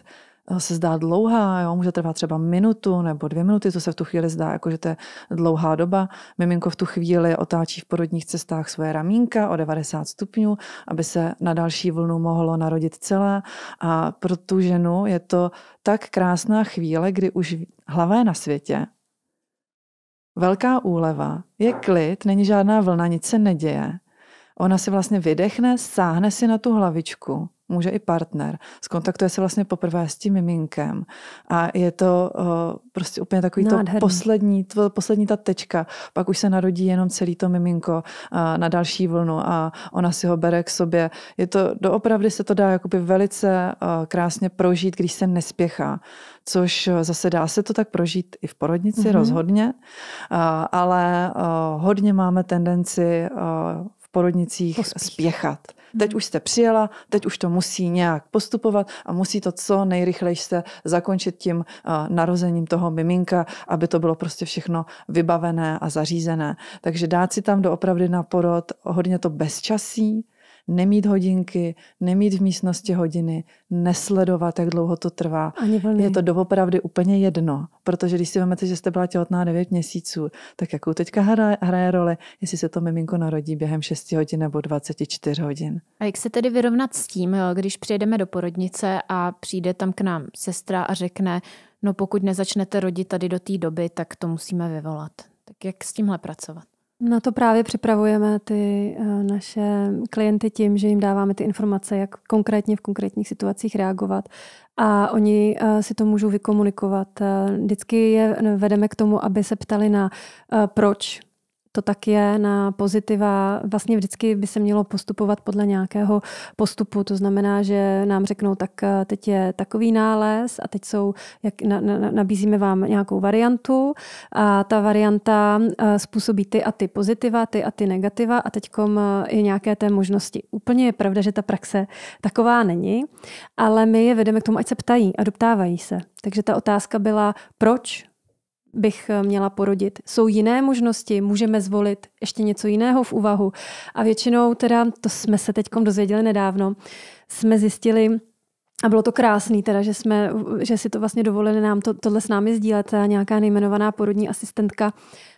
C: Eh, se zdá dlouhá, jo, může trvat třeba minutu nebo dvě minuty, to se v tu chvíli zdá, jako že to je dlouhá doba. Miminko v tu chvíli otáčí v porodních cestách svoje ramínka o 90 stupňů, aby se na další vlnu mohlo narodit celé. A pro tu ženu je to tak krásná chvíle, kdy už hlava je na světě, velká úleva, je klid, není žádná vlna, nic se neděje. Ona si vlastně vydechne, sáhne si na tu hlavičku může i partner. Skontaktuje se vlastně poprvé s tím miminkem a je to uh, prostě úplně takový Nádherný. to poslední, to, poslední ta tečka. Pak už se narodí jenom celý to miminko uh, na další vlnu a ona si ho bere k sobě. Je to, doopravdy se to dá jakoby velice uh, krásně prožít, když se nespěchá. Což zase dá se to tak prožít i v porodnici mm-hmm. rozhodně, uh, ale uh, hodně máme tendenci uh, porodnicích Pospíš. spěchat. Mhm. Teď už jste přijela, teď už to musí nějak postupovat a musí to co nejrychleji se zakončit tím eh, narozením toho miminka, aby to bylo prostě všechno vybavené a zařízené. Takže dát si tam doopravdy na porod hodně to bezčasí, nemít hodinky, nemít v místnosti hodiny, nesledovat, jak dlouho to trvá. Je to doopravdy úplně jedno, protože když si vezmete, že jste byla těhotná 9 měsíců, tak jakou teďka hraje, hraje roli, jestli se to miminko narodí během 6 hodin nebo 24 hodin.
A: A jak se tedy vyrovnat s tím, když přijedeme do porodnice a přijde tam k nám sestra a řekne, no pokud nezačnete rodit tady do té doby, tak to musíme vyvolat. Tak jak s tímhle pracovat?
B: Na to právě připravujeme ty eh, naše klienty tím, že jim dáváme ty informace, jak konkrétně v konkrétních situacích reagovat a oni eh, si to můžou vykomunikovat. Eh, vždycky je vedeme k tomu, aby se ptali na proč to tak je na pozitiva. Vlastně vždycky by se mělo postupovat podle nějakého postupu. To znamená, že nám řeknou, tak eh, teď je takový nález a teď jsou, jak na, na, nabízíme vám nějakou variantu a ta varianta eh, způsobí ty a ty pozitiva, ty a ty negativa a teď eh, je nějaké té možnosti. Úplně je pravda, že ta praxe taková není, ale my je vedeme k tomu, ať se ptají a doptávají se. Takže ta otázka byla, proč bych eh, měla porodit. Jsou jiné možnosti, můžeme zvolit ještě něco jiného v úvahu. A většinou teda, to jsme se teď dozvěděli nedávno, jsme zjistili, a bylo to krásný teda, že, jsme, že si to vlastně dovolili nám to, tohle s námi sdílet. Nějaká nejmenovaná porodní asistentka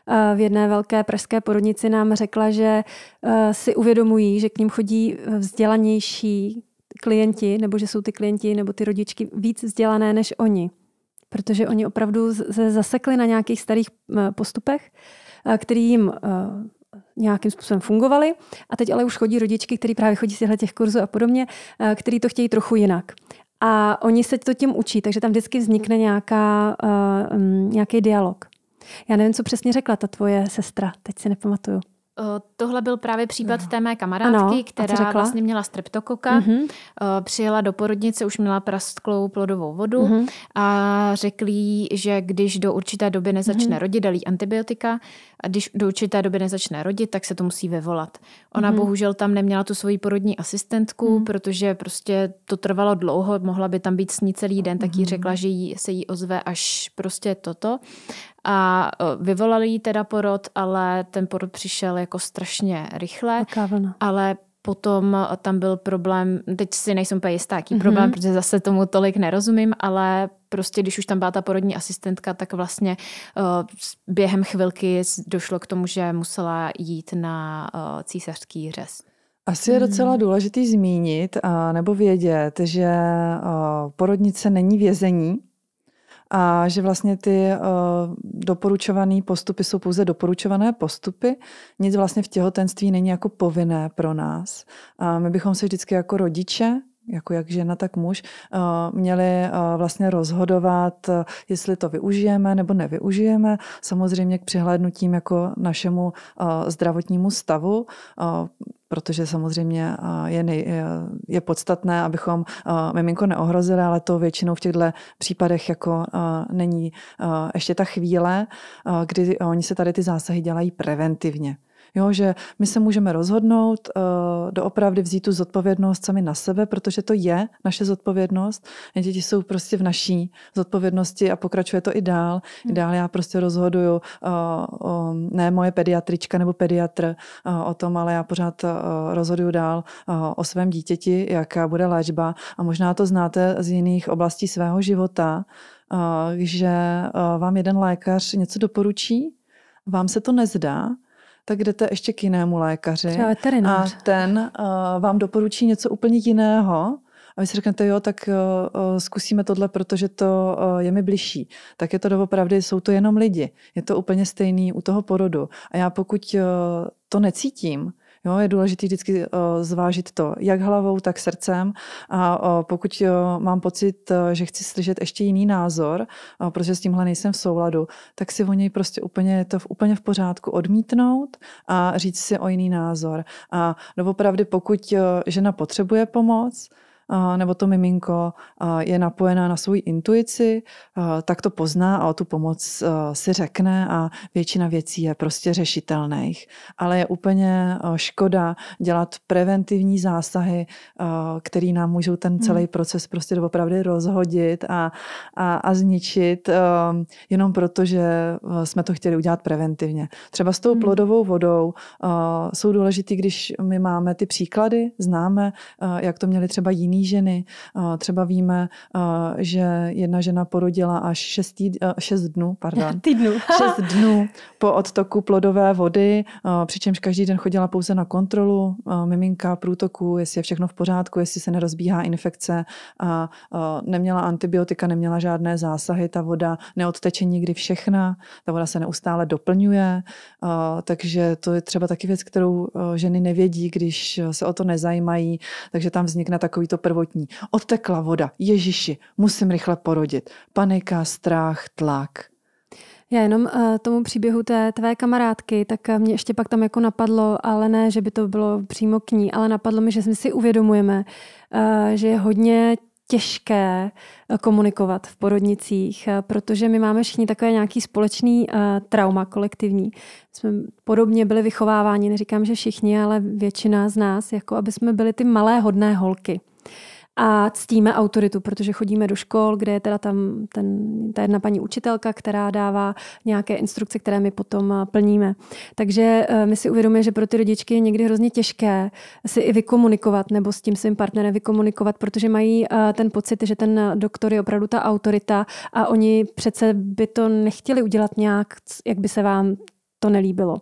B: eh, v jedné velké pražské porodnici nám řekla, že eh, si uvědomují, že k ním chodí vzdělanější klienti, nebo že jsou ty klienti nebo ty rodičky víc vzdělané než oni protože oni opravdu se zasekli na nějakých starých postupech, eh, který jim eh, nějakým způsobem fungovaly. A teď ale už chodí rodičky, které právě chodí z těch kurzů a podobně, eh, který to chtějí trochu jinak. A oni se to tím učí, takže tam vždycky vznikne nějaká, nějaký dialog. Já nevím, co přesně řekla ta tvoje sestra, teď si nepamatuju.
A: Tohle byl právě případ té mé kamarádky, ano, která vlastně měla streptokoka, mm-hmm. přijela do porodnice, už měla prasklou plodovou vodu mm-hmm. a řekli že když do určité doby nezačne mm-hmm. rodit, dalí antibiotika a když do určité doby nezačne rodit, tak se to musí vyvolat. Ona mm-hmm. bohužel tam neměla tu svoji porodní asistentku, mm-hmm. protože prostě to trvalo dlouho, mohla by tam být s ní celý den, tak mm-hmm. jí mhm. řekla, že jí, se jí ozve až prostě toto a vyvolali jí teda porod, ale ten porod přišel jako strašně rychle. Ale Potom tam byl problém, teď si nejsem úplně jistá, jaký mm-hmm. problém, protože zase tomu tolik nerozumím, ale prostě když už tam byla ta porodní asistentka, tak vlastně uh, během chvilky došlo k tomu, že musela jít na uh, císařský řez. Asi
C: je docela hmm. důležitý zmínit a, nebo vědět, že porodnice není vězení, a že vlastně ty uh, doporučované postupy jsou pouze doporučované postupy. Nic vlastně v těhotenství není jako povinné pro nás. A my bychom se vždycky jako rodiče jako jak žena, tak muž, eh, měli eh, vlastně rozhodovat, jestli to využijeme nebo nevyužijeme. Samozřejmě k přihlédnutím jako našemu zdravotnímu stavu protože samozřejmě eh, je, nej, eh, je podstatné, abychom eh, miminko neohrozili, ale to většinou v těchto případech jako není ještě ta chvíle, kdy oni se tady ty zásahy dělají preventivně. Jo, že my se můžeme rozhodnout uh, doopravdy vzít tu zodpovědnost sami na sebe, protože to je naše zodpovědnost. Děti jsou prostě v naší zodpovědnosti a pokračuje to i dál. I hmm. dál já prostě rozhoduju, uh, uh, ne moje pediatrička nebo pediatr uh, o tom, ale já pořád uh, rozhoduju dál uh, o svém dítěti, jaká bude léčba. A možná to znáte z jiných oblastí svého života, že vám jeden lékař něco doporučí, vám se to nezdá tak jdete ještě k jinému lékaři. A ten uh, vám doporučí něco úplně jiného. A vy si řeknete, jo, tak uh, zkusíme tohle, protože to uh, je mi bližší. Tak je to doopravdy, jsou to jenom lidi. Je to úplně stejný u toho porodu. A já pokud uh, to necítím, Jo, je důležité vždycky eh, zvážit to, jak hlavou, tak srdcem. A eh, pokud eh, mám pocit, že chci slyšet ještě jiný názor, protože s tímhle nejsem v souladu, tak si o něj prostě úplně je to v, úplně v pořádku odmítnout a říct si o jiný názor. A doopravdy, no pokud žena potřebuje pomoc, nebo to miminko je napojená na svou intuici, tak to pozná a o tu pomoc si řekne a většina věcí je prostě řešitelných. Ale je úplně škoda dělat preventivní zásahy, který nám můžou ten celý hmm. proces prostě doopravdy rozhodit a, a, a zničit jenom proto, že jsme to chtěli udělat preventivně. Třeba s tou hmm. plodovou vodou jsou důležitý, když my máme ty příklady, známe, jak to měli třeba jiní jiné ženy. Třeba víme, že jedna žena porodila až 6, šest dnů, pardon, šest dnů po odtoku plodové vody, přičemž každý den chodila pouze na kontrolu miminka, průtoku, jestli je všechno v pořádku, jestli se nerozbíhá infekce a neměla antibiotika, neměla žádné zásahy, ta voda neodteče nikdy všechna, ta voda se neustále doplňuje, takže to je třeba taky věc, kterou ženy nevědí, když se o to nezajímají, takže tam vznikne takovýto prvotní. Odtekla voda. Ježiši, musím rychle porodit. Panika, strach, tlak.
B: Já jenom eh, tomu příběhu té tvé kamarádky, tak eh, mě ještě pak tam jako napadlo, ale ne, že by to bylo přímo k ní, ale napadlo mi, že jsme si uvědomujeme, eh, že je hodně těžké komunikovat v porodnicích, protože my máme všichni takové nějaký společný trauma kolektivní. Jsme podobně byli vychováváni, neříkám, že všichni, ale většina z nás, jako aby jsme byli ty malé hodné holky a ctíme autoritu, protože chodíme do škol, kde je teda tam ten, ta jedna paní učitelka, která dává nějaké instrukce, které my potom eh, plníme. Takže eh, my si uvědomujeme, že pro ty rodičky je někdy hrozně těžké si i vykomunikovat nebo s tím svým partnerem vykomunikovat, protože mají eh, ten pocit, že ten doktor je opravdu ta autorita a oni přece by to nechtěli udělat nějak, jak by se vám to nelíbilo.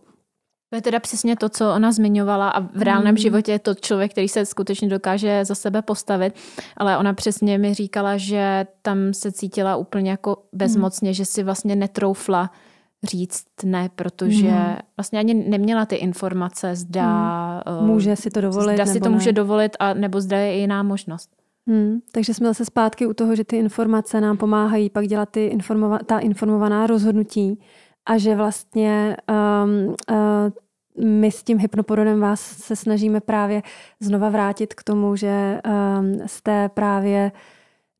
A: To je teda přesně to, co ona zmiňovala a v reálném mm. životě
B: je to člověk,
A: který se skutečně dokáže za sebe postavit, ale ona přesně mi říkala, že tam se cítila úplně jako hmm. bezmocně, mm. že si vlastně netroufla říct ne, protože mm. vlastně ani neměla ty informace, zda... Mm. Může si to dovolit. Zda si to ne. může dovolit, a nebo zda je jiná možnost.
B: Hmm, takže jsme zase zpátky u toho, že ty informace nám pomáhají pak dělat ty informova- ta informovaná rozhodnutí a že vlastně um, uh, my s tím hypnoporodem vás se snažíme právě znova vrátit k tomu, že ehm, jste právě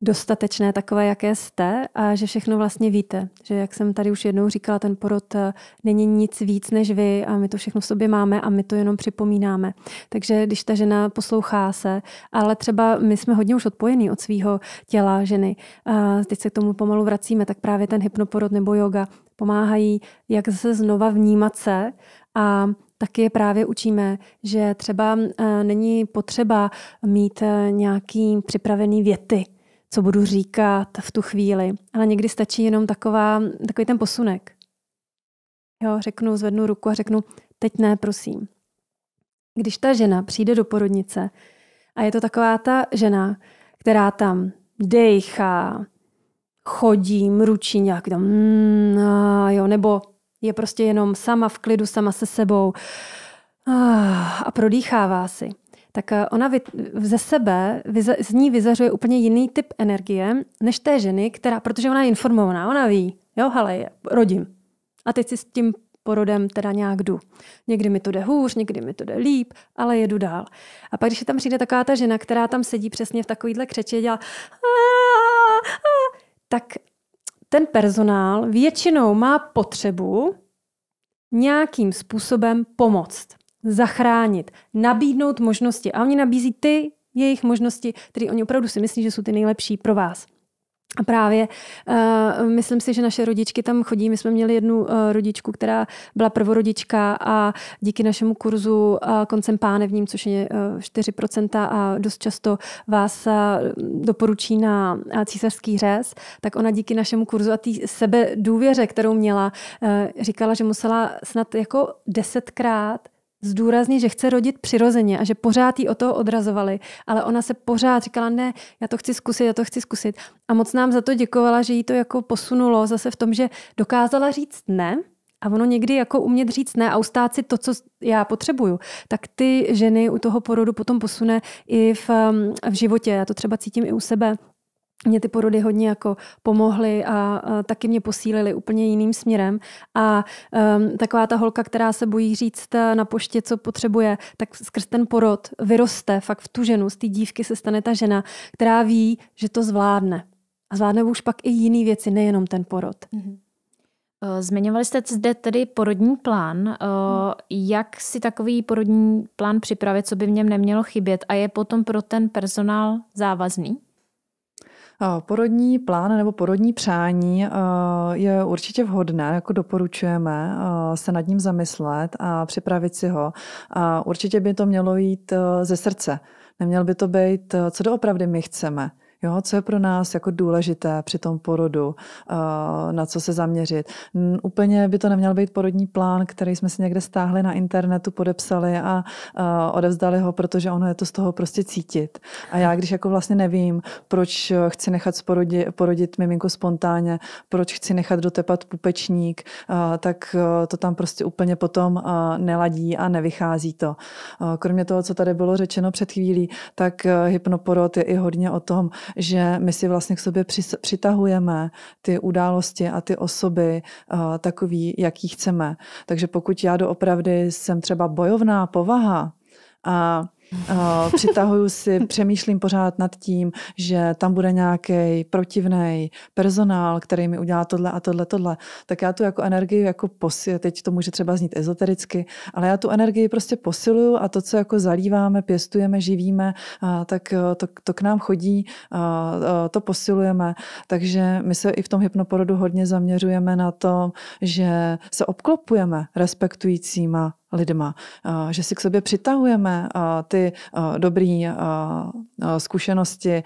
B: dostatečné takové, jaké jste a že všechno vlastně víte. Že jak jsem tady už jednou říkala, ten porod eh, není nic víc než vy a my to všechno v sobě máme a my to jenom připomínáme. Takže když ta žena poslouchá se, ale třeba my jsme hodně už odpojení od svého těla ženy, a teď se k tomu pomalu vracíme, tak právě ten hypnoporod nebo yoga pomáhají, jak se znova vnímat se a taky je právě učíme, že třeba eh, není potřeba mít eh, nějaký připravený věty, co budu říkat v tu chvíli. Ale někdy stačí jenom taková, takový ten posunek. Jo, řeknu, zvednu ruku a řeknu, teď ne, prosím. Když ta žena přijde do porodnice a je to taková ta žena, která tam dejchá, chodí, mručí nějak tam, mm, a jo, nebo je prostě jenom sama v klidu, sama se sebou ah, a, prodýchává si tak eh, ona ze sebe, z ní vyzařuje úplně jiný typ energie, než té ženy, která, protože ona je informovaná, ona ví, jo, hele, rodím. A teď si s tím porodem teda nějak jdu. Někdy mi to jde hůř, někdy mi to jde líp, ale jedu dál. A pak, když je tam přijde taková ta žena, která tam sedí přesně v takovýhle křeči a dělá tak ten personál většinou má potřebu nějakým způsobem pomoct zachránit, nabídnout možnosti. A oni nabízí ty jejich možnosti, které oni opravdu si myslí, že jsou ty nejlepší pro vás. A právě uh, myslím si, že naše rodičky tam chodí. My jsme měli jednu uh, rodičku, která byla prvorodička a díky našemu kurzu uh, koncem pánevním, což je uh, 4% a dost často vás uh, doporučí na uh, císařský řez, tak ona díky našemu kurzu a té důvěře, kterou měla, uh, říkala, že musela snad jako desetkrát zdůraznit, že chce rodit přirozeně a že pořád jí o toho odrazovali, ale ona se pořád říkala, ne, já to chci zkusit, já to chci zkusit. A moc nám za to děkovala, že jí to jako posunulo zase v tom, že dokázala říct ne, a ono někdy jako umět říct ne a ustát si to, co já potřebuju, tak ty ženy u toho porodu potom posune i v, v životě. Já to třeba cítím i u sebe, mě ty porody hodně jako pomohly a, a taky mě posílily úplně jiným směrem. A um, taková ta holka, která se bojí říct eh, na poště, co potřebuje, tak skrz ten porod vyroste fakt v tu ženu, z té dívky se stane ta žena, která ví, že to zvládne. A zvládne už pak i jiné věci, nejenom ten porod. Mm-hmm. Zmiňovali jste zde tedy
A: porodní plán. Eh, jak si takový porodní plán připravit, co by v něm nemělo chybět a je potom pro ten personál závazný?
C: Porodní plán nebo porodní přání je určitě vhodné, jako doporučujeme se nad ním zamyslet a připravit si ho. A určitě by to mělo jít e, ze srdce. Neměl by to být, e, co doopravdy my chceme. Jo, co je pro nás jako důležité při tom porodu, eh, na co se zaměřit. Úplně by to neměl být porodní plán, který jsme si někde stáhli na internetu, podepsali a eh, odevzdali ho, protože ono je to z toho prostě cítit. A já, když jako vlastně nevím, proč chci nechat sporodi, porodit miminko spontánně, proč chci nechat dotepat pupečník, eh, tak to tam prostě úplně potom neladí a nevychází to. Kromě toho, co tady bylo řečeno před chvílí, tak hypnoporod je i hodně o tom, že my si vlastně k sobě přitahujeme ty události a ty osoby eh, takový, jaký chceme. Takže pokud já doopravdy jsem třeba bojovná povaha a Eh, přitahuju si, přemýšlím pořád nad tím, že tam bude nějaký protivný personál, který mi udělá tohle a tohle, tohle. Tak já tu jako energii jako posiluju, teď to může třeba znít ezotericky, ale já tu energii prostě posiluju a to, co jako zalíváme, pěstujeme, živíme, eh, tak eh, to, to k nám chodí, to posilujeme. Takže my se i v tom hypnoporodu hodně zaměřujeme na to, že se obklopujeme respektujícíma lidma, že si k sobě přitahujeme ty dobré zkušenosti,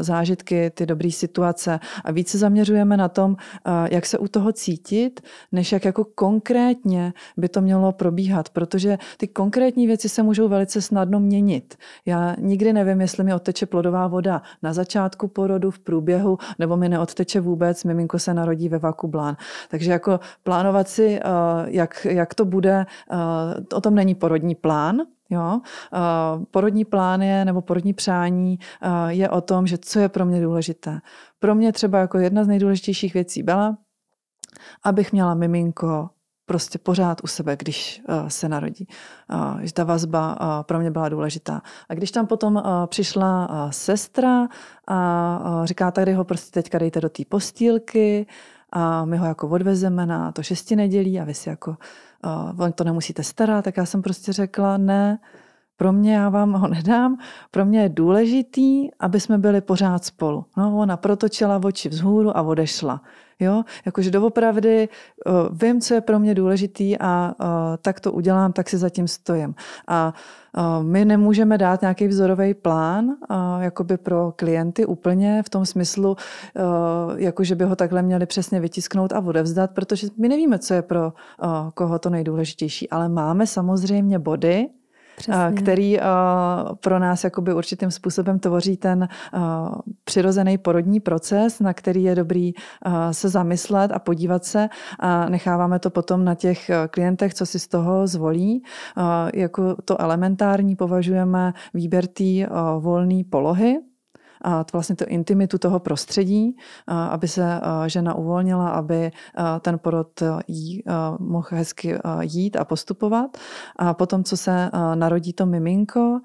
C: zážitky, ty dobré situace a více zaměřujeme na tom, jak se u toho cítit, než jak jako konkrétně by to mělo probíhat, protože ty konkrétní věci se můžou velice snadno měnit. Já nikdy nevím, jestli mi odteče plodová voda na začátku porodu, v průběhu, nebo mi neodteče vůbec, miminko se narodí ve vakublán. Takže jako plánovat si, jak, jak to bude, Eh, o tom není porodní plán, Jo? Eh, porodní plán je, nebo porodní přání eh, je o tom, že co je pro mě důležité. Pro mě třeba jako jedna z nejdůležitějších věcí byla, abych měla miminko prostě pořád u sebe, když se narodí. Že ta vazba pro mě byla důležitá. A když tam potom přišla sestra a říká, tady ho prostě teďka dejte do té postýlky, a my ho jako odvezeme na to šesti nedělí a vy si jako, uh, to nemusíte starat, tak já jsem prostě řekla ne, pro mě, já vám ho nedám, pro mě je důležitý, aby jsme byli pořád spolu. No, ona protočila oči vzhůru a odešla. Jo, jakože doopravdy uh, vím, co je pro mě důležitý a uh, tak to udělám, tak si zatím stojím. A uh, my nemůžeme dát nějaký vzorový plán uh, jakoby pro klienty úplně v tom smyslu, uh, jakože by ho takhle měli přesně vytisknout a odevzdat, protože my nevíme, co je pro uh, koho to nejdůležitější, ale máme samozřejmě body, Přesně. který pro nás jakoby určitým způsobem tvoří ten přirozený porodní proces, na který je dobrý se zamyslet a podívat se a necháváme to potom na těch klientech, co si z toho zvolí. Jako to elementární považujeme výběr té volné polohy, to vlastně tu intimitu toho prostředí, aby se žena uvolnila, aby ten porod jí mohl hezky jít a postupovat. A potom, co se narodí to miminko,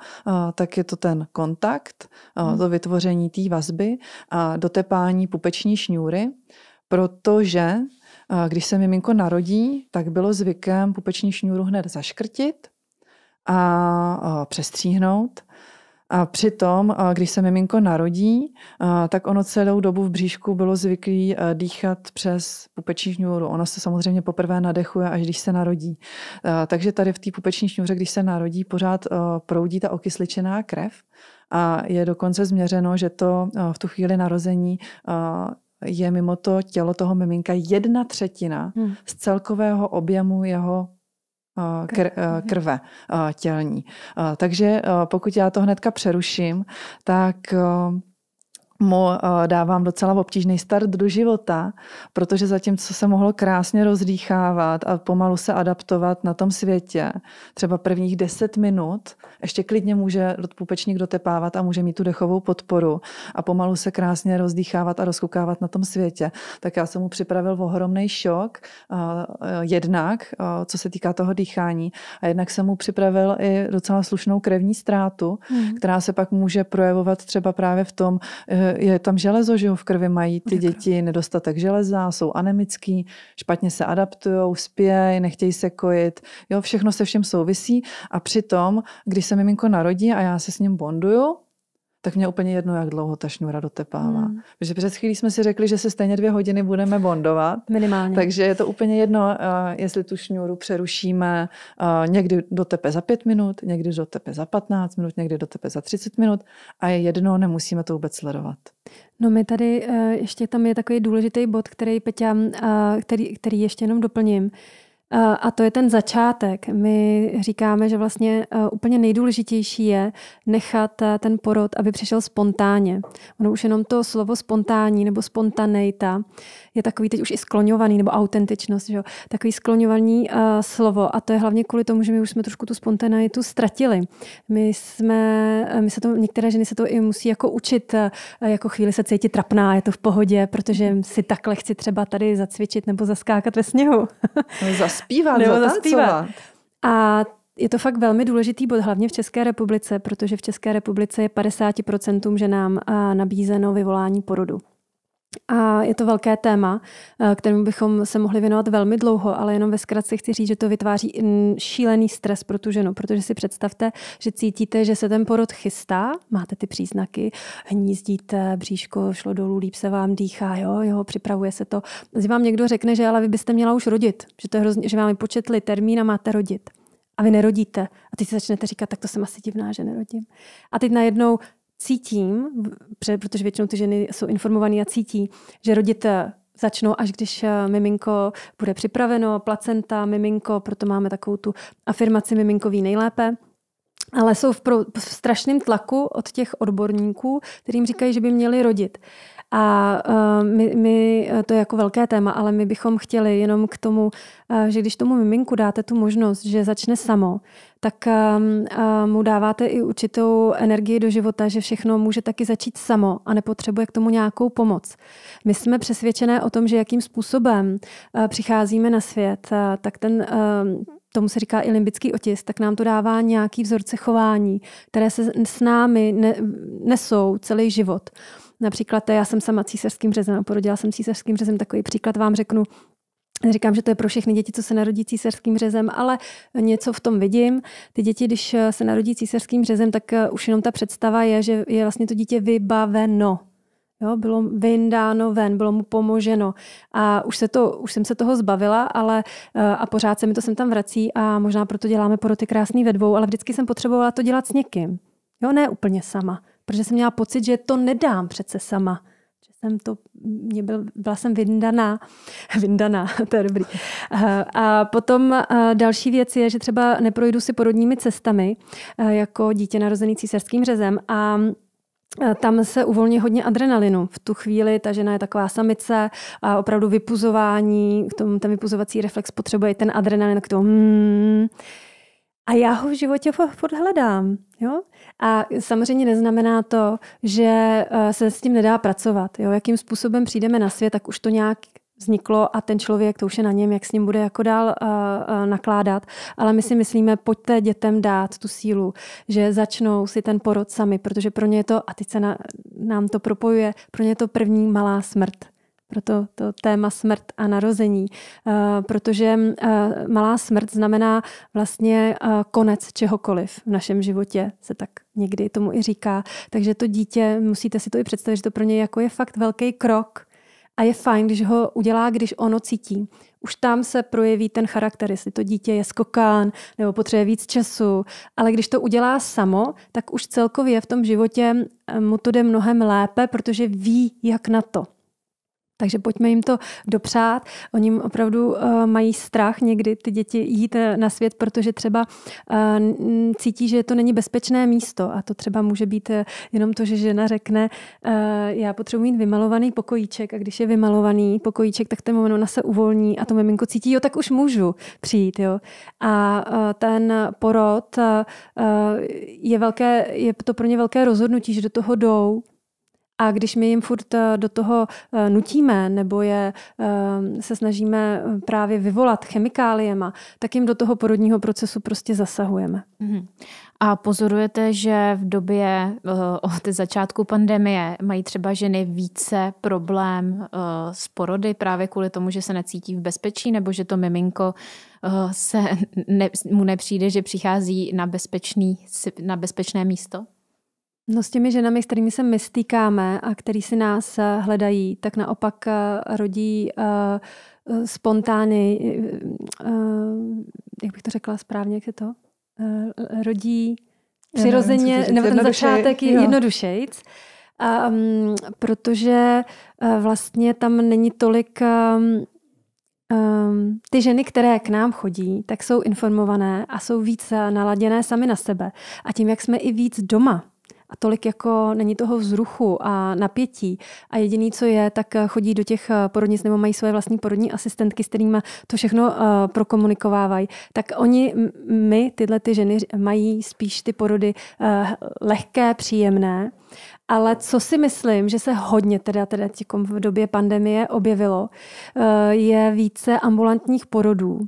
C: tak je to ten kontakt, hmm. to vytvoření té vazby a dotepání pupeční šňůry, protože když se miminko narodí, tak bylo zvykem pupeční šňůru hned zaškrtit a přestříhnout a přitom, když se miminko narodí, tak ono celou dobu v bříšku bylo zvyklý dýchat přes pupeční šňůru. Ono se samozřejmě poprvé nadechuje, až když se narodí. Takže tady v té pupeční šňůře, když se narodí, pořád proudí ta okysličená krev a je dokonce změřeno, že to v tu chvíli narození je mimo to tělo toho miminka jedna třetina hmm. z celkového objemu jeho Eh, kr, eh, mhm. krve eh, tělní. Takže pokud já to hnedka přeruším, tak mu eh, dávám docela obtížný start do života, protože zatímco se mohlo krásně rozdýchávat a pomalu se adaptovat na tom světě, třeba prvních 10 minut, ještě klidně může půpečník dotepávat a může mít tu dechovou podporu a pomalu se krásně rozdýchávat a rozkukávat na tom světě, tak já jsem mu připravil ohromný šok, eh, jednak, eh, co se týká toho dýchání, a jednak jsem mu připravil i docela slušnou krevní ztrátu, mm. která se pak může projevovat třeba právě v tom, je tam železo, že ho v krvi mají ty děti nedostatek železa, jsou anemický, špatně se adaptují, spějí, nechtějí se kojit, jo, všechno se všem souvisí a přitom, když se miminko narodí a já se s ním bonduju, tak mě úplně jedno, jak dlouho ta šňůra dotepává. Hmm. Protože před chvílí jsme si řekli, že se stejně dvě hodiny budeme bondovat. Minimálně. Takže je to úplně jedno, eh, jestli tu šňůru přerušíme eh, někdy do tepe za pět minut, někdy do tepe za 15 minut, někdy do tepe za 30 minut a je jedno, nemusíme to vůbec sledovat.
B: No my tady eh, ještě tam je takový důležitý bod, který Peťa, který, který ještě jenom doplním a to je ten začátek. My říkáme, že vlastně e, úplně nejdůležitější je nechat e, ten porod, aby přišel spontánně. Ono už jenom to slovo spontánní nebo spontaneita je takový teď už i skloňovaný, nebo autentičnost, že jo? takový skloňovaný uh, slovo. A to je hlavně kvůli tomu, že my už jsme trošku tu spontaneitu ztratili. My jsme, my se to, některé ženy se to i musí jako učit, jako chvíli se cítit trapná, je to v pohodě, protože si takhle chci třeba tady zacvičit nebo zaskákat ve sněhu zaspívat, nebo zaspívat. A je to fakt velmi důležitý bod, hlavně v České republice, protože v České republice je 50% ženám nabízeno vyvolání porodu. A je to velké téma, eh, kterému bychom se mohli věnovat velmi dlouho, ale jenom ve zkratce chci říct, že to vytváří šílený stres pro tu ženu, protože si představte, že cítíte, že se ten porod chystá, máte ty příznaky, hnízdíte, bříško šlo dolů, líp se vám dýchá, jo, jo, připravuje se to. Když vám někdo řekne, že ale vy byste měla už rodit, že, to je hrozně, že vám vypočetli termín a máte rodit. A vy nerodíte. A teď si začnete říkat, tak to jsem asi divná, že nerodím. A teď najednou cítím, protože většinou ty ženy jsou informované a cítí, že rodit eh, začnou, až když eh, miminko bude připraveno, placenta, miminko, proto máme takovou tu afirmaci miminkový nejlépe. Ale jsou v, pro, v strašném tlaku od těch odborníků, kterým říkají, že by měli rodit. A eh, my, my, eh, to je jako velké téma, ale my bychom chtěli jenom k tomu, eh, že když tomu miminku dáte tu možnost, že začne samo, tak ehm, mu dáváte i určitou energii do života, že všechno může taky začít samo a nepotřebuje k tomu nějakou pomoc. My jsme přesvědčené o tom, že jakým způsobem přicházíme na svět, tak ten ehm, tomu se říká i limbický otisk, tak nám to dává nějaký vzorce chování, které se s námi ne, nesou celý život. Například já jsem sama císařským řezem a porodila jsem císařským řezem. Takový příklad vám řeknu. Říkám, že to je pro všechny děti, co se narodí císařským řezem, ale něco v tom vidím. Ty děti, když se narodí císařským řezem, tak eh, už jenom ta představa je, že je vlastně to dítě vybaveno. Jo, bylo vyndáno ven, bylo mu pomoženo. A už, se to, už jsem se toho zbavila, ale eh, a pořád se mi to sem tam vrací a možná proto děláme poroty krásný ve dvou, ale vždycky jsem potřebovala to dělat s někým. Jo, ne úplně sama protože jsem měla pocit, že to nedám přece sama. Že jsem to, mě byl, byla jsem vyndaná. Vyndaná, to je dobrý. Eh, a potom eh, další věc je, že třeba neprojdu si porodními cestami eh, jako dítě narozený císařským řezem a tam se uvolní hodně adrenalinu. V tu chvíli ta žena je taková samice a opravdu vypuzování, k tomu ten vypuzovací reflex potřebuje ten adrenalin k tomu. Hmm. A já ho v životě podhledám. hledám. Jo? A samozřejmě neznamená to, že eh, se s tím nedá pracovat. Jo? Jakým způsobem přijdeme na svět, tak už to nějak vzniklo a ten člověk, to už je na něm, jak s ním bude jako dál uh, uh, nakládat. Ale my si myslíme, pojďte dětem dát tu sílu, že začnou si ten porod sami, protože pro ně je to, a teď se na, nám to propojuje, pro ně je to první malá smrt proto to téma smrt a narození, eh, protože eh, malá smrt znamená vlastně eh, konec čehokoliv v našem životě, se tak někdy tomu i říká. Takže to dítě, musíte si to i představit, že to pro něj jako je fakt velký krok, a je fajn, když ho udělá, když ono cítí. Už tam se projeví ten charakter, jestli to dítě je skokán nebo potřebuje víc času. Ale když to udělá samo, tak už celkově v tom životě mu to jde mnohem lépe, protože ví, jak na to. Takže pojďme jim to dopřát. Oni opravdu uh, mají strach někdy ty děti jít eh, na svět, protože třeba uh, cítí, že to není bezpečné místo. A to třeba může být uh, jenom to, že žena řekne, já potřebuji mít vymalovaný pokojíček. A když je vymalovaný pokojíček, tak ten moment ona se uvolní a to miminko cítí, jo, tak už můžu přijít. Jo. A ten porod je, velké, je to pro ně velké rozhodnutí, že do toho jdou a když my jim furt eh, do toho eh, nutíme nebo je eh, se snažíme právě vyvolat chemikáliema, tak jim do toho porodního procesu prostě zasahujeme. Mhm. A pozorujete, že v době
A: od začátku pandemie mají třeba ženy více problém s porody právě kvůli tomu, že se necítí v bezpečí nebo že to miminko se
B: ne, mu nepřijde, že přichází na, bezpečný, na bezpečné místo? No s těmi ženami, s kterými se my stýkáme a který si nás eh, hledají, tak naopak eh, rodí uh, eh, spontány, uh, jak bych to řekla správně, jak je to? Uh, rodí přirozeně, nevím, nebo ten začátek je jednodušejc. Um, protože uh, vlastně tam není tolik um, Um, ty ženy, které k nám chodí, tak jsou informované a jsou víc naladěné sami na sebe. A tím, jak jsme i víc doma, a tolik jako není toho vzruchu a napětí a jediný, co je, tak eh, chodí do těch eh, porodnic nebo mají své vlastní porodní asistentky, s kterými to všechno eh, prokomunikovávají. Tak oni, my, tyhle ty ženy, mají spíš ty porody lehké, příjemné ale co si myslím, že se hodně teda, teda v době pandemie objevilo, eh, je více ambulantních porodů.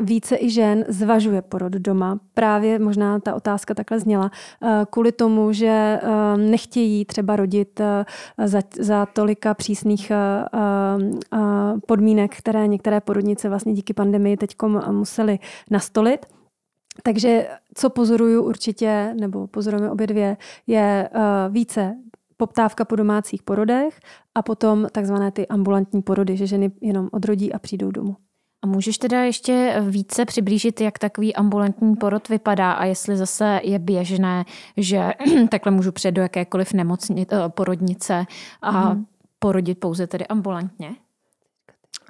B: Více i žen zvažuje porod doma. Právě možná ta otázka takhle zněla. Eh, kvůli tomu, že eh, nechtějí třeba rodit za, za tolika přísných podmínek, které některé porodnice vlastně díky pandemii teď museli nastolit. Takže co pozoruju určitě, nebo pozorujeme obě dvě, je uh, více poptávka po domácích porodech a potom takzvané ty ambulantní porody, že ženy jenom odrodí a přijdou domů. A můžeš teda ještě více
A: přiblížit, jak takový ambulantní porod vypadá a jestli zase je běžné, že takhle můžu přijet do jakékoliv nemocnice, eh, porodnice a mhm. porodit pouze tedy ambulantně?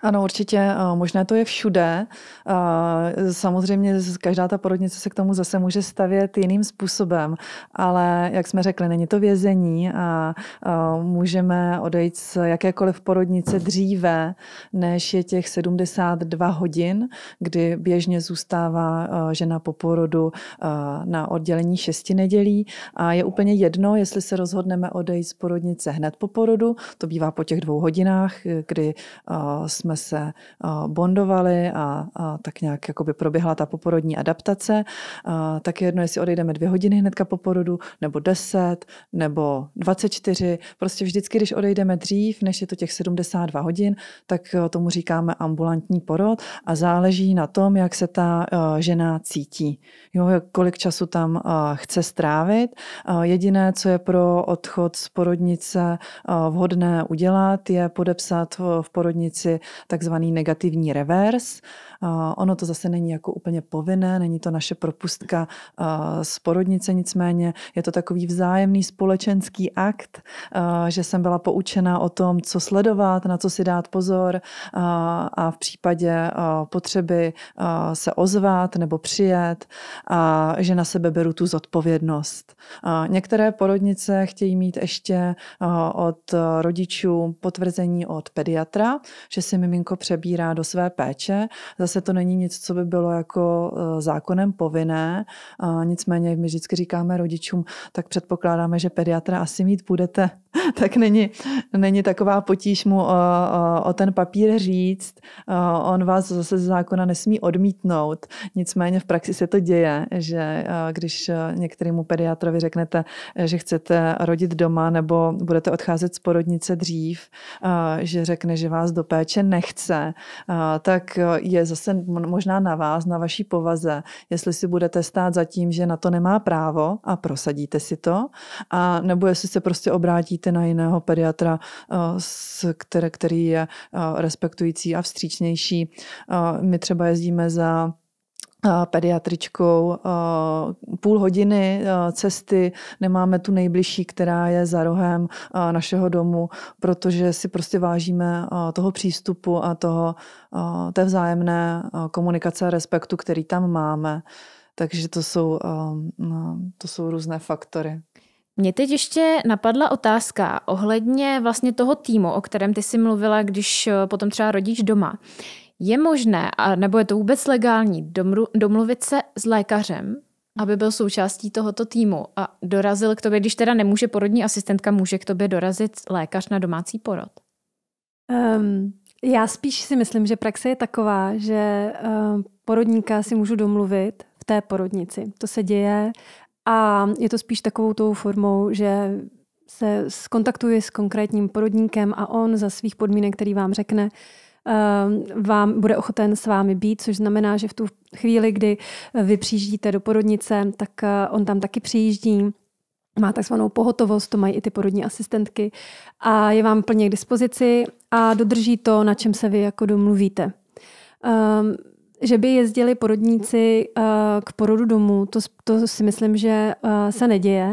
C: Ano, určitě. Eh, možné to je všude. Eh, samozřejmě každá ta porodnice se k tomu zase může stavět jiným způsobem, ale jak jsme řekli, není to vězení a eh, můžeme odejít z jakékoliv porodnice dříve, než je těch 72 hodin, kdy běžně zůstává žena po porodu na oddělení 6 nedělí a je úplně jedno, jestli se rozhodneme odejít z porodnice hned po porodu, to bývá po těch dvou hodinách, kdy jsme jsme se eh, bondovali a, a tak nějak jakoby proběhla ta poporodní adaptace, a, eh, tak je jedno, jestli odejdeme dvě hodiny hnedka po porodu, nebo deset, nebo 24, prostě vždycky, když odejdeme dřív, než je to těch 72 hodin, tak eh, tomu říkáme ambulantní porod a záleží na tom, jak se ta žena cítí, jo, kolik času tam chce strávit. Jediné, co je pro odchod z porodnice vhodné udělat, je podepsat v porodnici takzvaný negativní revers. Ono to zase není jako úplně povinné, není to naše propustka z porodnice, nicméně je to takový vzájemný společenský akt, že jsem byla poučena o tom, co sledovat, na co si dát pozor a v případě potřeby se ozvat nebo přijet a že na sebe beru tu zodpovědnost. Některé porodnice chtějí mít ještě od rodičů potvrzení od pediatra, že si mi miminko přebírá do své péče. Zase to není nic, co by bylo jako e, zákonem povinné, e, nicméně my vždycky říkáme rodičům, tak předpokládáme, že pediatra asi mít budete, tak není, není taková potíž mu o, e, o, o ten papír říct. On vás zase z zákona nesmí odmítnout. Nicméně v praxi se to děje, že když některému pediatrovi řeknete, že chcete rodit doma nebo budete odcházet z porodnice dřív, že řekne, že vás do péče ne nechce, tak e, je zase možná na vás, na vaší povaze, jestli si budete stát za tím, že na to nemá právo a prosadíte si to, a nebo jestli se prostě obrátíte na jiného pediatra, e, který je e, respektující a vstřícnější. My třeba jezdíme za pediatričkou půl hodiny cesty, nemáme tu nejbližší, která je za rohem našeho domu, protože si prostě vážíme toho přístupu a toho, té vzájemné komunikace a respektu,
A: který tam máme. Takže to jsou, no, to jsou různé faktory. Mě teď ještě napadla otázka ohledně vlastně toho týmu, o kterém ty jsi mluvila, když potom třeba rodič doma. Je možné, a nebo je to vůbec legální, domru, domluvit se s lékařem, aby byl součástí tohoto týmu a dorazil k tobě, když teda nemůže porodní asistentka, může k tobě dorazit lékař na domácí porod?
B: Um, já spíš si myslím, že praxe je taková, že um, porodníka si můžu domluvit v té porodnici. To se děje a je to spíš takovou tou formou, že se skontaktuji s konkrétním porodníkem a on za svých podmínek, který vám řekne, Ehm, vám bude ochoten s vámi být, což znamená, že v tu chvíli, kdy eh, vy přijíždíte do porodnice, tak eh, on tam taky přijíždí má takzvanou pohotovost, to mají i ty porodní asistentky a je vám plně k dispozici a dodrží to, na čem se vy jako domluvíte. Um, že by jezdili porodníci uh, k porodu domů, to, to si myslím, že uh, se neděje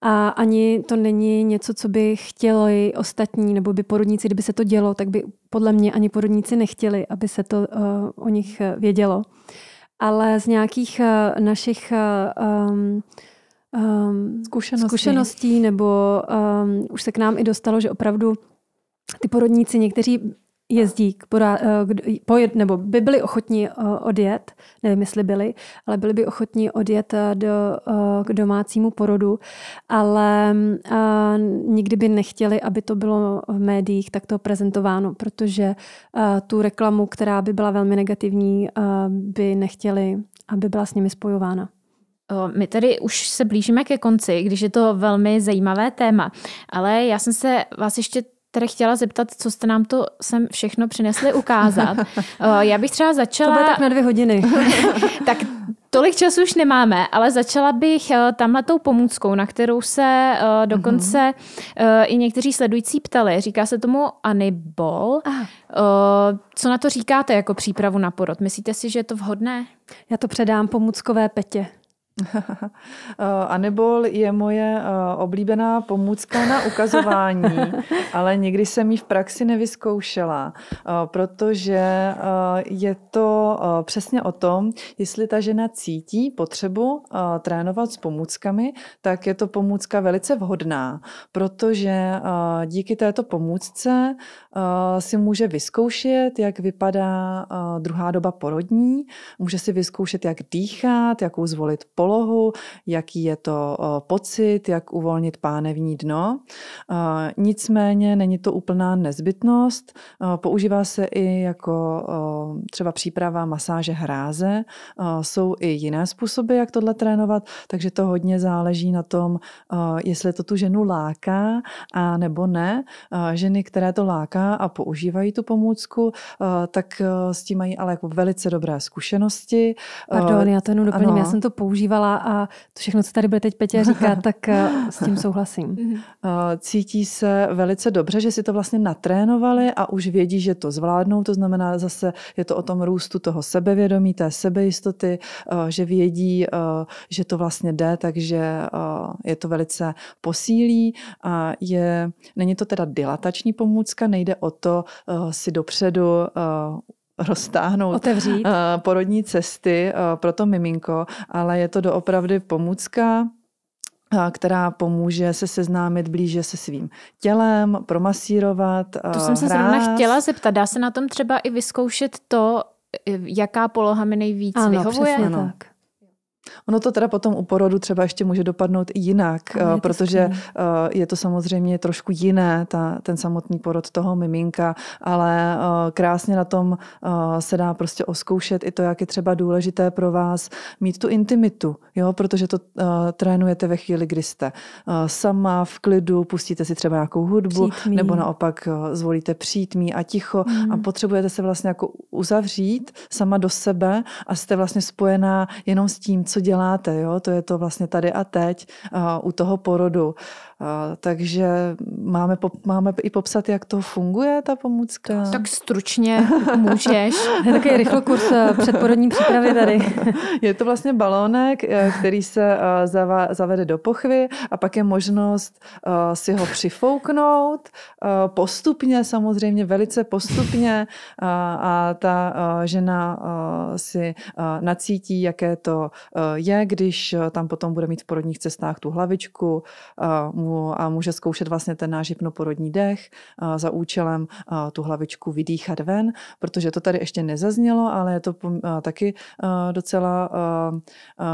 B: a ani to není něco, co by chtěli ostatní, nebo by porodníci, kdyby se to dělo, tak by podle mě ani porodníci nechtěli, aby se to uh, o nich vědělo. Ale z nějakých uh, našich uh, um, um, zkušeností. zkušeností, nebo um, už se k nám i dostalo, že opravdu ty porodníci někteří jezdí, k porá, eh, pojed, nebo by byli ochotní eh, odjet, nevím, jestli byli, ale byli by ochotní odjet eh, do, k domácímu porodu, ale nikdy by nechtěli, aby to bylo v médiích takto prezentováno, protože tu reklamu, která by byla velmi negativní, by nechtěli, aby byla s nimi spojována. My tady už se blížíme ke konci, když je to
A: velmi zajímavé téma, ale já jsem se vás ještě tedy chtěla zeptat, co jste nám to sem všechno přinesli ukázat. Eh, já bych třeba začala... To bude tak na dvě hodiny. tak tolik času už nemáme, ale začala bych eh, tamhletou pomůckou, na kterou se eh, dokonce mm-hmm. i někteří sledující ptali. Říká se tomu anibol. Ah. Co na to říkáte jako přípravu na porod? Myslíte si, že je to vhodné?
B: Já to předám pomůckové Petě
A: a eh, nebo je moje
C: eh, oblíbená pomůcka na ukazování, ale nikdy jsem ji v praxi nevyzkoušela, eh, protože je to přesně o tom, jestli ta žena cítí potřebu trénovat s pomůckami, tak je to pomůcka velice vhodná, protože díky této pomůcce si může vyzkoušet, jak vypadá druhá doba porodní, může si vyzkoušet, jak dýchat, jakou zvolit polohu, polohu, jaký je to pocit, jak uvolnit pánevní dno. Nicméně není to úplná nezbytnost. Používá se i jako třeba příprava masáže hráze. Jsou i jiné způsoby, jak tohle trénovat, takže to hodně záleží na tom, jestli to tu ženu láká a nebo ne. Ženy, které to láká a používají tu pomůcku, tak s tím mají ale jako velice dobré zkušenosti. Pardon, já to jenom doplním, ano. já jsem to používala prožívala a to všechno, co tady bude teď Petě říkat, tak eh, s tím souhlasím. Mhm. Eh, cítí se velice dobře, že si to vlastně natrénovali a už vědí, že to zvládnou, to znamená zase je to o tom růstu toho sebevědomí, té sebejistoty, eh, že vědí, že to vlastně jde, takže je to velice posílí a je, není to teda dilatační pomůcka, nejde o to si dopředu roztáhnout Otevřít. Eh, porodní cesty eh, pro to miminko, ale je to doopravdy pomůcka, eh, která pomůže se seznámit blíže se svým tělem, promasírovat. To jsem se hráz. zrovna
A: chtěla zeptat. Dá se na tom třeba i vyzkoušet to, jaká poloha mi nejvíc ano, vyhovuje? Přesně, tak.
C: Ono to teda potom u porodu třeba ještě může dopadnout i jinak, je eh, protože eh, je to samozřejmě trošku jiné, ta, ten samotný porod toho miminka, ale eh, krásně na tom se dá prostě oskoušet i to, jak je třeba důležité pro vás mít tu intimitu, jo, protože to trénujete ve chvíli, kdy jste sama v klidu, pustíte si třeba nějakou hudbu, přítmí. nebo naopak zvolíte přítmí a ticho mm. a hmm. potřebujete se vlastně jako uzavřít sama do sebe a jste vlastně spojená jenom s tím, co co děláte, jo? to je to vlastně tady a teď uh, u toho porodu takže máme, pop, máme i popsat, jak to funguje, ta pomůcka.
A: Tak stručně jako můžeš.
B: je takový kurz eh, předporodní přípravy tady.
C: je to vlastně balónek, eh, který se eh, zavede do pochvy a pak je možnost si ho přifouknout postupně, samozřejmě velice postupně a ta žena si nacítí, jaké to je, když tam potom bude mít v porodních cestách tu hlavičku, a může zkoušet vlastně ten náš hypnoporodní dech za účelem tu hlavičku vydýchat ven, protože to tady ještě nezaznělo, ale je to taky docela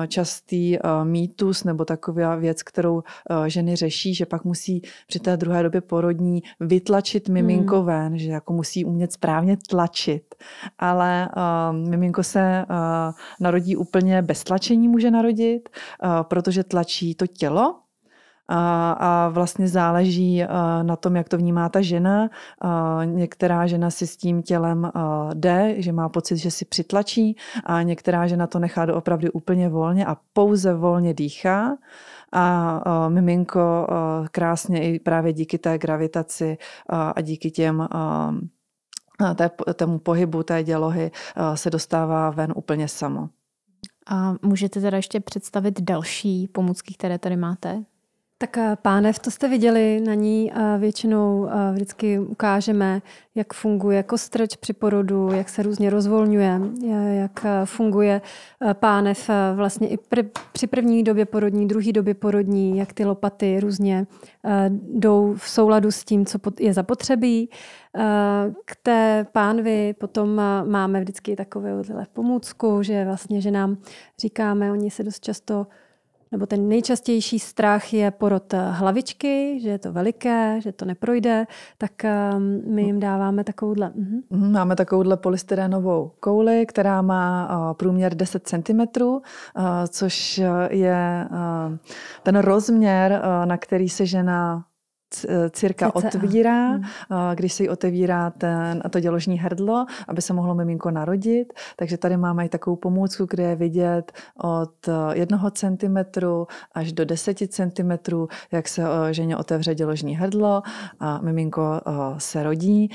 C: častý mýtus nebo taková věc, kterou ženy řeší, že pak musí při té druhé době porodní vytlačit miminko hmm. ven, že jako musí umět správně tlačit, ale miminko se narodí úplně bez tlačení, může narodit, protože tlačí to tělo, a, a vlastně záleží eh, na tom, jak to vnímá ta žena. Eh, některá žena si s tím tělem eh, jde, že má pocit, že si přitlačí a některá žena to nechá doopravdy úplně volně a pouze volně dýchá a miminko krásně i právě díky té gravitaci a díky těm té, tomu pohybu té dělohy se dostává ven úplně samo.
A: A můžete teda ještě představit další pomůcky, které tady máte?
B: Tak eh, pánev, to jste viděli, na ní eh, většinou eh, vždycky ukážeme, jak funguje kostrč při porodu, jak se různě rozvolňuje, jak funguje pánev vlastně i při první době porodní, druhé době porodní, jak ty lopaty různě jdou v souladu s tím, co je zapotřebí. K té pánvi potom máme vždycky takovou pomůcku, že vlastně, že nám říkáme, oni se dost často nebo ten nejčastější strach je porod eh, hlavičky, že je to veliké, že to neprojde, tak ehm, my jim dáváme takovouhle. Mhm.
C: mhm máme takovouhle polystyrenovou kouli, která má eh, průměr 10 cm, eh, což je ten rozměr, na který se žena Eh, círka Cica. otvírá, hmm. eh, když se jí otevírá ten, to děložní hrdlo, aby se mohlo miminko narodit. Takže tady máme i takovou pomůcku, kde je vidět od eh, jednoho centimetru až do deseti centimetrů, jak se ženě otevře děložní hrdlo a miminko se rodí.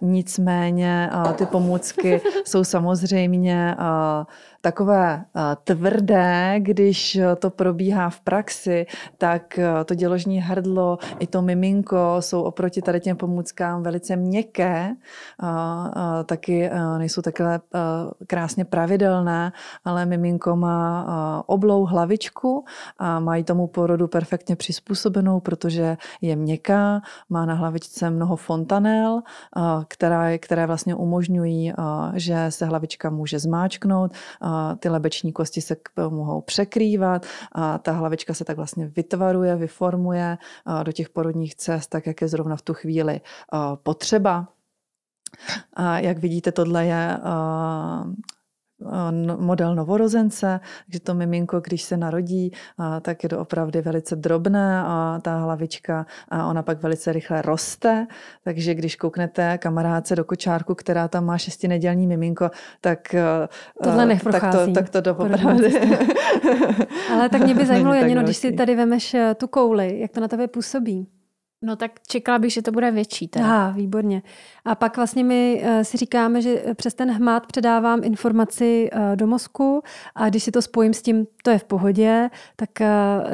C: Nicméně ty pomůcky jsou samozřejmě takové eh, tvrdé, když eh, to probíhá v praxi, tak eh, to děložní hrdlo i to miminko jsou oproti tady těm pomůckám velice měkké, taky nejsou takhle krásně pravidelné, ale miminko má oblou hlavičku a mají tomu porodu perfektně přizpůsobenou, protože je měkká, má na hlavičce mnoho fontanel, která, které vlastně umožňují, že se hlavička může zmáčknout, a ty lebeční kosti se mohou překrývat a ta hlavička se tak vlastně vytvaruje, vyformuje do těch porodních cest, tak jak je zrovna v tu chvíli potřeba. A jak vidíte, tohle je model novorozence, že to miminko, když se narodí, tak je to opravdu velice drobné a ta hlavička, a ona pak velice rychle roste, takže když kouknete kamarádce do kočárku, která tam má šestinedělní miminko, tak Tohle tak to, tak to
B: doopravdy. Ale tak mě by zajímalo, Janino, když si tady vemeš eh, tu kouli, jak to na tebe působí? No tak čekala bych, že to bude větší. Teda. Aha, výborně. A pak vlastně my uh, si říkáme, že přes ten hmat předávám informaci uh, do mozku a když si to spojím s tím, to je v pohodě, tak uh,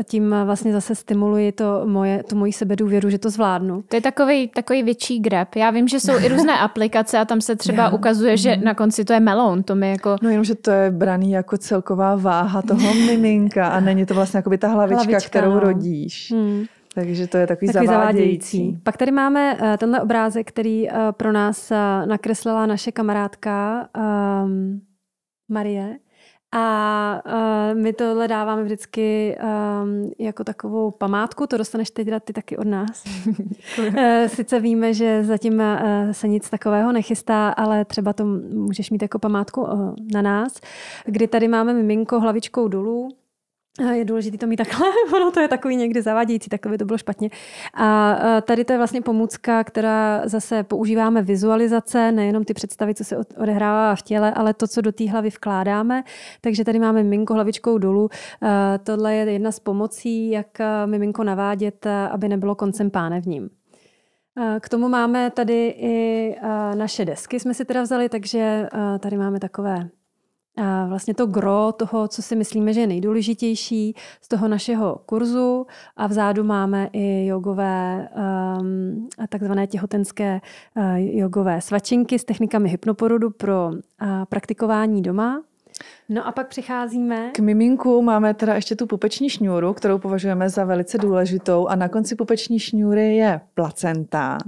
B: tím vlastně zase stimuluji to moje, tu moji sebedůvěru, že to zvládnu. To je takový, takový větší grab. Já vím, že jsou i různé
A: aplikace a tam se třeba Já. ukazuje, že mhm. na konci to je melon. To mi jako... No jenom, že to je braný jako
C: celková váha toho miminka a není to vlastně jako by ta hlavička, hlavička kterou no. rodíš. Hmm. Takže to je takový, takový zavádějící. zavádějící.
B: Pak tady máme eh, tenhle obrázek, který eh, pro nás eh, nakreslila naše kamarádka um, Marie. A uh, my tohle dáváme vždycky um, jako takovou památku, to dostaneš teď ty taky od nás. sice víme, že zatím uh, se nic takového nechystá, ale třeba to můžeš mít jako památku uh, na nás, kdy tady máme miminko hlavičkou dolů, Eh, je důležité to mít takhle, ono to je takový někdy zavádějící, takové to bylo špatně. A eh, tady to je vlastně pomůcka, která zase používáme vizualizace, nejenom ty představy, co se odehrává v těle, ale to, co do té hlavy vkládáme. Takže tady máme miminko hlavičkou dolů. Eh, tohle je jedna z pomocí, jak miminko navádět, aby nebylo koncem páne v ním. K tomu máme tady i naše desky, jsme si teda vzali, takže tady máme takové a vlastně to gro toho, co si myslíme, že je nejdůležitější z toho našeho kurzu a vzadu máme i jogové, um, takzvané těhotenské uh, jogové svačinky s technikami hypnoporodu pro uh, praktikování doma. No a pak přicházíme. K
C: miminku máme teda ještě tu pupeční šňůru, kterou považujeme za velice důležitou. A na konci pupeční šňůry je placenta,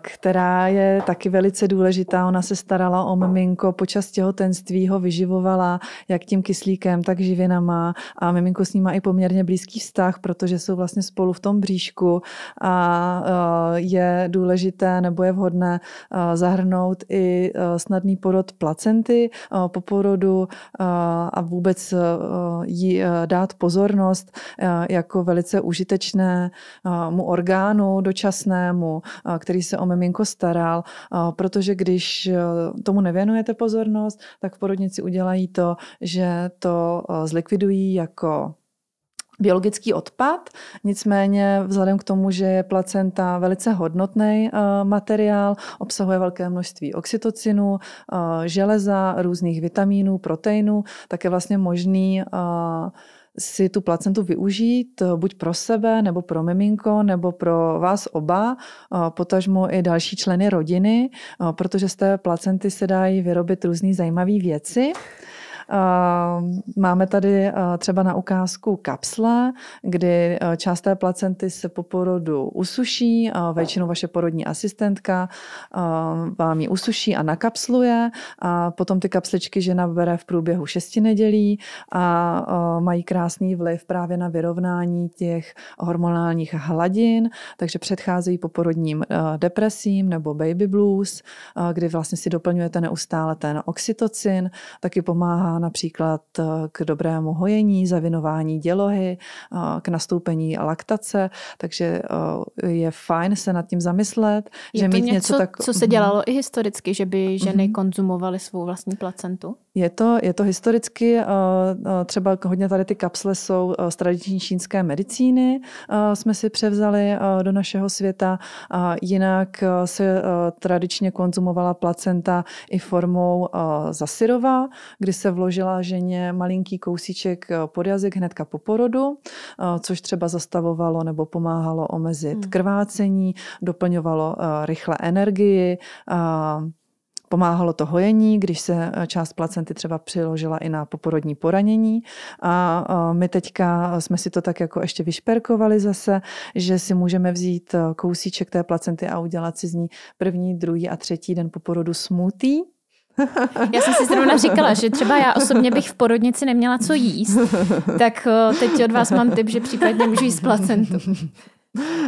C: která je taky velice důležitá. Ona se starala o miminko, počas těhotenství ho vyživovala jak tím kyslíkem, tak živinama. A miminko s ní má i poměrně blízký vztah, protože jsou vlastně spolu v tom bříšku. A je důležité nebo je vhodné zahrnout i snadný porod placenty po porodu a vůbec e, jí e, dát pozornost e, jako velice užitečnému orgánu dočasnému, který se o miminko staral, protože když tomu nevěnujete pozornost, tak v porodnici udělají to, že to zlikvidují jako biologický odpad, nicméně vzhledem k tomu, že je placenta velice hodnotný eh, materiál, obsahuje velké množství oxytocinu, eh, železa, různých vitamínů, proteinů, tak je vlastně možný eh, si tu placentu využít buď pro sebe, nebo pro miminko, nebo pro vás oba, potažmo i další členy rodiny, protože z té placenty se dají vyrobit různé zajímavé věci. Eh, máme tady eh, třeba na ukázku kapsle, kdy eh, část té placenty se po porodu usuší, většinou vaše porodní asistentka vám ji usuší a nakapsluje a potom ty kapsličky žena bere v průběhu šesti nedělí a mají krásný vliv právě na vyrovnání těch hormonálních hladin, takže předcházejí porodním depresím nebo baby blues, kdy vlastně si doplňujete neustále ten oxytocin, taky pomáhá například eh, k dobrému hojení, zavinování dělohy, eh, k nastoupení laktace, takže eh, je fajn se nad tím zamyslet, je že to mít něco, něco tak... co se dělalo
A: mhm. i historicky, že by ženy mm-hmm. konzumovaly svou vlastní placentu?
C: Je to, je to historicky, třeba hodně tady ty kapsle jsou z tradiční čínské medicíny, jsme si převzali do našeho světa. Jinak se tradičně konzumovala placenta i formou zasyrova, kdy se vloží vložila ženě malinký kousíček eh, pod jazyk hnedka po porodu, eh, což třeba zastavovalo nebo pomáhalo omezit hmm. krvácení, doplňovalo eh, rychle energii, Pomáhalo to hojení, když se část placenty třeba přiložila i na poporodní poranění. A my teďka jsme si to tak jako ještě vyšperkovali zase, že si můžeme vzít kousíček té placenty a udělat si z ní první, druhý a třetí den po porodu smutý já jsem si zrovna říkala, že třeba já osobně bych v
A: porodnici neměla co jíst, tak eh, teď od vás mám tip, že případně můžu jíst placentu.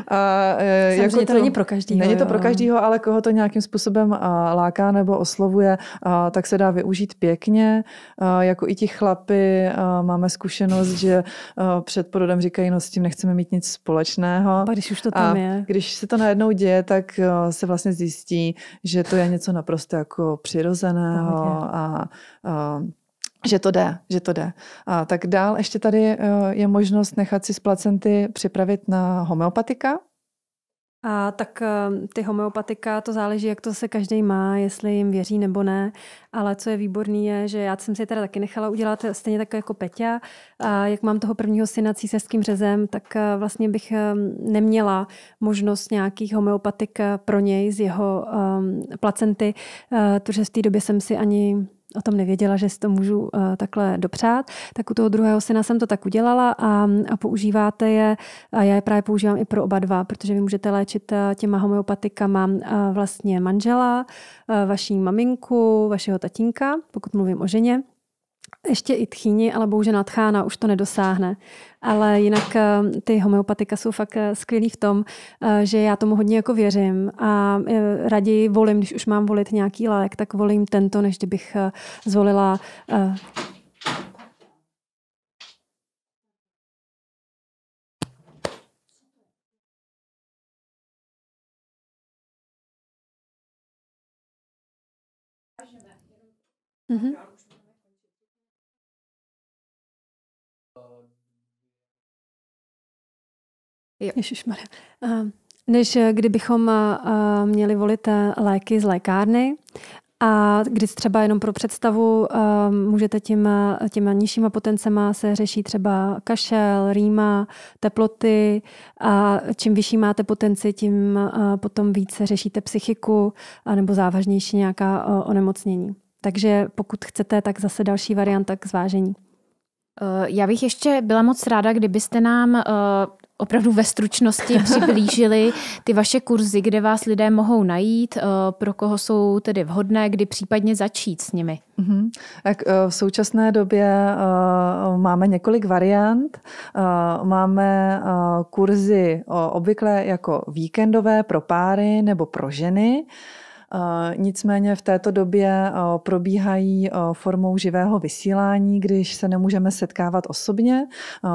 C: A, e, Samozřejmě jako to, to není pro každého. Není to jo. pro každého, ale koho to nějakým způsobem a, láká nebo oslovuje, a, tak se dá využít pěkně. A, jako i ti chlapy a, máme zkušenost, že a, před porodem říkají, no s tím nechceme mít nic společného. A když už to tam a, je. Když se to najednou děje, tak a, se vlastně zjistí, že to je něco naprosto jako přirozeného a, a že to jde, že to jde. A tak dál ještě tady eh, je možnost nechat si z placenty připravit na homeopatika.
B: A tak eh, ty homeopatika, to záleží, jak to se každý má, jestli jim věří nebo ne. Ale co je výborný je, že já jsem si teda taky nechala udělat eh, stejně tak jako Peťa. A jak mám toho prvního syna císařským řezem, tak vlastně bych neměla možnost nějakých homeopatik pro něj z jeho placenty, protože v té době jsem si ani o tom nevěděla, že si to můžu uh, takhle dopřát, tak u toho druhého syna jsem to tak udělala a, a používáte je, a já je právě používám i pro oba dva, protože vy můžete léčit eh, těma homeopatikama uh, vlastně manžela, uh, vaší maminku, vašeho tatínka, pokud mluvím o ženě, ještě i tchýni, ale bohužel na tchána už to nedosáhne. Ale jinak eh, ty homeopatika jsou fakt eh, skvělí v tom, eh, že já tomu hodně jako věřím a raději volím, když už mám volit nějaký lék, tak volím tento, než kdybych zvolila Mm-hmm. Jo. Ježišmarja. Ehm, než eh, kdybychom eh, eh, měli volit léky z lékárny, a když třeba jenom pro představu ehm, můžete tím, těma nižšíma potencema se řeší třeba kašel, rýma, teploty a čím vyšší máte potenci, tím potom více řešíte psychiku nebo závažnější nějaká onemocnění. Takže pokud chcete, tak zase další varianta k zvážení. Já bych ještě byla moc ráda, kdybyste nám opravdu ve
A: stručnosti přiblížili ty vaše kurzy, kde vás lidé mohou najít, eh, pro koho jsou tedy vhodné, kdy případně začít s nimi? Mhm.
C: Tak eh, v současné době eh, máme několik variant. Máme kurzy obvykle jako víkendové pro páry nebo pro ženy. Eh, nicméně v této době eh, probíhají eh, formou živého vysílání, když se nemůžeme setkávat osobně,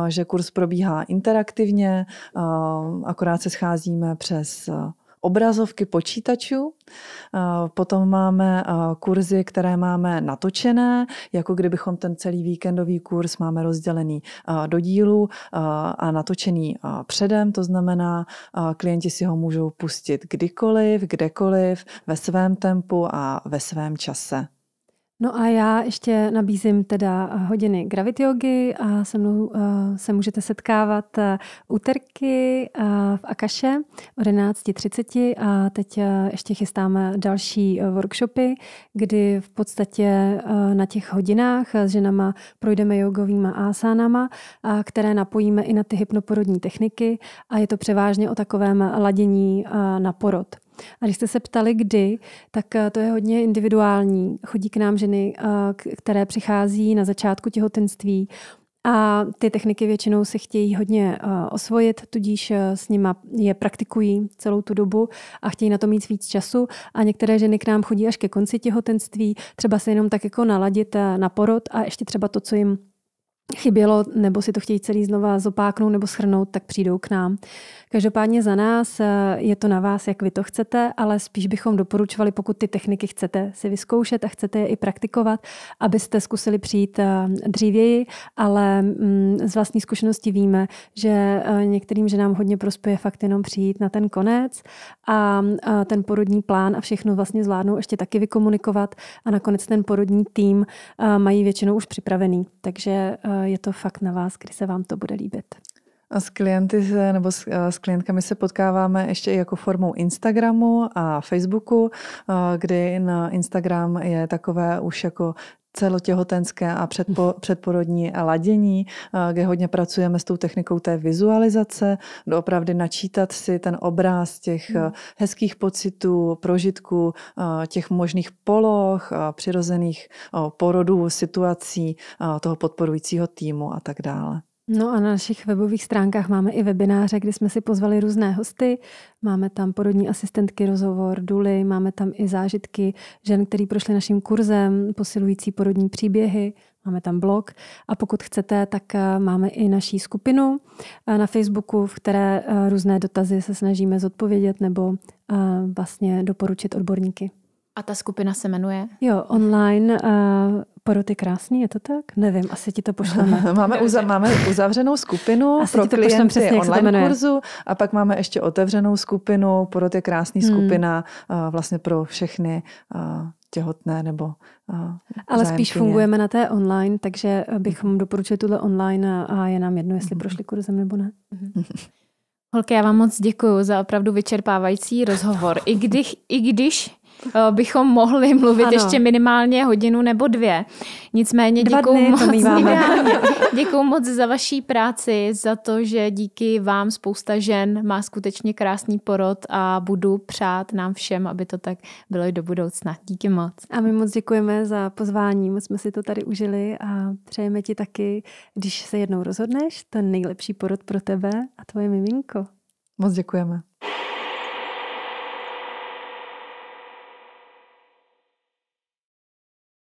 C: že kurz probíhá interaktivně, akorát se scházíme přes obrazovky počítačů, potom máme kurzy, které máme natočené, jako kdybychom ten celý víkendový kurz máme rozdělený do dílu a natočený předem, to znamená, klienti si ho můžou pustit kdykoliv, kdekoliv, ve svém tempu a ve svém čase.
B: No a já ještě nabízím teda hodiny gravity yogi a se mnou eh, se můžete setkávat úterky eh, eh, v Akaše o 11.30 a teď ještě chystáme další workshopy, kdy v podstatě na těch hodinách s ženama projdeme jogovýma asánama, které napojíme i na ty hypnoporodní techniky a je to převážně o takovém ladění na porod. A když jste se ptali, kdy, tak eh, to je hodně individuální. Chodí k nám ženy, eh, které přichází na začátku těhotenství a ty techniky většinou se chtějí hodně eh, osvojit, tudíž s nima je praktikují celou tu dobu a chtějí na to mít víc času. A některé ženy k nám chodí až ke konci těhotenství, třeba se jenom tak jako naladit na porod a ještě třeba to, co jim chybělo, nebo si to chtějí celý znova zopáknout nebo schrnout, tak přijdou k nám. Každopádně za nás eh, je to na vás, jak vy to chcete, ale spíš bychom doporučovali, pokud ty techniky chcete si vyzkoušet a chcete je i praktikovat, abyste zkusili přijít eh, dřívěji, ale mm, z vlastní zkušenosti víme, že eh, některým ženám hodně prospěje fakt jenom přijít na ten konec a ten porodní plán a všechno vlastně zvládnou ještě taky vykomunikovat a nakonec ten porodní tým mají většinou už připravený. Takže je to fakt na vás, kdy se vám to bude líbit.
C: A s klienty se, nebo s, eh, s klientkami se potkáváme ještě i jako formou Instagramu a Facebooku, eh, kdy na Instagram je takové už jako celotěhotenské a předpo, předporodní ladění, eh, kde hodně pracujeme s tou technikou té vizualizace, doopravdy načítat si ten obraz těch hmm. hezkých pocitů, prožitků, těch možných poloh, přirozených porodů, situací toho podporujícího týmu a tak dále.
B: No a na našich webových stránkách máme i webináře, kde jsme si pozvali různé hosty. Máme tam porodní asistentky rozhovor, duly, máme tam i zážitky žen, který prošly naším kurzem, posilující porodní příběhy, máme tam blog a pokud chcete, tak eh, máme i naší skupinu eh, na Facebooku, v které eh, různé dotazy se snažíme zodpovědět nebo vlastně doporučit odborníky. A ta skupina se jmenuje? Jo, online uh, poroty krásný, je to tak? Nevím, asi ti to pošleme.
A: máme, uza- máme uzavřenou skupinu
B: asi pro klienty přesně, online kurzu a
C: pak máme ještě otevřenou skupinu, poroty krásný hmm. skupina uh, vlastně pro všechny uh, těhotné nebo uh, Ale zájemkyně. spíš fungujeme
B: na té online, takže bychom doporučili tuhle online a je nám jedno, jestli mhm. prošli kurzem nebo ne. Mhm. Holky,
A: já vám moc děkuji za opravdu vyčerpávající rozhovor. I když, i když Eh, bychom mohli mluvit ano. ještě minimálně hodinu nebo dvě. Nicméně děkuji moc, děkuju moc za vaší práci, za to, že díky vám spousta žen má skutečně krásný porod a budu přát nám všem, aby to tak bylo i do budoucna. Díky moc.
B: A my moc děkujeme za pozvání, moc jsme si to tady užili a přejeme ti taky, když se jednou rozhodneš, ten nejlepší porod pro tebe a tvoje miminko. Moc děkujeme.